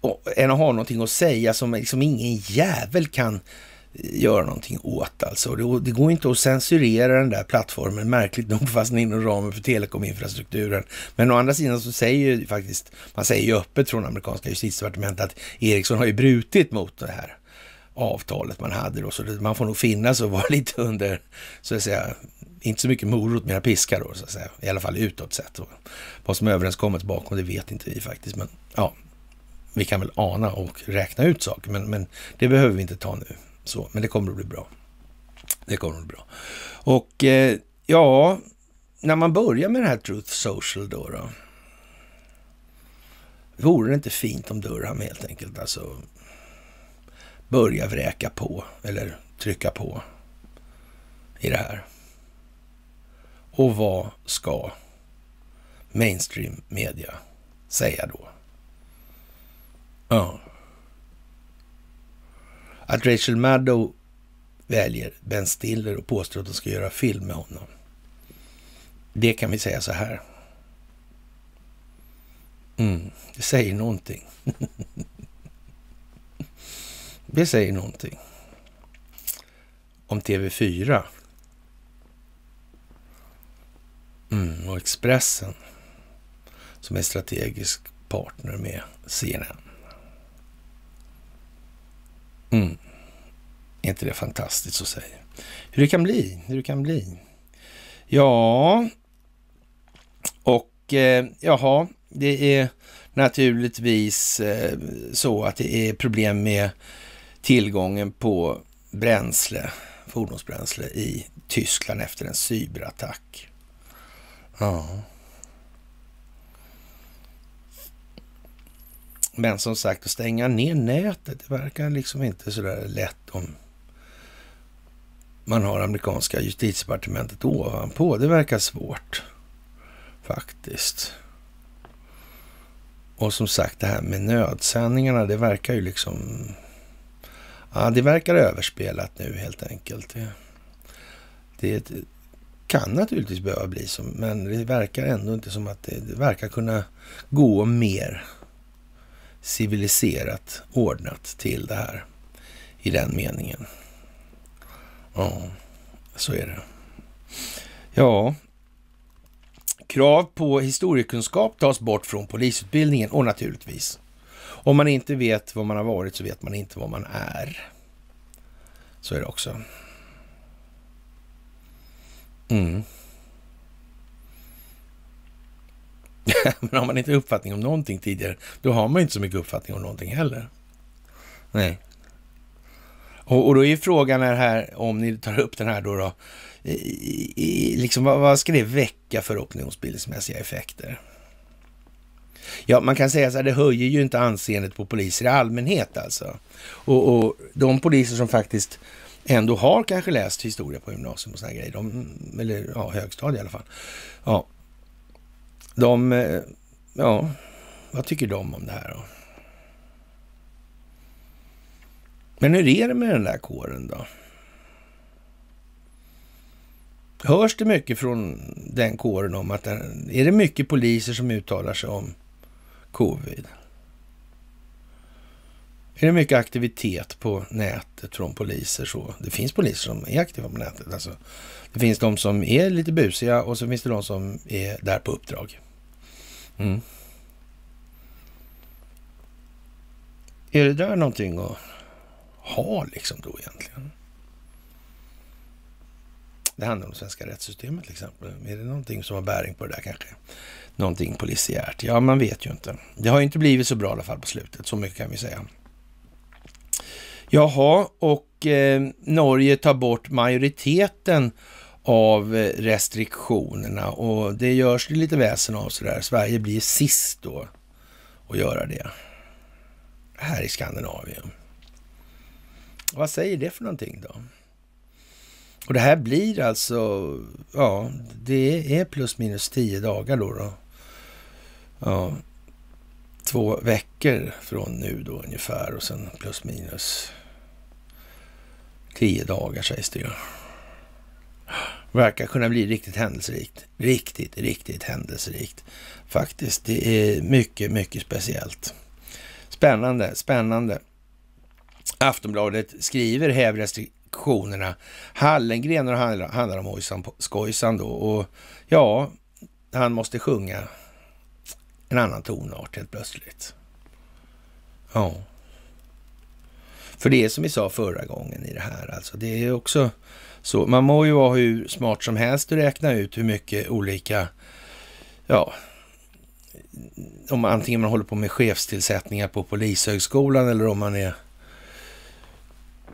Och, än att ha någonting att säga som liksom ingen jävel kan göra någonting åt alltså. Det, det går inte att censurera den där plattformen, märkligt nog, fast inom ramen för telekominfrastrukturen. Men å andra sidan så säger ju faktiskt, man säger ju öppet från amerikanska justitiedepartementet att Ericsson har ju brutit mot det här avtalet man hade då, så det, man får nog finnas och vara lite under, så att säga, inte så mycket morot, mera piska då, så att säga. I alla fall utåt sett. Vad som överenskommits bakom, det vet inte vi faktiskt, men ja, vi kan väl ana och räkna ut saker, men, men det behöver vi inte ta nu. Så, men det kommer att bli bra. Det kommer att bli bra. Och eh, ja, när man börjar med det här Truth Social då, då. Vore det inte fint om Durham helt enkelt alltså börja vräka på eller trycka på i det här? Och vad ska mainstream media säga då? Ja att Rachel Maddow väljer Ben Stiller och påstår att de ska göra film med honom. Det kan vi säga så här. Mm, det säger någonting. det säger någonting. Om TV4. Mm, och Expressen som är strategisk partner med CNN. Mm. Är inte det fantastiskt att säga? Hur det kan bli, hur det kan bli. Ja, och eh, jaha, det är naturligtvis eh, så att det är problem med tillgången på bränsle, fordonsbränsle i Tyskland efter en cyberattack. Ja. Men som sagt, att stänga ner nätet, det verkar liksom inte så där lätt om man har amerikanska justitiedepartementet ovanpå. Det verkar svårt faktiskt. Och som sagt, det här med nödsändningarna, det verkar ju liksom... Ja, det verkar överspelat nu helt enkelt. Det, det kan naturligtvis behöva bli så, men det verkar ändå inte som att det, det verkar kunna gå mer civiliserat ordnat till det här i den meningen. Ja, så är det. Ja, krav på historiekunskap tas bort från polisutbildningen och naturligtvis. Om man inte vet vad man har varit så vet man inte vad man är. Så är det också. Mm. Men har man inte uppfattning om någonting tidigare, då har man inte så mycket uppfattning om någonting heller. Nej. Och, och då är ju frågan är här, om ni tar upp den här då, då i, i, liksom, vad, vad ska det väcka för opinionsbildningsmässiga effekter? Ja, man kan säga så här, det höjer ju inte anseendet på poliser i allmänhet alltså. Och, och de poliser som faktiskt ändå har kanske läst historia på gymnasium och sådana grejer, de, eller ja, högstadiet i alla fall. Ja, de, eh, ja, vad tycker de om det här då? Men hur är det med den där kåren då? Hörs det mycket från den kåren om att den, är det mycket poliser som uttalar sig om covid? Är det mycket aktivitet på nätet från poliser? så? Det finns poliser som är aktiva på nätet. Alltså, det finns de som är lite busiga och så finns det de som är där på uppdrag. Mm. Är det där någonting att ha liksom då egentligen? Det handlar om det svenska rättssystemet till exempel. Är det någonting som har bäring på det där kanske? Någonting polisiärt? Ja, man vet ju inte. Det har ju inte blivit så bra i alla fall på slutet, så mycket kan vi säga. Jaha, och eh, Norge tar bort majoriteten av eh, restriktionerna och det görs det lite väsen av sådär. Sverige blir sist då att göra det. Här i Skandinavien. Vad säger det för någonting då? Och det här blir alltså, ja, det är plus minus tio dagar då. då. Ja, två veckor från nu då ungefär och sen plus minus tio dagar sägs det ju verkar kunna bli riktigt händelserikt. Riktigt, riktigt händelserikt faktiskt. Det är mycket, mycket speciellt. Spännande, spännande. Aftonbladet skriver häv restriktionerna. Hallengren handlar om hojsan skojsan då och ja, han måste sjunga en annan tonart helt plötsligt. Ja. För det är som vi sa förra gången i det här alltså, det är också så man må ju vara hur smart som helst att räkna ut hur mycket olika, ja, om antingen man håller på med chefstillsättningar på polishögskolan eller om man är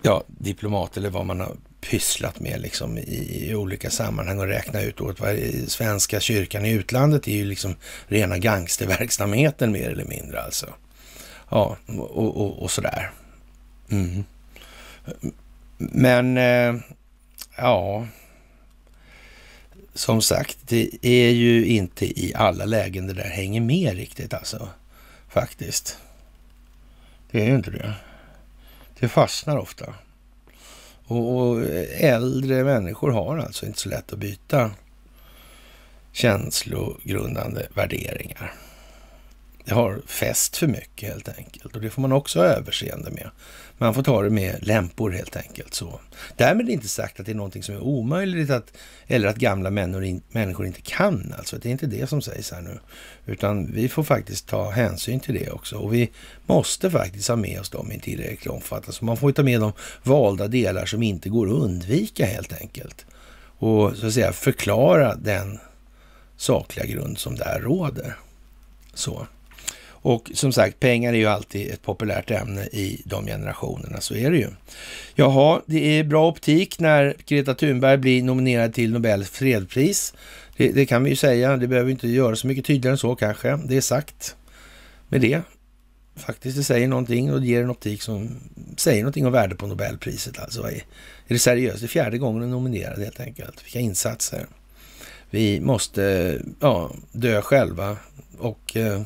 ja, diplomat eller vad man har pysslat med liksom i, i olika sammanhang och räkna ut åt vad svenska kyrkan i utlandet är ju liksom rena gangsterverksamheten mer eller mindre alltså. Ja, och, och, och sådär. Mm. Men eh, Ja, som sagt, det är ju inte i alla lägen det där hänger med riktigt alltså. Faktiskt. Det är ju inte det. Det fastnar ofta. Och, och äldre människor har alltså inte så lätt att byta känslogrundande värderingar. Det har fäst för mycket helt enkelt och det får man också ha överseende med. Man får ta det med lämpor helt enkelt. Så. Därmed är det inte sagt att det är någonting som är omöjligt att, eller att gamla människor inte kan. Alltså, det är inte det som sägs här nu. Utan vi får faktiskt ta hänsyn till det också. Och vi måste faktiskt ha med oss dem i tillräcklig omfattning. Så man får ju ta med de valda delar som inte går att undvika helt enkelt. Och så att säga förklara den sakliga grund som där råder. Så. Och som sagt, pengar är ju alltid ett populärt ämne i de generationerna, så är det ju. Jaha, det är bra optik när Greta Thunberg blir nominerad till Nobels fredspris. Det, det kan vi ju säga, det behöver inte göra så mycket tydligare än så kanske. Det är sagt med det. Faktiskt, det säger någonting och ger en optik som säger någonting om värde på Nobelpriset. Alltså, är, det seriöst? Det är fjärde gången den nominerad helt enkelt. Vilka insatser. Vi måste ja, dö själva och eh,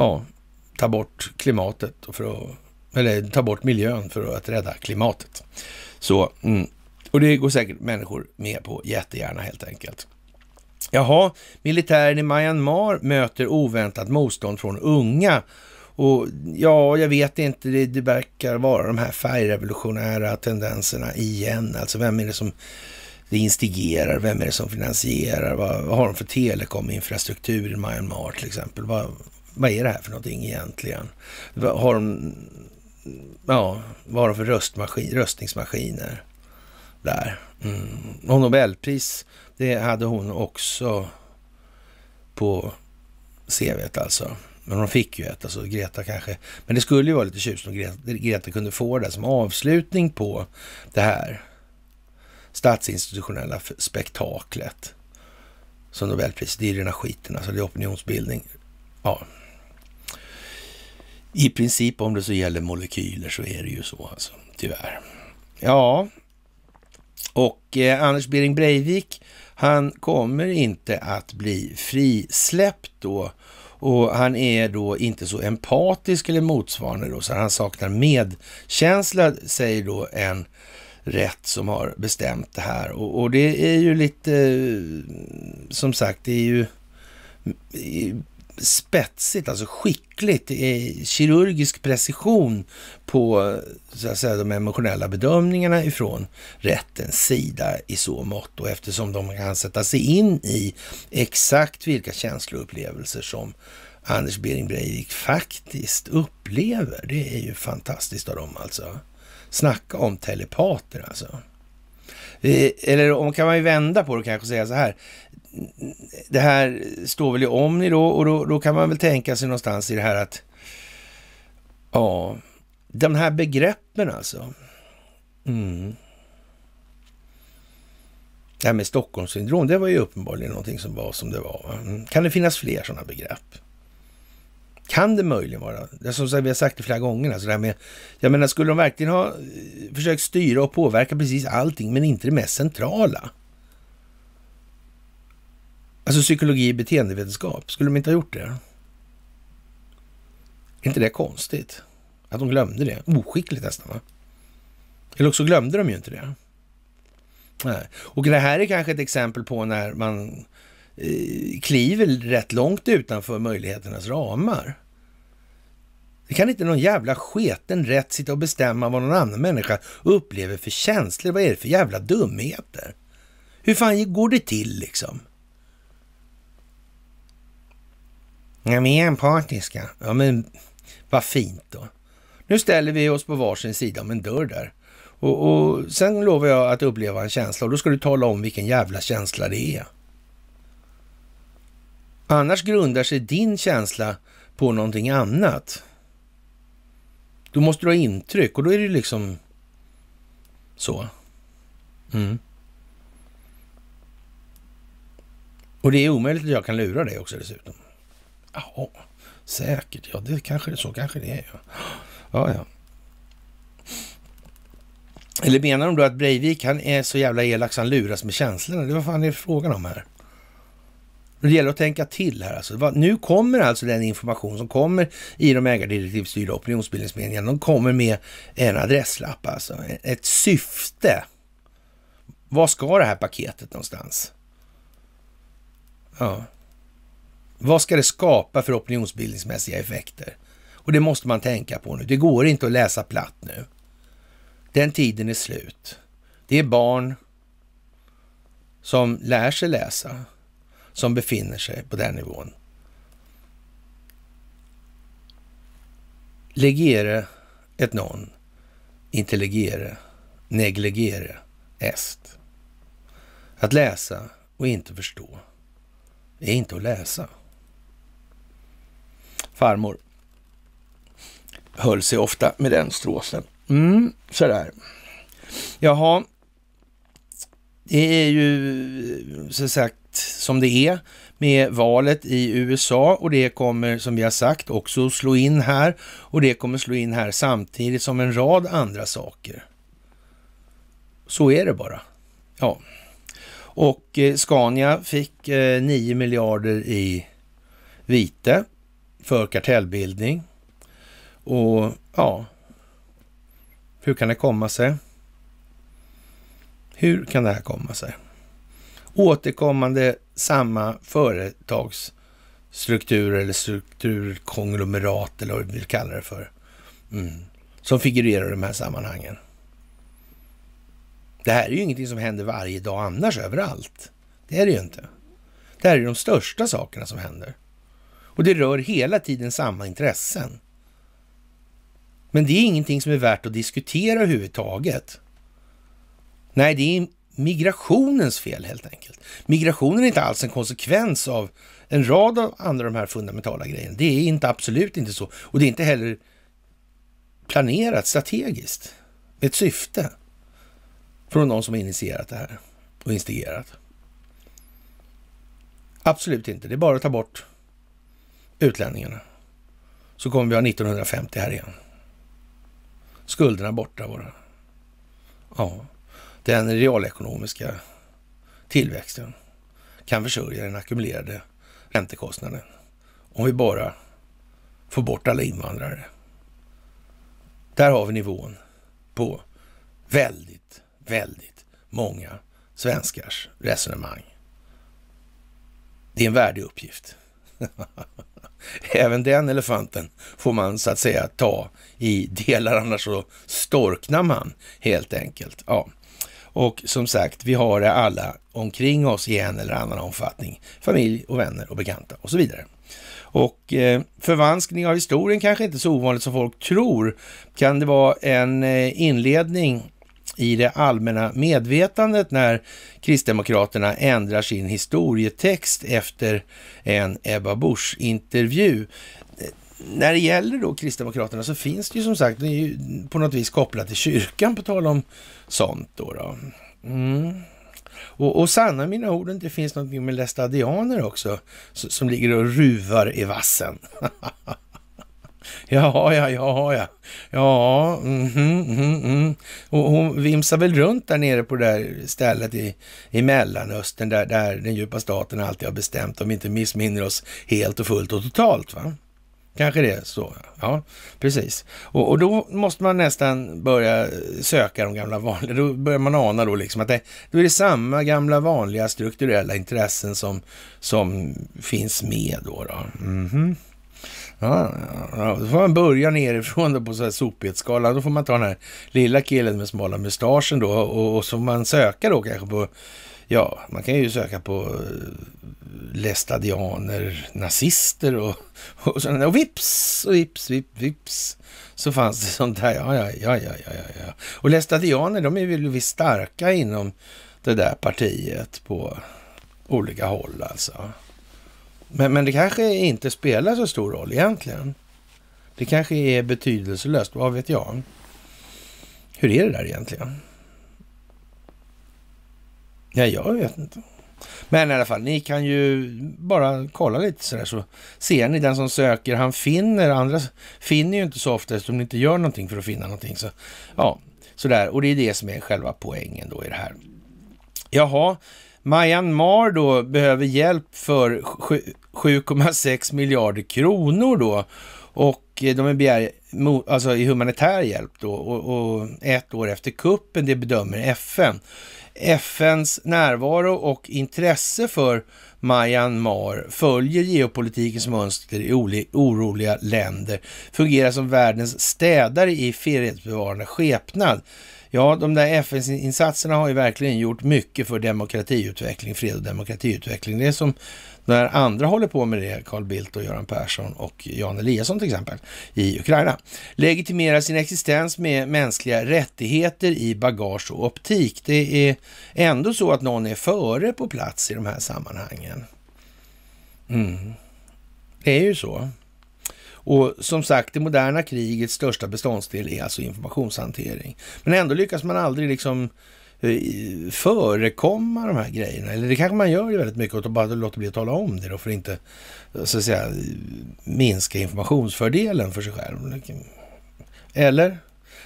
ja, ta bort klimatet, för att, eller ta bort miljön för att rädda klimatet. Så, mm. och det går säkert människor med på jättegärna helt enkelt. Jaha, militären i Myanmar möter oväntat motstånd från unga. Och ja, jag vet inte, det, det verkar vara de här färgrevolutionära tendenserna igen. Alltså vem är det som det instigerar? Vem är det som finansierar? Vad, vad har de för telekominfrastruktur i Myanmar till exempel? Vad, vad är det här för någonting egentligen? Har de, ja, vad har de för röstmaskin, röstningsmaskiner där? Mm. Och Nobelpris, det hade hon också på CVt alltså. Men hon fick ju ett, alltså Greta kanske. Men det skulle ju vara lite tjusigt om Greta, Greta kunde få det som avslutning på det här statsinstitutionella spektaklet som Nobelpris. Det är ju den skiten, alltså det är opinionsbildning. Ja, i princip om det så gäller molekyler så är det ju så alltså, tyvärr. Ja, och eh, Anders Bering Breivik, han kommer inte att bli frisläppt då. Och han är då inte så empatisk eller motsvarande då, så han saknar medkänsla, säger då en rätt som har bestämt det här. Och, och det är ju lite, eh, som sagt, det är ju spetsigt, alltså skickligt, kirurgisk precision på så att säga, de emotionella bedömningarna ifrån rättens sida i så mått. Och eftersom de kan sätta sig in i exakt vilka känsloupplevelser som Anders Bering Breivik faktiskt upplever. Det är ju fantastiskt av dem alltså. Snacka om telepater alltså. Eh, eller om kan man ju vända på det och kanske säga så här det här står väl i Omni då och då, då kan man väl tänka sig någonstans i det här att ja, de här begreppen alltså. Mm. Det här med Stockholmssyndrom, det var ju uppenbarligen någonting som var som det var. Mm. Kan det finnas fler sådana begrepp? Kan det möjligen vara? Det som vi har sagt det flera gånger, alltså det här med, jag menar, skulle de verkligen ha eh, försökt styra och påverka precis allting, men inte det mest centrala? Alltså psykologi och beteendevetenskap, skulle de inte ha gjort det? Är inte det konstigt? Att de glömde det? Oskickligt nästan va? Eller också glömde de ju inte det. Nej. Och det här är kanske ett exempel på när man eh, kliver rätt långt utanför möjligheternas ramar. Det kan inte någon jävla sketen rätt sitta och bestämma vad någon annan människa upplever för känslor. Vad är det för jävla dumheter? Hur fan går det till liksom? Ja, vi är empatiska. Ja, men vad fint då. Nu ställer vi oss på varsin sida om en dörr där. Och, och sen lovar jag att uppleva en känsla och då ska du tala om vilken jävla känsla det är. Annars grundar sig din känsla på någonting annat. Då måste du ha intryck och då är det liksom så. Mm. Och det är omöjligt att jag kan lura dig också dessutom. Ja, säkert. Ja, det kanske, så kanske det är. Ja. ja, ja. Eller menar de då att Breivik, han är så jävla elak så han luras med känslorna? Det var fan det är frågan om här. Det gäller att tänka till här alltså. Nu kommer alltså den information som kommer i de ägardirektivstyrda opinionsbildningsmedierna. De kommer med en adresslapp alltså. Ett syfte. Vad ska det här paketet någonstans? Ja. Vad ska det skapa för opinionsbildningsmässiga effekter? Och det måste man tänka på nu. Det går inte att läsa platt nu. Den tiden är slut. Det är barn som lär sig läsa, som befinner sig på den nivån. Legere et non, intelligere, negligere est. Att läsa och inte förstå är inte att läsa. Farmor höll sig ofta med den stråsen. Mm, sådär. Jaha, det är ju som sagt som det är med valet i USA och det kommer som vi har sagt också slå in här och det kommer slå in här samtidigt som en rad andra saker. Så är det bara. Ja. Och eh, Scania fick 9 eh, miljarder i vite för kartellbildning. Och ja, hur kan det komma sig? Hur kan det här komma sig? Återkommande samma företagsstrukturer eller strukturkonglomerat eller vad vi vill kalla det för. Mm. Som figurerar i de här sammanhangen. Det här är ju ingenting som händer varje dag annars överallt. Det är det ju inte. Det här är de största sakerna som händer. Och det rör hela tiden samma intressen. Men det är ingenting som är värt att diskutera överhuvudtaget. Nej, det är migrationens fel helt enkelt. Migrationen är inte alls en konsekvens av en rad av andra de här fundamentala grejerna. Det är inte absolut inte så. Och det är inte heller planerat strategiskt med ett syfte från någon som har initierat det här och instigerat. Absolut inte. Det är bara att ta bort utlänningarna. Så kommer vi ha 1950 här igen. Skulderna borta bara. Ja, den realekonomiska tillväxten kan försörja den ackumulerade räntekostnaden. Om vi bara får bort alla invandrare. Där har vi nivån på väldigt, väldigt många svenskars resonemang. Det är en värdig uppgift. Även den elefanten får man så att säga ta i delar, annars så storknar man helt enkelt. Ja. Och som sagt, vi har det alla omkring oss i en eller annan omfattning. Familj och vänner och bekanta och så vidare. Och eh, förvanskning av historien kanske inte är så ovanligt som folk tror. Kan det vara en eh, inledning i det allmänna medvetandet när Kristdemokraterna ändrar sin historietext efter en Ebba Busch-intervju när det gäller då Kristdemokraterna så finns det ju som sagt, det är ju på något vis kopplat till kyrkan på tal om sånt då. då. Mm. Och, och sanna mina ord, det finns något med lästadianer också som ligger och ruvar i vassen. Ja, ja, ja, ja. Ja, mm, mm, mm. Och hon vimsar väl runt där nere på det där stället i, i Mellanöstern där, där den djupa staten alltid har bestämt, om vi inte missminner oss helt och fullt och totalt. va? Kanske det är så. Ja, precis. Och, och, då måste man nästan börja söka de gamla vanliga. Då börjar man ana då liksom att det, då är det samma gamla vanliga strukturella intressen som, som finns med då. då. Mm -hmm. Ja, ja, då får man börja nerifrån då på så här sopighetsskalan. Då får man ta den här lilla killen med smala mustaschen då och, och så får man söka då kanske på, ja, man kan ju söka på eh, lästadianer, nazister och, och sådana Och vips, och vips, vips, vips, så fanns det sånt här. Ja, ja, ja, ja, ja, ja. Och lästadianer, de är väl visst starka inom det där partiet på olika håll alltså. Men, men det kanske inte spelar så stor roll egentligen. Det kanske är betydelselöst, vad vet jag? Hur är det där egentligen? Nej, jag vet inte. Men i alla fall, ni kan ju bara kolla lite sådär så ser ni den som söker, han finner. Andra finner ju inte så ofta eftersom ni inte gör någonting för att finna någonting. Så, ja, sådär. Och det är det som är själva poängen då i det här. Jaha, Myanmar då behöver hjälp för 7,6 miljarder kronor då och eh, de begär alltså i humanitär hjälp då och, och ett år efter kuppen, det bedömer FN. FNs närvaro och intresse för Myanmar följer geopolitikens mönster i oroliga länder, fungerar som världens städare i fredsbevarande skepnad. Ja, de där FN-insatserna har ju verkligen gjort mycket för demokratiutveckling, fred och demokratiutveckling. Det är som när andra håller på med det, Carl Bildt och Göran Persson och Jan Eliasson till exempel, i Ukraina. Legitimera sin existens med mänskliga rättigheter i bagage och optik. Det är ändå så att någon är före på plats i de här sammanhangen. Mm. Det är ju så. Och som sagt, det moderna krigets största beståndsdel är alltså informationshantering. Men ändå lyckas man aldrig liksom eh, förekomma de här grejerna. Eller det kanske man gör väldigt mycket och bara låter bli att tala om det då för att inte så att säga minska informationsfördelen för sig själv. Eller?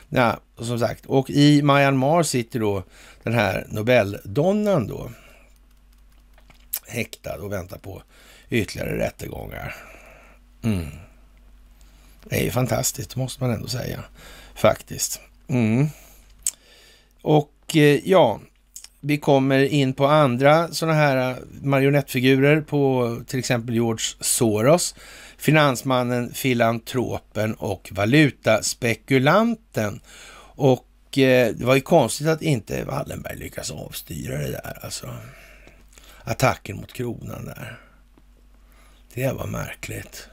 Ja, som sagt. Och i Myanmar sitter då den här Nobeldonnan då häktad och väntar på ytterligare rättegångar. Mm. Det är ju fantastiskt, måste man ändå säga, faktiskt. Mm. Och eh, ja, vi kommer in på andra sådana här eh, marionettfigurer på till exempel George Soros, finansmannen, filantropen och valutaspekulanten. Och eh, det var ju konstigt att inte Wallenberg lyckas avstyra det där alltså. Attacken mot kronan där. Det var märkligt.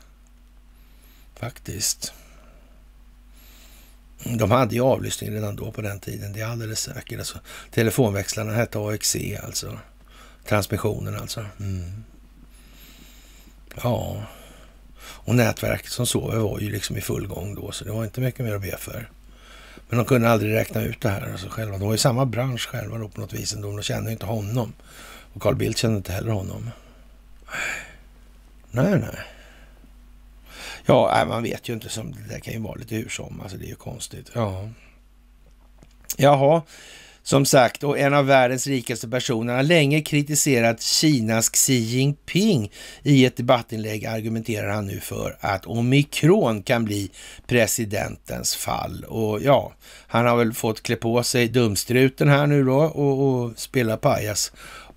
Faktiskt. De hade ju avlyssning redan då på den tiden, det är alldeles säkert. Alltså, telefonväxlarna hette AXC e, alltså. Transmissionen alltså. Mm. Ja. Och nätverket som sover var ju liksom i full gång då, så det var inte mycket mer att be för. Men de kunde aldrig räkna ut det här alltså själva. De var i samma bransch själva då på något vis ändå, de kände inte honom. Och Carl Bildt kände inte heller honom. Nej, nej. Ja, man vet ju inte. Som, det där kan ju vara lite hur som. Alltså, det är ju konstigt. Ja. Jaha, som sagt, och en av världens rikaste personer har länge kritiserat Kinas Xi Jinping. I ett debattinlägg argumenterar han nu för att omikron kan bli presidentens fall. Och ja, han har väl fått klä på sig dumstruten här nu då och, och spela pajas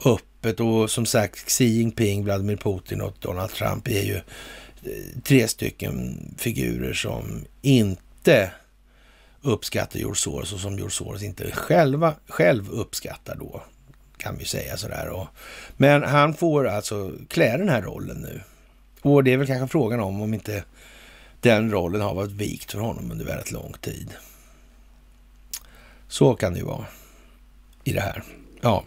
öppet. Och som sagt, Xi Jinping, Vladimir Putin och Donald Trump är ju tre stycken figurer som inte uppskattar George Soros och som George Soros inte själva, själv uppskattar då, kan vi säga sådär. Och, men han får alltså klä den här rollen nu. Och det är väl kanske frågan om, om inte den rollen har varit vikt för honom under väldigt lång tid. Så kan det ju vara i det här. Ja.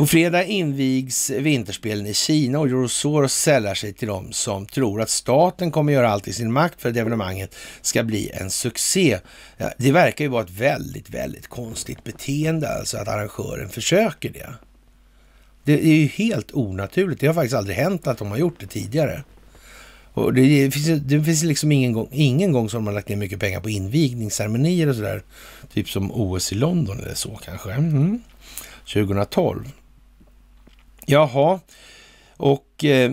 På fredag invigs vinterspelen i Kina och Eurosoros sällar sig till dem som tror att staten kommer göra allt i sin makt för att evenemanget ska bli en succé. Ja, det verkar ju vara ett väldigt, väldigt konstigt beteende alltså att arrangören försöker det. Det är ju helt onaturligt. Det har faktiskt aldrig hänt att de har gjort det tidigare. Och det, finns, det finns liksom ingen gång, ingen gång som man lagt ner mycket pengar på invigningsceremonier och sådär. Typ som OS i London eller så kanske. Mm. 2012. Jaha, och eh,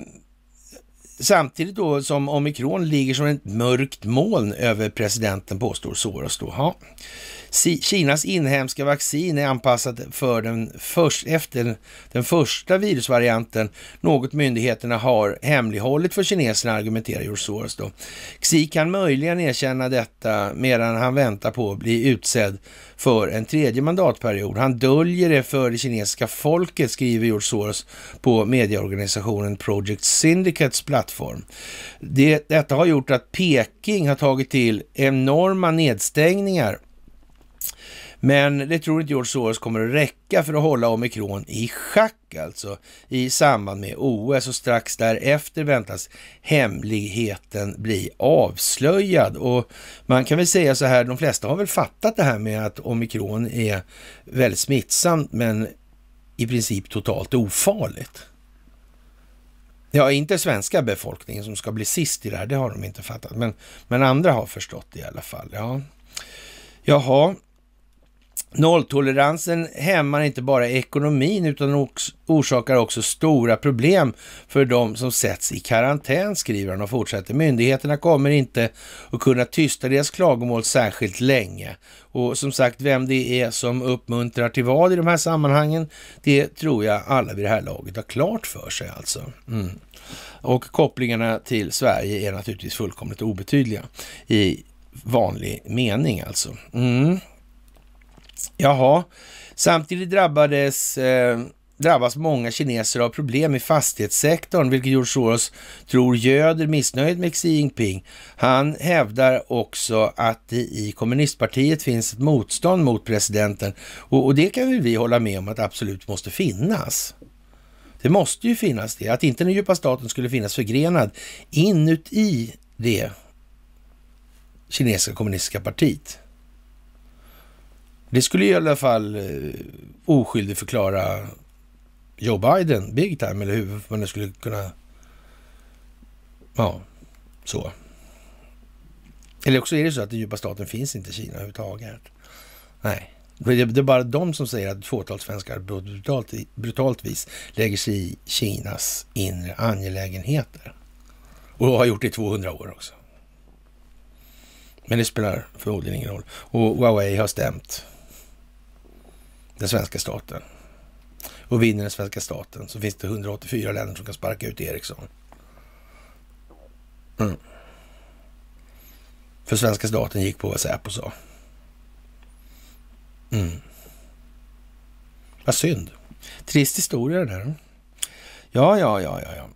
samtidigt då som omikron ligger som ett mörkt moln över presidenten påstår Soros då. Ja. Kinas inhemska vaccin är anpassat för den först, efter den första virusvarianten, något myndigheterna har hemlighållit för kineserna, argumenterar George Soros. Xi kan möjligen erkänna detta medan han väntar på att bli utsedd för en tredje mandatperiod. Han döljer det för det kinesiska folket, skriver George Soros på medieorganisationen Project Syndicates plattform. Det, detta har gjort att Peking har tagit till enorma nedstängningar men det tror inte George Soros kommer att räcka för att hålla omikron i schack alltså i samband med OS och strax därefter väntas hemligheten bli avslöjad. Och man kan väl säga så här, de flesta har väl fattat det här med att omikron är väldigt smittsamt men i princip totalt ofarligt. Ja, inte svenska befolkningen som ska bli sist i det här, det har de inte fattat. Men, men andra har förstått det i alla fall. Ja. Jaha, Nolltoleransen hämmar inte bara ekonomin utan orsakar också stora problem för de som sätts i karantän, skriver han och fortsätter. Myndigheterna kommer inte att kunna tysta deras klagomål särskilt länge. Och som sagt, vem det är som uppmuntrar till vad i de här sammanhangen, det tror jag alla vid det här laget har klart för sig alltså. Mm. Och kopplingarna till Sverige är naturligtvis fullkomligt obetydliga i vanlig mening alltså. Mm. Jaha, samtidigt drabbades eh, drabbas många kineser av problem i fastighetssektorn, vilket George Soros tror göder missnöjet med Xi Jinping. Han hävdar också att det i kommunistpartiet finns ett motstånd mot presidenten och, och det kan väl vi hålla med om att absolut måste finnas. Det måste ju finnas det, att inte den djupa staten skulle finnas förgrenad inuti det kinesiska kommunistiska partiet. Det skulle i alla fall eh, förklara Joe Biden big time, eller hur man nu skulle kunna... Ja, så. Eller också är det så att den djupa staten finns inte i Kina överhuvudtaget. Nej, det är bara de som säger att ett fåtal svenskar brutalt, brutalt vis lägger sig i Kinas inre angelägenheter. Och har gjort det i 200 år också. Men det spelar förmodligen ingen roll. Och Huawei har stämt den svenska staten. Och vinner den svenska staten så finns det 184 länder som kan sparka ut Ericsson. Mm. För svenska staten gick på vad Säpo sa. Mm. Vad synd. Trist historia det där. Ja, ja, ja, ja, ja.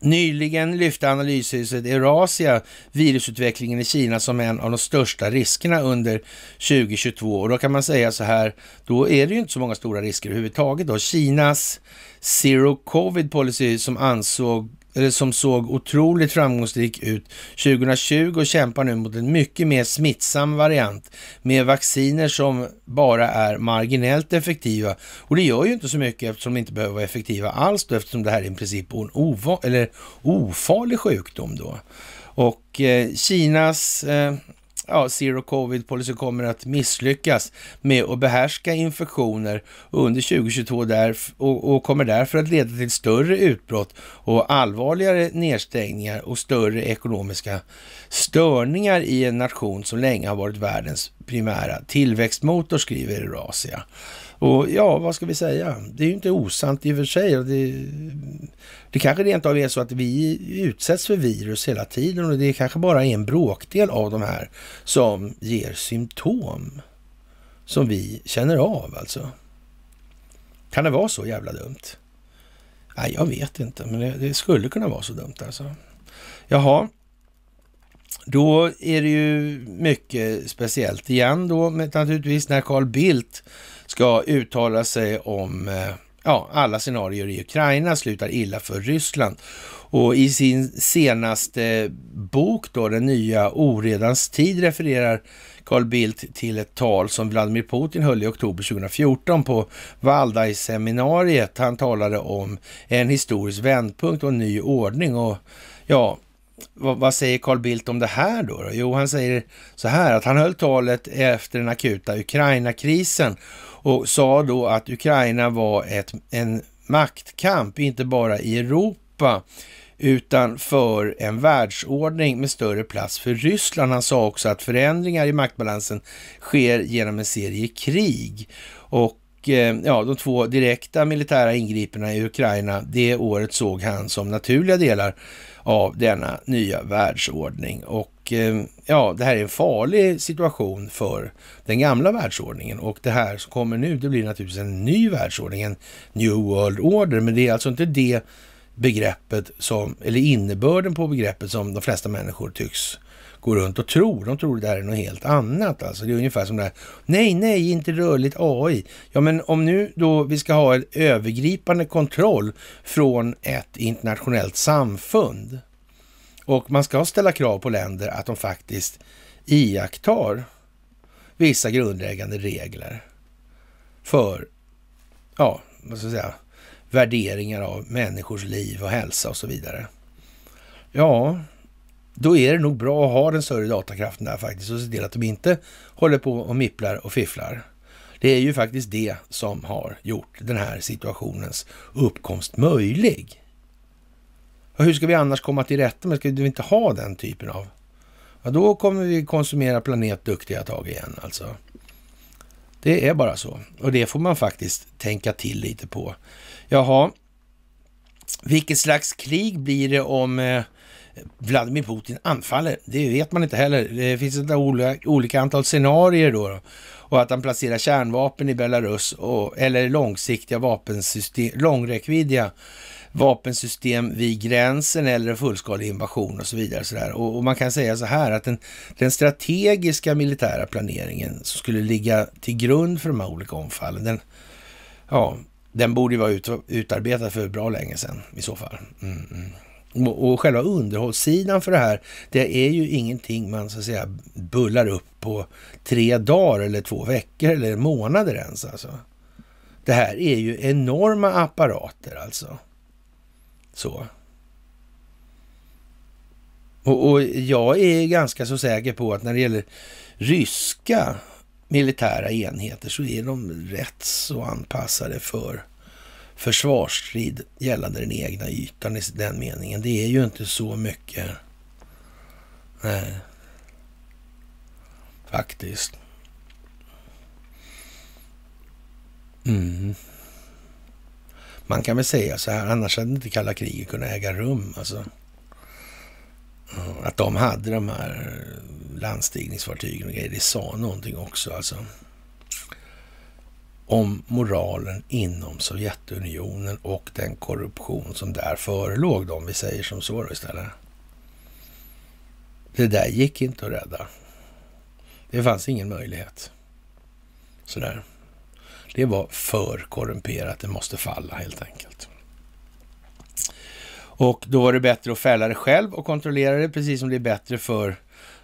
Nyligen lyfte analyshuset Erasia virusutvecklingen i Kina som en av de största riskerna under 2022. Och då kan man säga så här, då är det ju inte så många stora risker överhuvudtaget. Då. Kinas zero covid policy som ansåg som såg otroligt framgångsrik ut 2020 och kämpar nu mot en mycket mer smittsam variant med vacciner som bara är marginellt effektiva. Och det gör ju inte så mycket eftersom de inte behöver vara effektiva alls då, eftersom det här är i princip en eller ofarlig sjukdom då. Och eh, Kinas eh, ja, Zero Covid Policy kommer att misslyckas med att behärska infektioner under 2022 där, och, och kommer därför att leda till större utbrott och allvarligare nedstängningar och större ekonomiska störningar i en nation som länge har varit världens primära tillväxtmotor, skriver Eurasia. Och ja, vad ska vi säga? Det är ju inte osant i och för sig. Det, det kanske rent av är så att vi utsätts för virus hela tiden och det är kanske bara är en bråkdel av de här som ger symptom som vi känner av alltså. Kan det vara så jävla dumt? Nej, jag vet inte, men det, det skulle kunna vara så dumt alltså. Jaha, då är det ju mycket speciellt igen då, naturligtvis när Carl Bildt ska uttala sig om eh, ja, alla scenarier i Ukraina slutar illa för Ryssland. Och i sin senaste eh, bok då, Den nya oredans tid, refererar Carl Bildt till ett tal som Vladimir Putin höll i oktober 2014 på Valdai-seminariet. Han talade om en historisk vändpunkt och en ny ordning och ja, vad, vad säger Carl Bildt om det här då? Jo, han säger så här att han höll talet efter den akuta Ukraina-krisen och sa då att Ukraina var ett, en maktkamp, inte bara i Europa utan för en världsordning med större plats för Ryssland. Han sa också att förändringar i maktbalansen sker genom en serie krig. Och eh, ja, de två direkta militära ingripandena i Ukraina det året såg han som naturliga delar av denna nya världsordning. Och Eh, ja, det här är en farlig situation för den gamla världsordningen och det här som kommer nu, det blir naturligtvis en ny världsordning, en New World Order, men det är alltså inte det begreppet som, eller innebörden på begreppet som de flesta människor tycks gå runt och tro. De tror det här är något helt annat. Alltså det är ungefär som det här, nej, nej, inte rörligt AI. Ja, men om nu då vi ska ha en övergripande kontroll från ett internationellt samfund, och man ska ställa krav på länder att de faktiskt iakttar vissa grundläggande regler för, ja, vad ska jag säga, värderingar av människors liv och hälsa och så vidare. Ja, då är det nog bra att ha den större datakraften där faktiskt och se till att de inte håller på och mipplar och fifflar. Det är ju faktiskt det som har gjort den här situationens uppkomst möjlig. Ja, hur ska vi annars komma till rätta med Ska vi inte ha den typen av... Ja, då kommer vi konsumera planetduktiga tag igen alltså. Det är bara så. Och det får man faktiskt tänka till lite på. Jaha, vilket slags krig blir det om eh, Vladimir Putin anfaller? Det vet man inte heller. Det finns ett olika antal scenarier då. Och att han placerar kärnvapen i Belarus och, eller långsiktiga vapensystem, långräckviddiga vapensystem vid gränsen eller en fullskalig invasion och så vidare. Och, så och, och, man kan säga så här att den, den strategiska militära planeringen som skulle ligga till grund för de här olika omfallen, den, ja, den borde ju vara ut, utarbetad för bra länge sedan i så fall. Mm, mm. Och själva underhållssidan för det här, det är ju ingenting man så att säga bullar upp på tre dagar eller två veckor eller månader ens alltså. Det här är ju enorma apparater alltså. Så. Och, och, jag är ganska så säker på att när det gäller ryska militära enheter så är de rätt så anpassade för försvarsstrid gällande den egna ytan i den meningen. Det är ju inte så mycket. Nej. Faktiskt. Mm. Man kan väl säga så här, annars hade inte kalla kriget kunnat äga rum. Alltså. Att de hade de här landstigningsfartygen och grejer, det sa någonting också. Alltså. Om moralen inom Sovjetunionen och den korruption som där förelåg. Om vi säger som så istället. Det där gick inte att rädda. Det fanns ingen möjlighet. Sådär. Det var för korrumperat, det måste falla helt enkelt. Och då var det bättre att fälla det själv och kontrollera det, precis som det är bättre för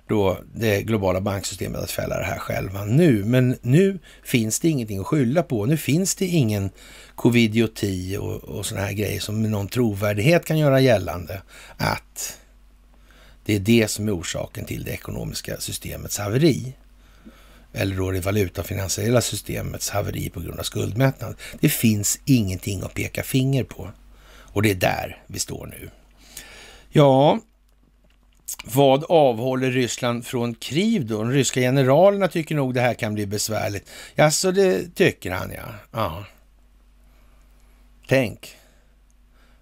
då det globala banksystemet att fälla det här själva nu. Men nu finns det ingenting att skylla på. Nu finns det ingen covidioti och, och sådana här grejer som med någon trovärdighet kan göra gällande att det är det som är orsaken till det ekonomiska systemets haveri eller då det valutafinansiella systemets haveri på grund av skuldmättnad. Det finns ingenting att peka finger på och det är där vi står nu. Ja, vad avhåller Ryssland från krig då? De ryska generalerna tycker nog det här kan bli besvärligt. Ja, så det tycker han ja. ja. Tänk.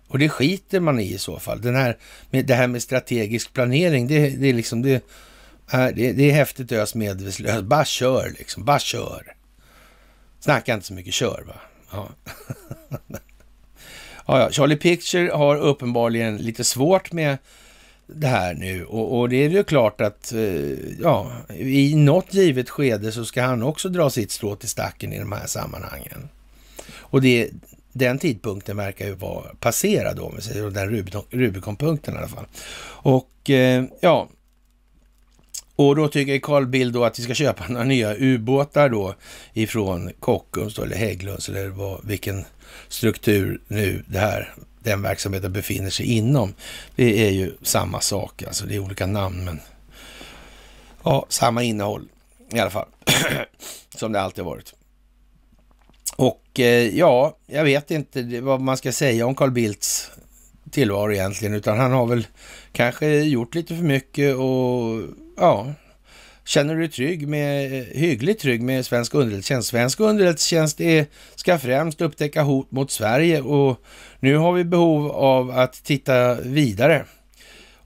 Och det skiter man i i så fall. Den här, det här med strategisk planering, det, det, är liksom, det det, det är häftigt ös medvetslös. Bara kör liksom. Bara kör. Snacka inte så mycket, kör va. Ja. ja, Charlie Picture har uppenbarligen lite svårt med det här nu och, och, det är ju klart att eh, ja, i något givet skede så ska han också dra sitt strå till stacken i de här sammanhangen. Och det, den tidpunkten verkar ju vara passerad då, om vi säger, den Rubicon-punkten i alla fall. Och eh, ja, och då tycker Carl Bildt då att vi ska köpa några nya ubåtar då ifrån Kockums då, eller Hägglunds eller vad, vilken struktur nu det här, den verksamheten befinner sig inom. Det är ju samma sak, alltså det är olika namn men ja, samma innehåll i alla fall som det alltid har varit. Och eh, ja, jag vet inte vad man ska säga om Carl Bildts tillvaro egentligen, utan han har väl kanske gjort lite för mycket och ja, känner du dig trygg med, hyggligt trygg med svensk underrättelsetjänst? Svensk underrättelsetjänst är, ska främst upptäcka hot mot Sverige och nu har vi behov av att titta vidare.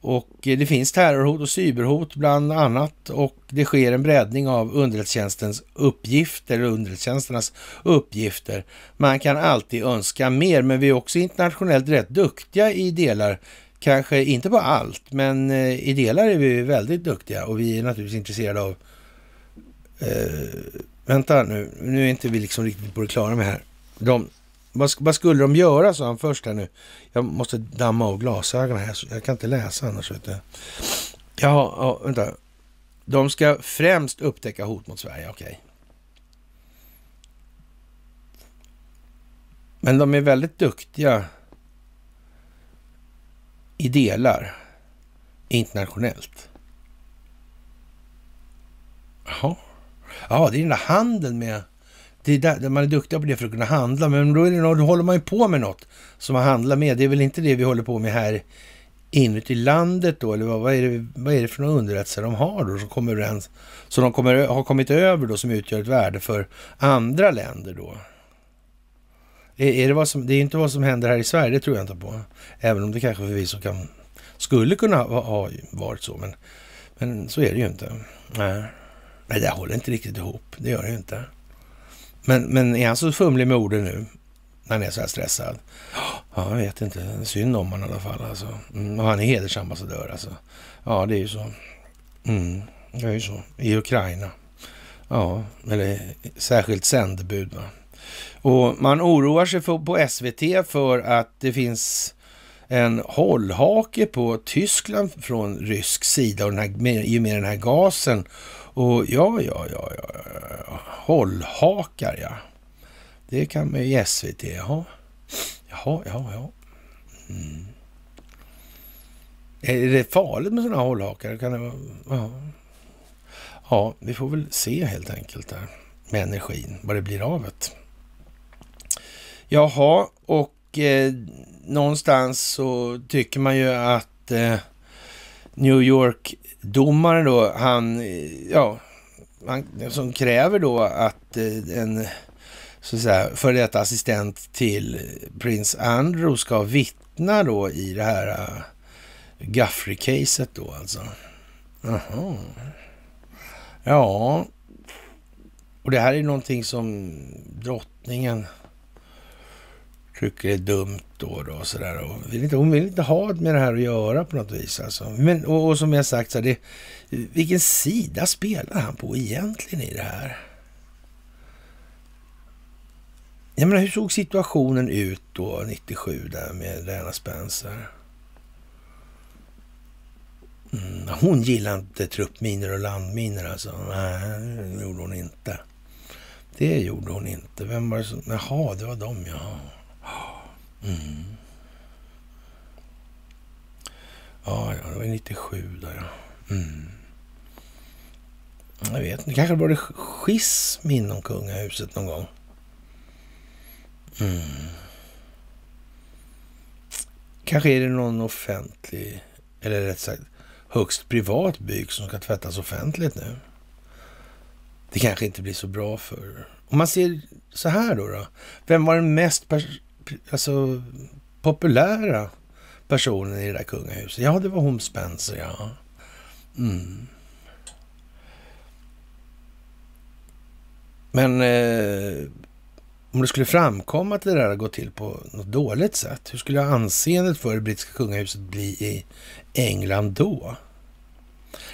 Och eh, det finns terrorhot och cyberhot bland annat och det sker en breddning av underrättelsetjänstens uppgifter, underrättelsetjänsternas uppgifter. Man kan alltid önska mer, men vi är också internationellt rätt duktiga i delar kanske inte på allt, men eh, i delar är vi väldigt duktiga och vi är naturligtvis intresserade av... Eh, vänta nu, nu är inte vi liksom riktigt på det klara med här. De, vad, vad, skulle de göra, sa han först här nu. Jag måste damma av glasögonen här, jag kan inte läsa annars. Vet du. Ja, ja, vänta. De ska främst upptäcka hot mot Sverige, okej. Okay. Men de är väldigt duktiga i delar internationellt. Jaha. Ja, det är den där handeln med... Det är där, man är duktig på det för att kunna handla, men då, är det, något, då håller man ju på med något som man handlar med. Det är väl inte det vi håller på med här inuti landet då? Eller vad, är, det, vad är det för några underrättelser de har då som kommer som de kommer, har kommit över då som utgör ett värde för andra länder då? Är, det, vad som, det är inte vad som händer här i Sverige, det tror jag inte på. Även om det kanske förvisso kan, skulle kunna ha, varit så, men, men så är det ju inte. Nej. Nej, det håller inte riktigt ihop. Det gör det ju inte. Men, men är han så fumlig med orden nu? När han är så här stressad? Ja, jag vet inte. Synd om honom i alla fall. Alltså. Mm, och han är hedersambassadör alltså. Ja, det är ju så. Mm, det är ju så. I Ukraina. Ja, eller särskilt sändebud va. Och man oroar sig för, på SVT för att det finns en hållhake på Tyskland från rysk sida och den här, med, i och med den här gasen. Och ja, ja, ja, ja, ja. hållhakar ja. Det kan man ju i SVT, jaha. Jaha, ja, ja. Mm. Är det farligt med sådana hållhakar? Kan det vara, ja. ja, vi får väl se helt enkelt där med energin, vad det blir av det. Jaha, och eh, någonstans så tycker man ju att eh, New York-domaren då, han, eh, ja, han, som kräver då att eh, en så att säga, för detta assistent till prins Andrew ska vittna då i det här uh, eh, Guffrey-caset då alltså. Jaha. Ja, och det här är någonting som drottningen tycker det är dumt då, då och sådär. Och vill inte, hon vill inte ha med det här att göra på något vis. Alltså. Men, och, och som jag sagt, så här, det, vilken sida spelar han på egentligen i det här? Jag menar, hur såg situationen ut då, 97, där med Lena Spencer? Mm, hon gillade inte truppminor och landminor alltså. Nej, det gjorde hon inte. Det gjorde hon inte. Vem var det som... Jaha, det var dem, ja. Mm. Ja, ja, det var 97 där Mm. Jag vet inte, kanske var det schism inom kungahuset någon gång. Mm. Kanske är det någon offentlig, eller rätt sagt högst privat byk som ska tvättas offentligt nu. Det kanske inte blir så bra för... Om man ser så här då, då. Vem var den mest alltså, populära personen i det där kungahuset. Ja, det var hon Spencer, ja. Mm. Men eh, om det skulle framkomma att det där har gått till på något dåligt sätt, hur skulle anseendet för det brittiska kungahuset bli i England då?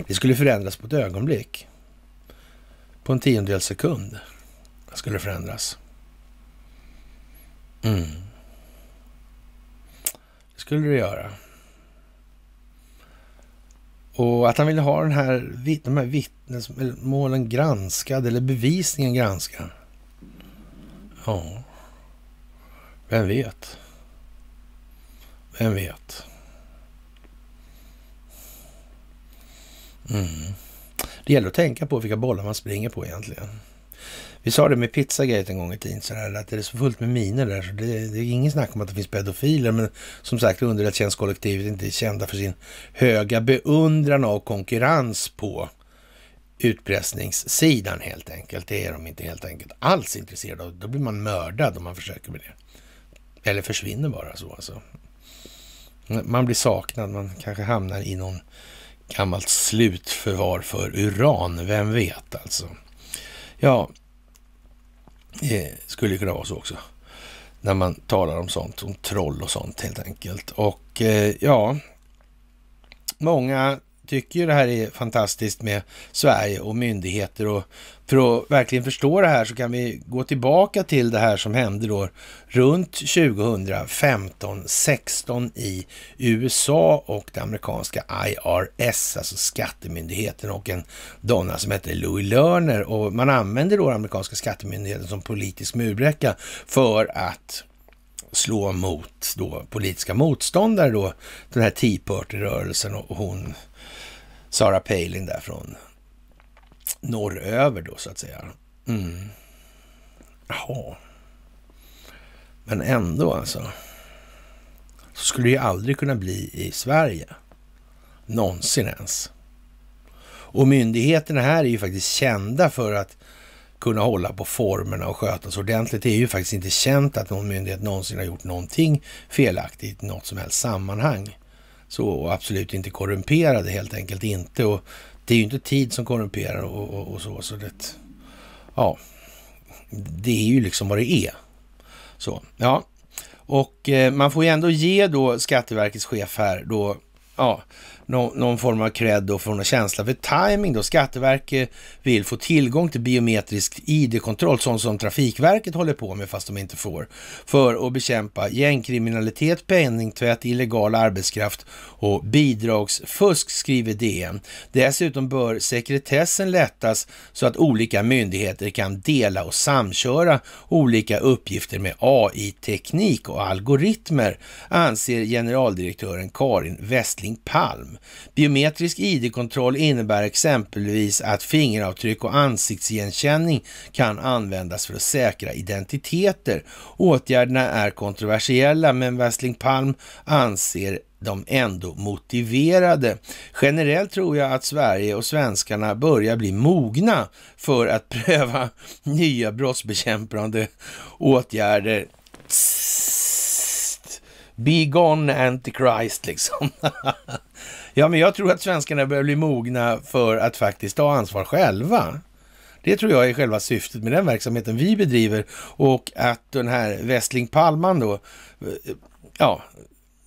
Det skulle förändras på ett ögonblick. På en tiondels sekund skulle det förändras. Mm. Det skulle det göra. Och att han ville ha den här, de här vittnesmålen granskade, eller bevisningen granskad. Ja, vem vet? Vem vet? Mm. Det gäller att tänka på vilka bollar man springer på egentligen. Vi sa det med Pizzagate en gång i tiden, så där, att det är så fullt med miner där, så det, det är ingen snack om att det finns pedofiler, men som sagt, underrättelsetjänstkollektivet är inte kända för sin höga beundran av konkurrens på utpressningssidan helt enkelt. Det är de inte helt enkelt alls intresserade av. Då blir man mördad om man försöker med det. Eller försvinner bara så alltså. Man blir saknad, man kanske hamnar i någon gammalt slutförvar för uran, vem vet alltså. Ja, det eh, skulle kunna vara så också. När man talar om sånt, om troll och sånt helt enkelt. Och eh, ja, många tycker ju det här är fantastiskt med Sverige och myndigheter och för att verkligen förstå det här så kan vi gå tillbaka till det här som hände då runt 2015-16 i USA och det amerikanska IRS, alltså skattemyndigheten och en donna som hette Louis Lerner och man använde då amerikanska skattemyndigheten som politisk murbräcka för att slå mot då politiska motståndare då, den här Tea Party-rörelsen och hon Sara Palin där från norröver då så att säga. Mm. Jaha. Men ändå alltså. Så skulle det ju aldrig kunna bli i Sverige. Någonsin ens. Och myndigheterna här är ju faktiskt kända för att kunna hålla på formerna och skötas ordentligt. Det är ju faktiskt inte känt att någon myndighet någonsin har gjort någonting felaktigt i något som helst sammanhang. Så absolut inte korrumperade, helt enkelt inte. Och det är ju inte tid som korrumperar och, och, och så. så det, ja, det är ju liksom vad det är. Så, ja. Och eh, man får ju ändå ge då Skatteverkets chef här då, ja, någon, någon form av cred och får någon känsla för timing då. Skatteverket vill få tillgång till biometrisk ID-kontroll, sånt som Trafikverket håller på med fast de inte får, för att bekämpa gängkriminalitet, penningtvätt, illegal arbetskraft och bidragsfusk, skriver DN. Dessutom bör sekretessen lättas så att olika myndigheter kan dela och samköra olika uppgifter med AI-teknik och algoritmer, anser generaldirektören Karin Westling Palm. Biometrisk ID-kontroll innebär exempelvis att fingeravtryck och ansiktsigenkänning kan användas för att säkra identiteter. Åtgärderna är kontroversiella, men Wessling Palm anser de ändå motiverade. Generellt tror jag att Sverige och svenskarna börjar bli mogna för att pröva nya brottsbekämpande åtgärder. Tss, be gone antichrist liksom. Ja, men jag tror att svenskarna börjar bli mogna för att faktiskt ta ansvar själva. Det tror jag är själva syftet med den verksamheten vi bedriver och att den här Westling Palman då, eh, ja,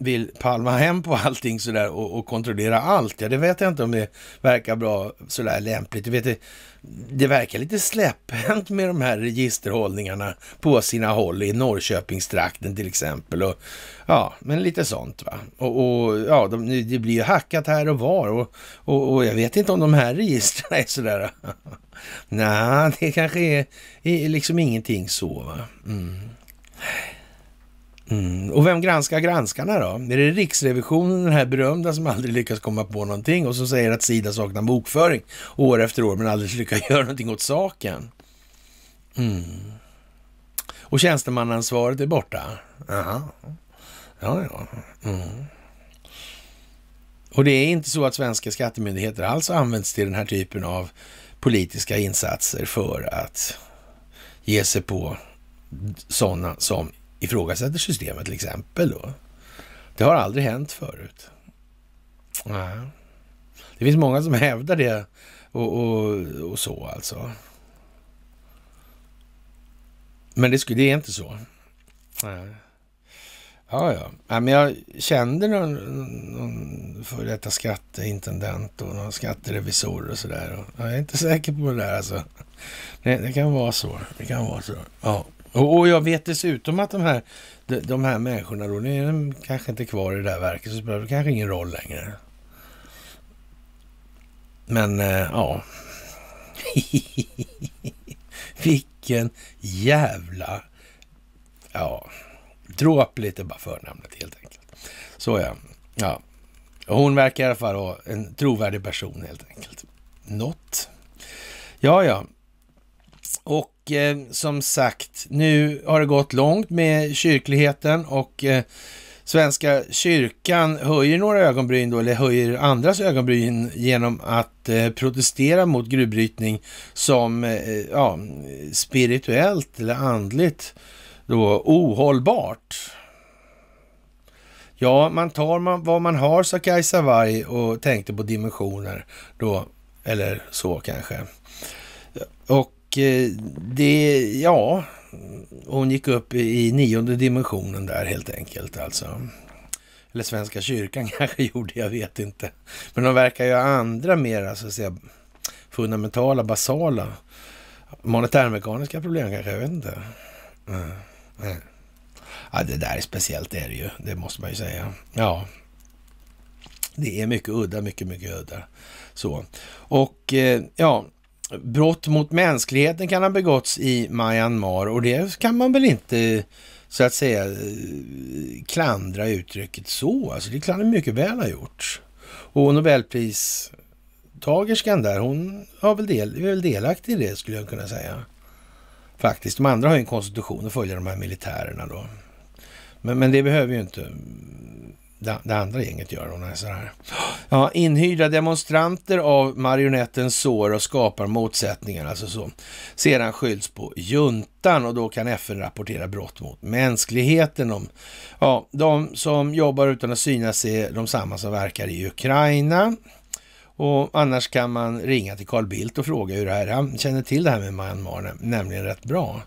vill palma hem på allting sådär och, och kontrollera allt. Ja, det vet jag inte om det verkar bra sådär lämpligt. Du vet, det, det verkar lite släpphänt med de här registerhållningarna på sina håll i Norrköpingstrakten till exempel. Och, ja, men lite sånt va. Och, och ja, de, det blir ju hackat här och var och, och, och jag vet inte om de här registren är sådär. Nej, det kanske är, är liksom ingenting så va. Mm. Mm. Och vem granskar granskarna då? Är det Riksrevisionen, den här berömda som aldrig lyckas komma på någonting och som säger att Sida saknar bokföring år efter år men aldrig lyckas göra någonting åt saken? Mm. Och tjänstemannaansvaret är borta? Aha. Ja, ja. Mm. Och det är inte så att svenska skattemyndigheter alls används till den här typen av politiska insatser för att ge sig på sådana som ifrågasätter systemet till exempel. Då. Det har aldrig hänt förut. Nej. Det finns många som hävdar det och, och, och så alltså. Men det, det är inte så. Nej. Ja, ja. ja men jag kände någon, någon före detta skatteintendent och någon skatterevisor och sådär. Jag är inte säker på det där alltså. Det, det kan vara så. Det kan vara så. Ja. Och, och, jag vet dessutom att de här, de, de här människorna då, nu är de kanske inte kvar i det här verket, så spelar det kanske ingen roll längre. Men eh, ja... Vilken jävla... Ja, dråpligt är bara förnamnet helt enkelt. Så ja. ja. Hon verkar i alla fall vara en trovärdig person helt enkelt. Något. Ja, ja. Och eh, som sagt, nu har det gått långt med kyrkligheten och eh, Svenska kyrkan höjer några ögonbryn då, eller höjer andras ögonbryn genom att eh, protestera mot gruvbrytning som eh, ja, spirituellt eller andligt då ohållbart. Ja, man tar man, vad man har, sa Kajsa Warg och tänkte på dimensioner då, eller så kanske. Och Eh, det, ja, hon gick upp i nionde dimensionen där helt enkelt alltså. Eller Svenska kyrkan kanske gjorde, jag vet inte. Men de verkar ju ha andra mer alltså, så att säga, fundamentala, basala monetärmekaniska problem kanske, jag vet inte. Mm. Mm. Ja, det där är speciellt är det ju, det måste man ju säga. Ja, det är mycket udda, mycket, mycket udda. Så. Och eh, ja, brott mot mänskligheten kan ha begåtts i Myanmar och det kan man väl inte så att säga eh, klandra uttrycket så. Alltså det kan det mycket väl ha gjort. Och Nobelpristagerskan där, hon har väl del, är väl delaktig i det skulle jag kunna säga. Faktiskt. De andra har ju en konstitution att följa de här militärerna då. Men, men det behöver ju inte det, det andra gänget gör. Hon är så här. Ja, inhyrda demonstranter av marionetten och skapar motsättningar, alltså så. Sedan skylls på juntan och då kan FN rapportera brott mot mänskligheten. Om, ja, de som jobbar utan att synas är de samma som verkar i Ukraina. Och annars kan man ringa till Carl Bildt och fråga hur det här Han känner till det här med Myanmar, nämligen rätt bra.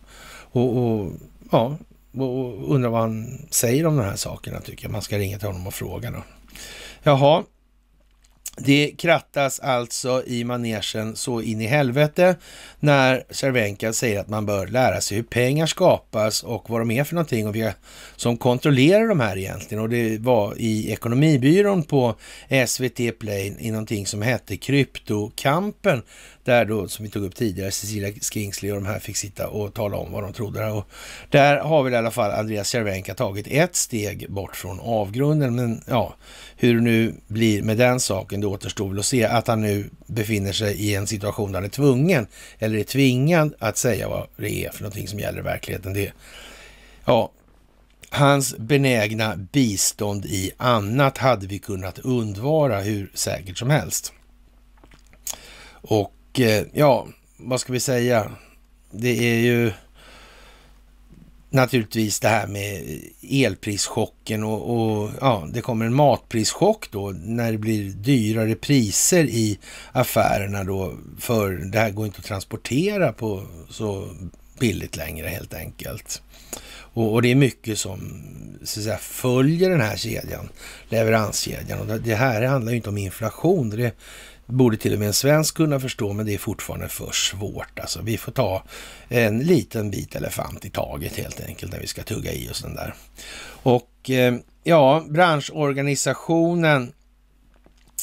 Och, och ja, och undrar vad han säger om de här sakerna tycker jag. Man ska ringa till honom och fråga då. Jaha, det krattas alltså i manegen så in i helvete när Cervenka säger att man bör lära sig hur pengar skapas och vad de är för någonting och vilka som kontrollerar de här egentligen. Och det var i Ekonomibyrån på SVT Play i någonting som hette Kryptokampen där då, som vi tog upp tidigare, Cecilia Skingsley och de här fick sitta och tala om vad de trodde. Och där har väl i alla fall Andreas Cervenka tagit ett steg bort från avgrunden. Men ja, hur det nu blir med den saken, det återstår väl att se. Att han nu befinner sig i en situation där han är tvungen, eller är tvingad att säga vad det är för någonting som gäller i verkligheten. Det, ja, Hans benägna bistånd i annat hade vi kunnat undvara hur säkert som helst. Och Eh, ja, vad ska vi säga? Det är ju naturligtvis det här med elprischocken och, och, ja, det kommer en matprischock då när det blir dyrare priser i affärerna då för det här går inte att transportera på så billigt längre helt enkelt. Och, och det är mycket som så säga, följer den här kedjan, leveranskedjan och det här handlar ju inte om inflation. Det borde till och med en svensk kunna förstå, men det är fortfarande för svårt. Alltså, vi får ta en liten bit elefant i taget helt enkelt, när vi ska tugga i oss den där. Och eh, ja, branschorganisationen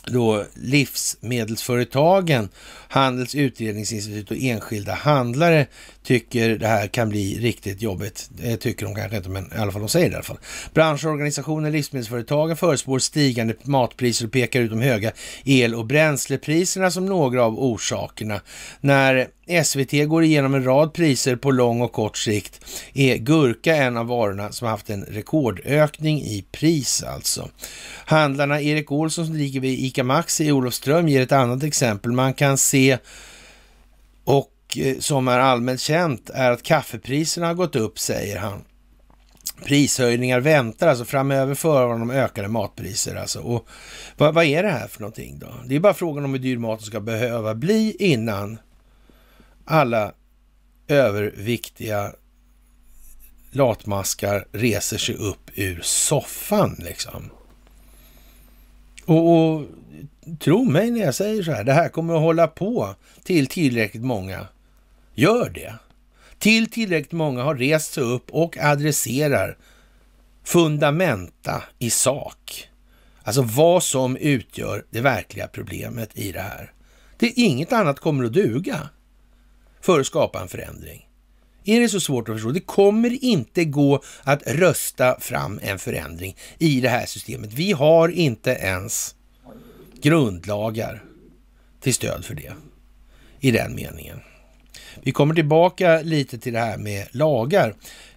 då Livsmedelsföretagen Handels utredningsinstitut och enskilda handlare tycker det här kan bli riktigt jobbigt. Det tycker de kanske inte, men i alla fall de säger det i alla fall. Branschorganisationen Livsmedelsföretagen förespår stigande matpriser och pekar ut de höga el och bränslepriserna som några av orsakerna. När SVT går igenom en rad priser på lång och kort sikt är gurka en av varorna som haft en rekordökning i pris alltså. Handlarna Erik Olsson som ligger vid ICA Maxi i Olofström ger ett annat exempel. Man kan se och eh, som är allmänt känt är att kaffepriserna har gått upp, säger han. Prishöjningar väntar alltså framöver för honom ökade matpriser alltså. Och vad, vad, är det här för någonting då? Det är bara frågan om hur dyr maten ska behöva bli innan alla överviktiga latmaskar reser sig upp ur soffan liksom. Och, och tro mig när jag säger så här, det här kommer att hålla på till tillräckligt många gör det. Till tillräckligt många har rest sig upp och adresserar fundamenta i sak. Alltså vad som utgör det verkliga problemet i det här. Det inget annat kommer att duga för att skapa en förändring. Är det så svårt att förstå? Det kommer inte gå att rösta fram en förändring i det här systemet. Vi har inte ens grundlagar till stöd för det i den meningen. Vi kommer tillbaka lite till det här med lagar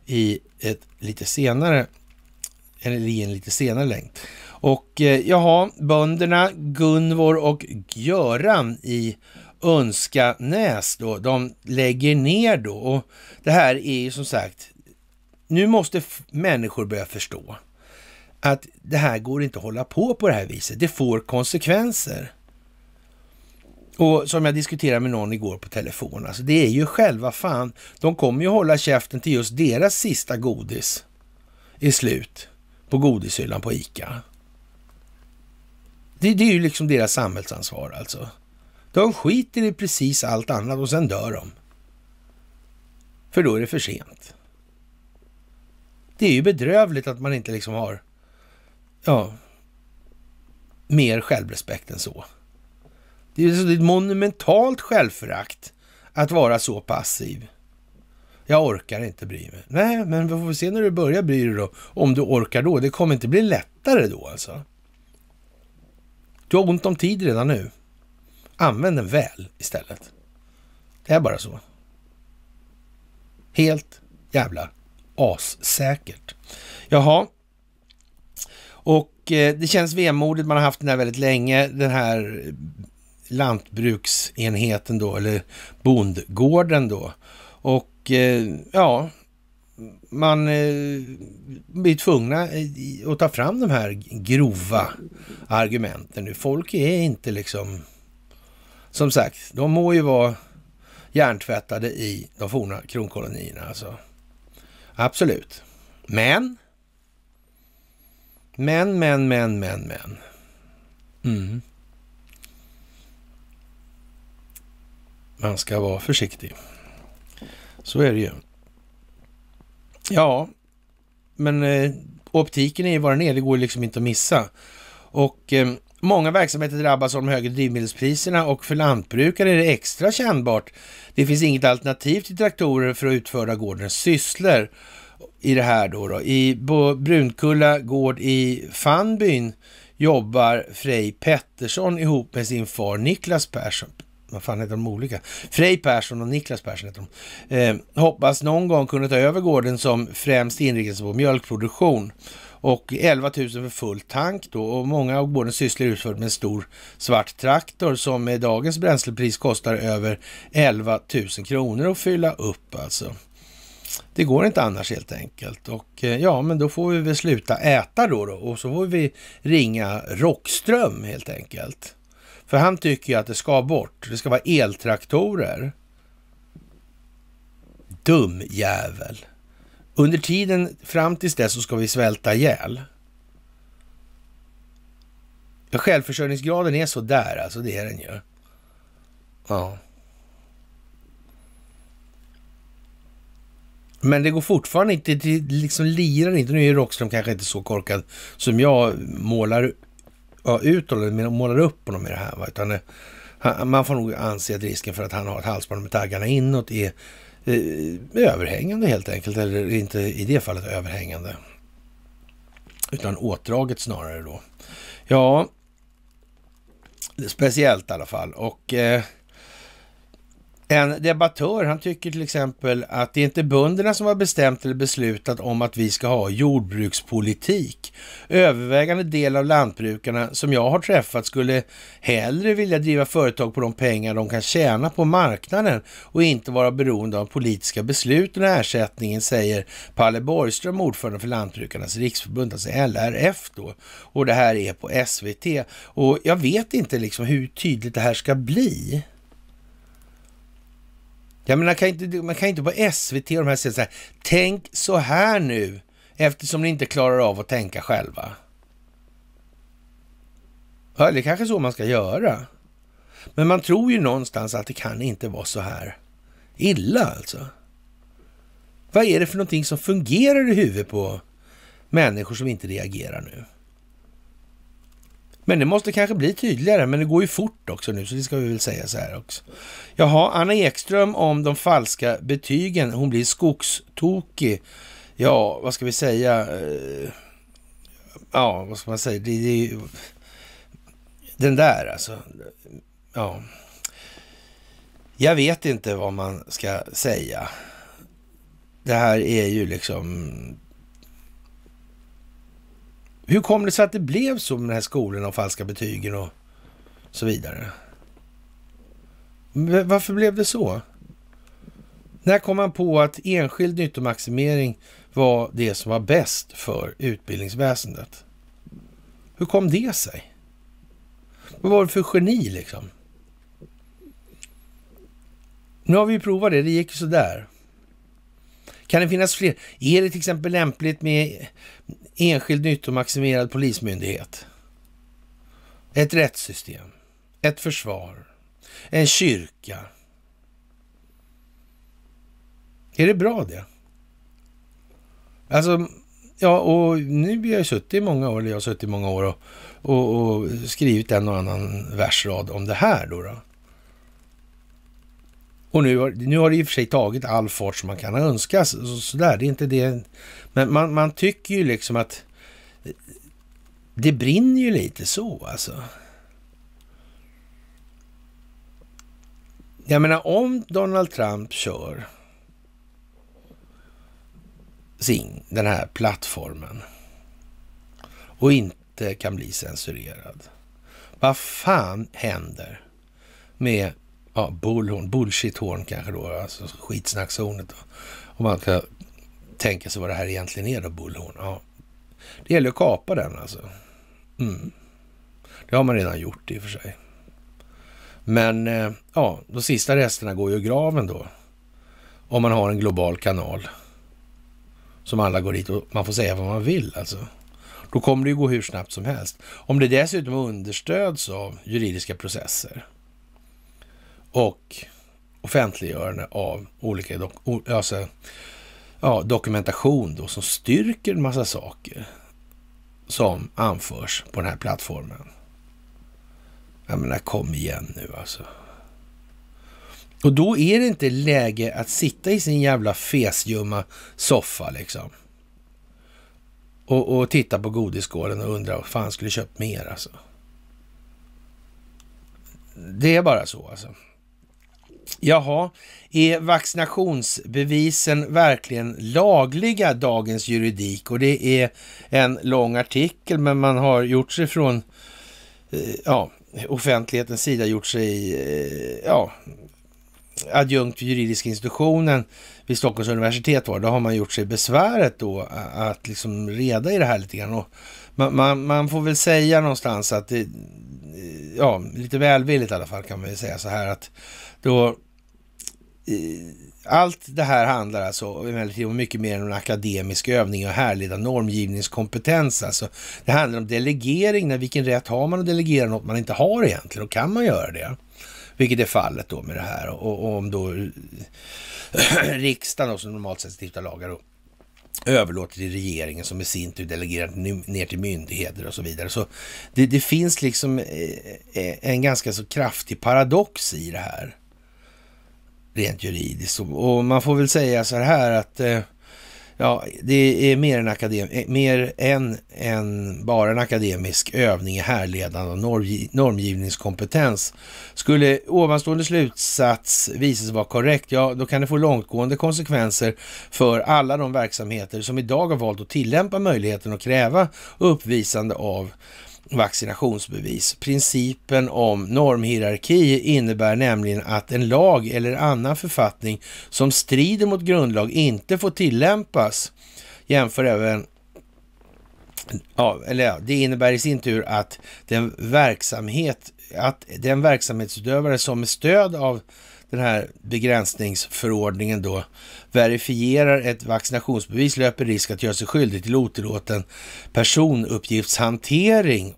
i ett lite senare, eller i en lite senare längd. Och eh, jaha, bönderna Gunvor och Göran i Önska-Näs då, de lägger ner då. Och det här är ju som sagt, nu måste människor börja förstå att det här går inte att hålla på på det här viset. Det får konsekvenser. Och som jag diskuterade med någon igår på telefon, alltså det är ju själva fan, de kommer ju hålla käften till just deras sista godis är slut på godishyllan på ICA. Det, det är ju liksom deras samhällsansvar alltså. De skiter i precis allt annat och sen dör de. För då är det för sent. Det är ju bedrövligt att man inte liksom har ja, mer självrespekt än så. Det är ett monumentalt självförakt att vara så passiv. Jag orkar inte bry mig. Nej, men vi får se när du börjar bry dig då. Om du orkar då. Det kommer inte bli lättare då alltså. Du har ont om tid redan nu. Använd den väl istället. Det är bara så. Helt jävla assäkert. Jaha, och eh, det känns vemodigt, man har haft den här väldigt länge, den här lantbruksenheten då, eller bondgården då. Och eh, ja, man eh, blir tvungna att ta fram de här grova argumenten nu. Folk är inte liksom, som sagt, de må ju vara hjärntvättade i de forna kronkolonierna alltså. Absolut. Men men, men, men, men, men. Mm. Man ska vara försiktig. Så är det ju. Ja, men eh, optiken är ju vad den är. Det går liksom inte att missa. Och eh, många verksamheter drabbas av de högre drivmedelspriserna och för lantbrukare är det extra kännbart. Det finns inget alternativ till traktorer för att utföra gårdens sysslor i det här då. då. I Brunkulla gård i Fanbyn jobbar Frej Pettersson ihop med sin far Niklas Persson. Vad fan heter de olika? Frej Persson och Niklas Persson heter de. Eh, hoppas någon gång kunna ta över gården som främst inriktas på mjölkproduktion och 11 000 för full tank då och många av gården sysslar utfört med en stor svart traktor som med dagens bränslepris kostar över 11 000 kronor att fylla upp alltså. Det går inte annars helt enkelt. Och eh, ja, men då får vi väl sluta äta då, då och så får vi ringa Rockström helt enkelt. För han tycker ju att det ska bort. Det ska vara eltraktorer. Dum jävel. Under tiden fram tills dess så ska vi svälta ihjäl. Självförsörjningsgraden är så där, alltså det är den ju. Ja. Men det går fortfarande inte, det liksom lirar inte. Nu är Rockström kanske inte så korkad som jag målar ja, ut eller målar upp honom i det här. Va? Utan, eh, man får nog anse att risken för att han har ett halsband med taggarna inåt är eh, överhängande helt enkelt. Eller inte i det fallet överhängande. Utan åtdraget snarare då. Ja, speciellt i alla fall. Och eh, en debattör, han tycker till exempel att det är inte bönderna som har bestämt eller beslutat om att vi ska ha jordbrukspolitik. Övervägande del av lantbrukarna som jag har träffat skulle hellre vilja driva företag på de pengar de kan tjäna på marknaden och inte vara beroende av politiska beslut och ersättningen, säger Palle Borgström, ordförande för Lantbrukarnas riksförbund, alltså LRF då. Och det här är på SVT. Och jag vet inte liksom hur tydligt det här ska bli. Jag menar, man kan inte, man kan inte på SVT och de här säga så här, tänk så här nu, eftersom ni inte klarar av att tänka själva. Ja, det är kanske så man ska göra. Men man tror ju någonstans att det kan inte vara så här illa alltså. Vad är det för någonting som fungerar i huvudet på människor som inte reagerar nu? Men det måste kanske bli tydligare, men det går ju fort också nu, så det ska vi väl säga så här också. Jaha, Anna Ekström om de falska betygen. Hon blir skogstokig. Ja, vad ska vi säga? Eh, ja, vad ska man säga? Det, det är den där alltså. Ja. Jag vet inte vad man ska säga. Det här är ju liksom hur kom det sig att det blev så med den här skolan och falska betygen och så vidare? Varför blev det så? När kom man på att enskild nyttomaximering var det som var bäst för utbildningsväsendet? Hur kom det sig? Vad var det för geni liksom? Nu har vi ju provat det, det gick ju sådär. Kan det finnas fler? Är det till exempel lämpligt med enskild nyttomaximerad polismyndighet? Ett rättssystem? Ett försvar? En kyrka? Är det bra det? Alltså, ja, och nu har jag suttit i många år, eller jag har suttit i många år och, och, och skrivit en och annan versrad om det här då. då. Och nu har, nu har det i och för sig tagit all fart som man kan önska. Så, så där, det är inte det. Men man, man tycker ju liksom att det brinner ju lite så alltså. Jag menar om Donald Trump kör sin, den här plattformen och inte kan bli censurerad. Vad fan händer med ja, bullhorn, bullshithorn kanske då, alltså skitsnackshornet. Om man ska tänka sig vad det här egentligen är då, bullhorn. Ja. Det gäller att kapa den alltså. Mm. Det har man redan gjort i och för sig. Men eh, ja, de sista resterna går ju i graven då. Om man har en global kanal som alla går dit och man får säga vad man vill alltså. Då kommer det ju gå hur snabbt som helst. Om det dessutom understöds av juridiska processer och offentliggörande av olika dok alltså, ja, dokumentation då, som styrker en massa saker som anförs på den här plattformen. Jag menar, kom igen nu alltså. Och då är det inte läge att sitta i sin jävla fesljumma soffa liksom. Och, och titta på godisskålen och undra, vad fan skulle köpt mer alltså? Det är bara så alltså. Jaha, är vaccinationsbevisen verkligen lagliga dagens juridik? Och det är en lång artikel, men man har gjort sig från eh, ja, offentlighetens sida, gjort sig eh, ja, adjunkt vid juridiska institutionen vid Stockholms universitet var, då har man gjort sig besväret då att liksom reda i det här lite grann. Och man, man, man får väl säga någonstans att, det, eh, ja, lite välvilligt i alla fall kan man ju säga så här att då allt det här handlar alltså emellertid om mycket mer än en akademisk övning och härleda normgivningskompetens. Alltså, det handlar om delegering, när vilken rätt har man att delegera något man inte har egentligen och kan man göra det? Vilket är fallet då med det här och, och om då riksdagen då, som normalt sett stiftar lagar då, överlåter till regeringen som i sin tur delegerar ner till myndigheter och så vidare. Så det, det finns liksom eh, eh, en ganska så kraftig paradox i det här rent juridiskt. Och, man får väl säga så här att eh, ja, det är mer än, akadem eh, mer än, än bara en akademisk övning i härledande och normgivningskompetens. Skulle ovanstående slutsats visa sig vara korrekt, ja då kan det få långtgående konsekvenser för alla de verksamheter som idag har valt att tillämpa möjligheten att kräva uppvisande av vaccinationsbevis. Principen om normhierarki innebär nämligen att en lag eller annan författning som strider mot grundlag inte får tillämpas. Jämför även Ja, eller ja, det innebär i sin tur att den, verksamhet, att den verksamhetsutövare som med stöd av den här begränsningsförordningen då verifierar ett vaccinationsbevis löper risk att göra sig skyldig till otillåten personuppgiftshantering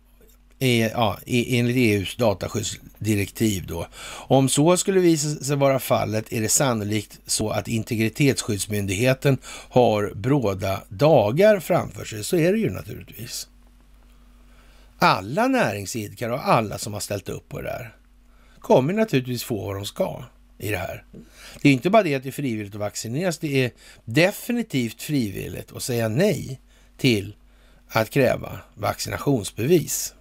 ja, enligt EUs dataskyddsdirektiv då. Om så skulle visa sig vara fallet är det sannolikt så att integritetsskyddsmyndigheten har bråda dagar framför sig. Så är det ju naturligtvis. Alla näringsidkare och alla som har ställt upp på det där kommer naturligtvis få vad de ska i det här. Det är inte bara det att det är frivilligt att vaccineras, det är definitivt frivilligt att säga nej till att kräva vaccinationsbevis.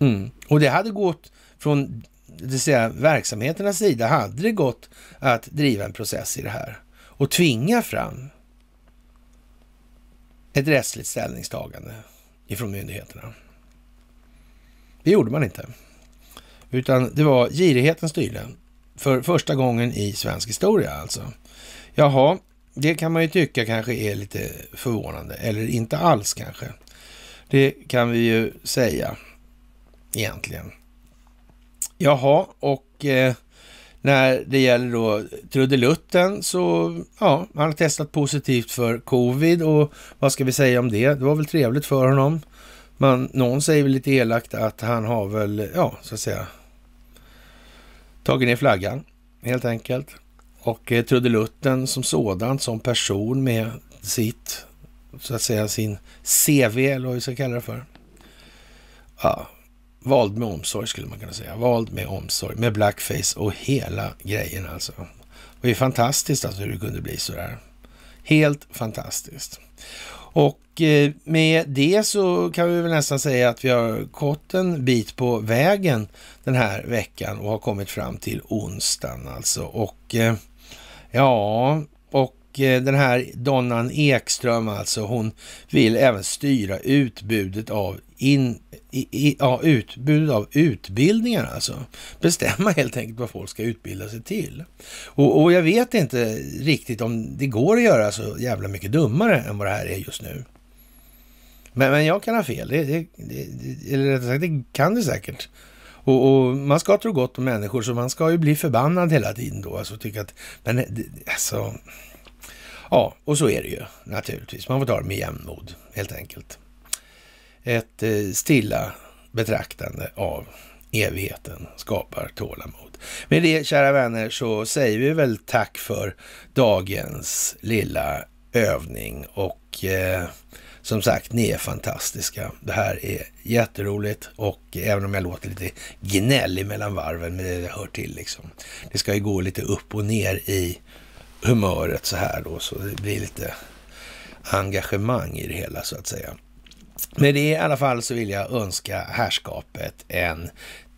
Mm. Och det hade gått från det säga, verksamheternas sida, hade det gått att driva en process i det här och tvinga fram ett rättsligt ställningstagande ifrån myndigheterna. Det gjorde man inte. Utan det var girigheten styrde. För första gången i svensk historia alltså. Jaha, det kan man ju tycka kanske är lite förvånande. Eller inte alls kanske. Det kan vi ju säga egentligen. Jaha, och eh, när det gäller då trudelutten så, ja, han har testat positivt för covid och vad ska vi säga om det? Det var väl trevligt för honom man, någon säger väl lite elakt att han har väl, ja, så att säga, tagit ner flaggan helt enkelt. Och eh, trudelutten som sådan, som person med sitt, så att säga, sin CV eller vad vi ska kalla det för. Ja, vald med omsorg skulle man kunna säga. Vald med omsorg, med blackface och hela grejen alltså. Det är fantastiskt alltså hur det kunde bli så där. Helt fantastiskt. Och eh, med det så kan vi väl nästan säga att vi har gått en bit på vägen den här veckan och har kommit fram till onsdagen alltså. Och eh, ja, och Eh, den här donnan Ekström alltså, hon vill även styra utbudet av in, i, i, ja, utbudet av utbildningar alltså. Bestämma helt enkelt vad folk ska utbilda sig till. Och, och, jag vet inte riktigt om det går att göra så jävla mycket dummare än vad det här är just nu. Men, men jag kan ha fel, det, det, det eller rättare sagt, det kan det säkert. Och, och, man ska tro gott om människor, så man ska ju bli förbannad hela tiden då. Alltså tycka att, men alltså... Ja, och så är det ju naturligtvis. Man får ta det med jämnmod helt enkelt. Ett eh, stilla betraktande av evigheten skapar tålamod. Med det, kära vänner, så säger vi väl tack för dagens lilla övning och eh, som sagt, ni är fantastiska. Det här är jätteroligt och även om jag låter lite gnällig mellan varven, men det hör till liksom. Det ska ju gå lite upp och ner i humöret så här då, så det blir lite engagemang i det hela så att säga. Med det i alla fall så vill jag önska härskapet en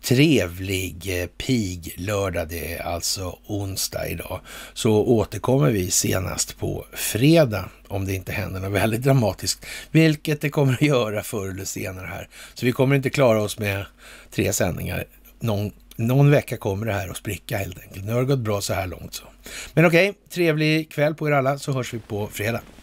trevlig eh, piglördag. Det är alltså onsdag idag. Så återkommer vi senast på fredag om det inte händer något väldigt dramatiskt, vilket det kommer att göra förr eller senare här. Så vi kommer inte klara oss med tre sändningar. Någon, någon vecka kommer det här att spricka helt enkelt. Nu har det gått bra så här långt så. Men okej, okay, trevlig kväll på er alla så hörs vi på fredag.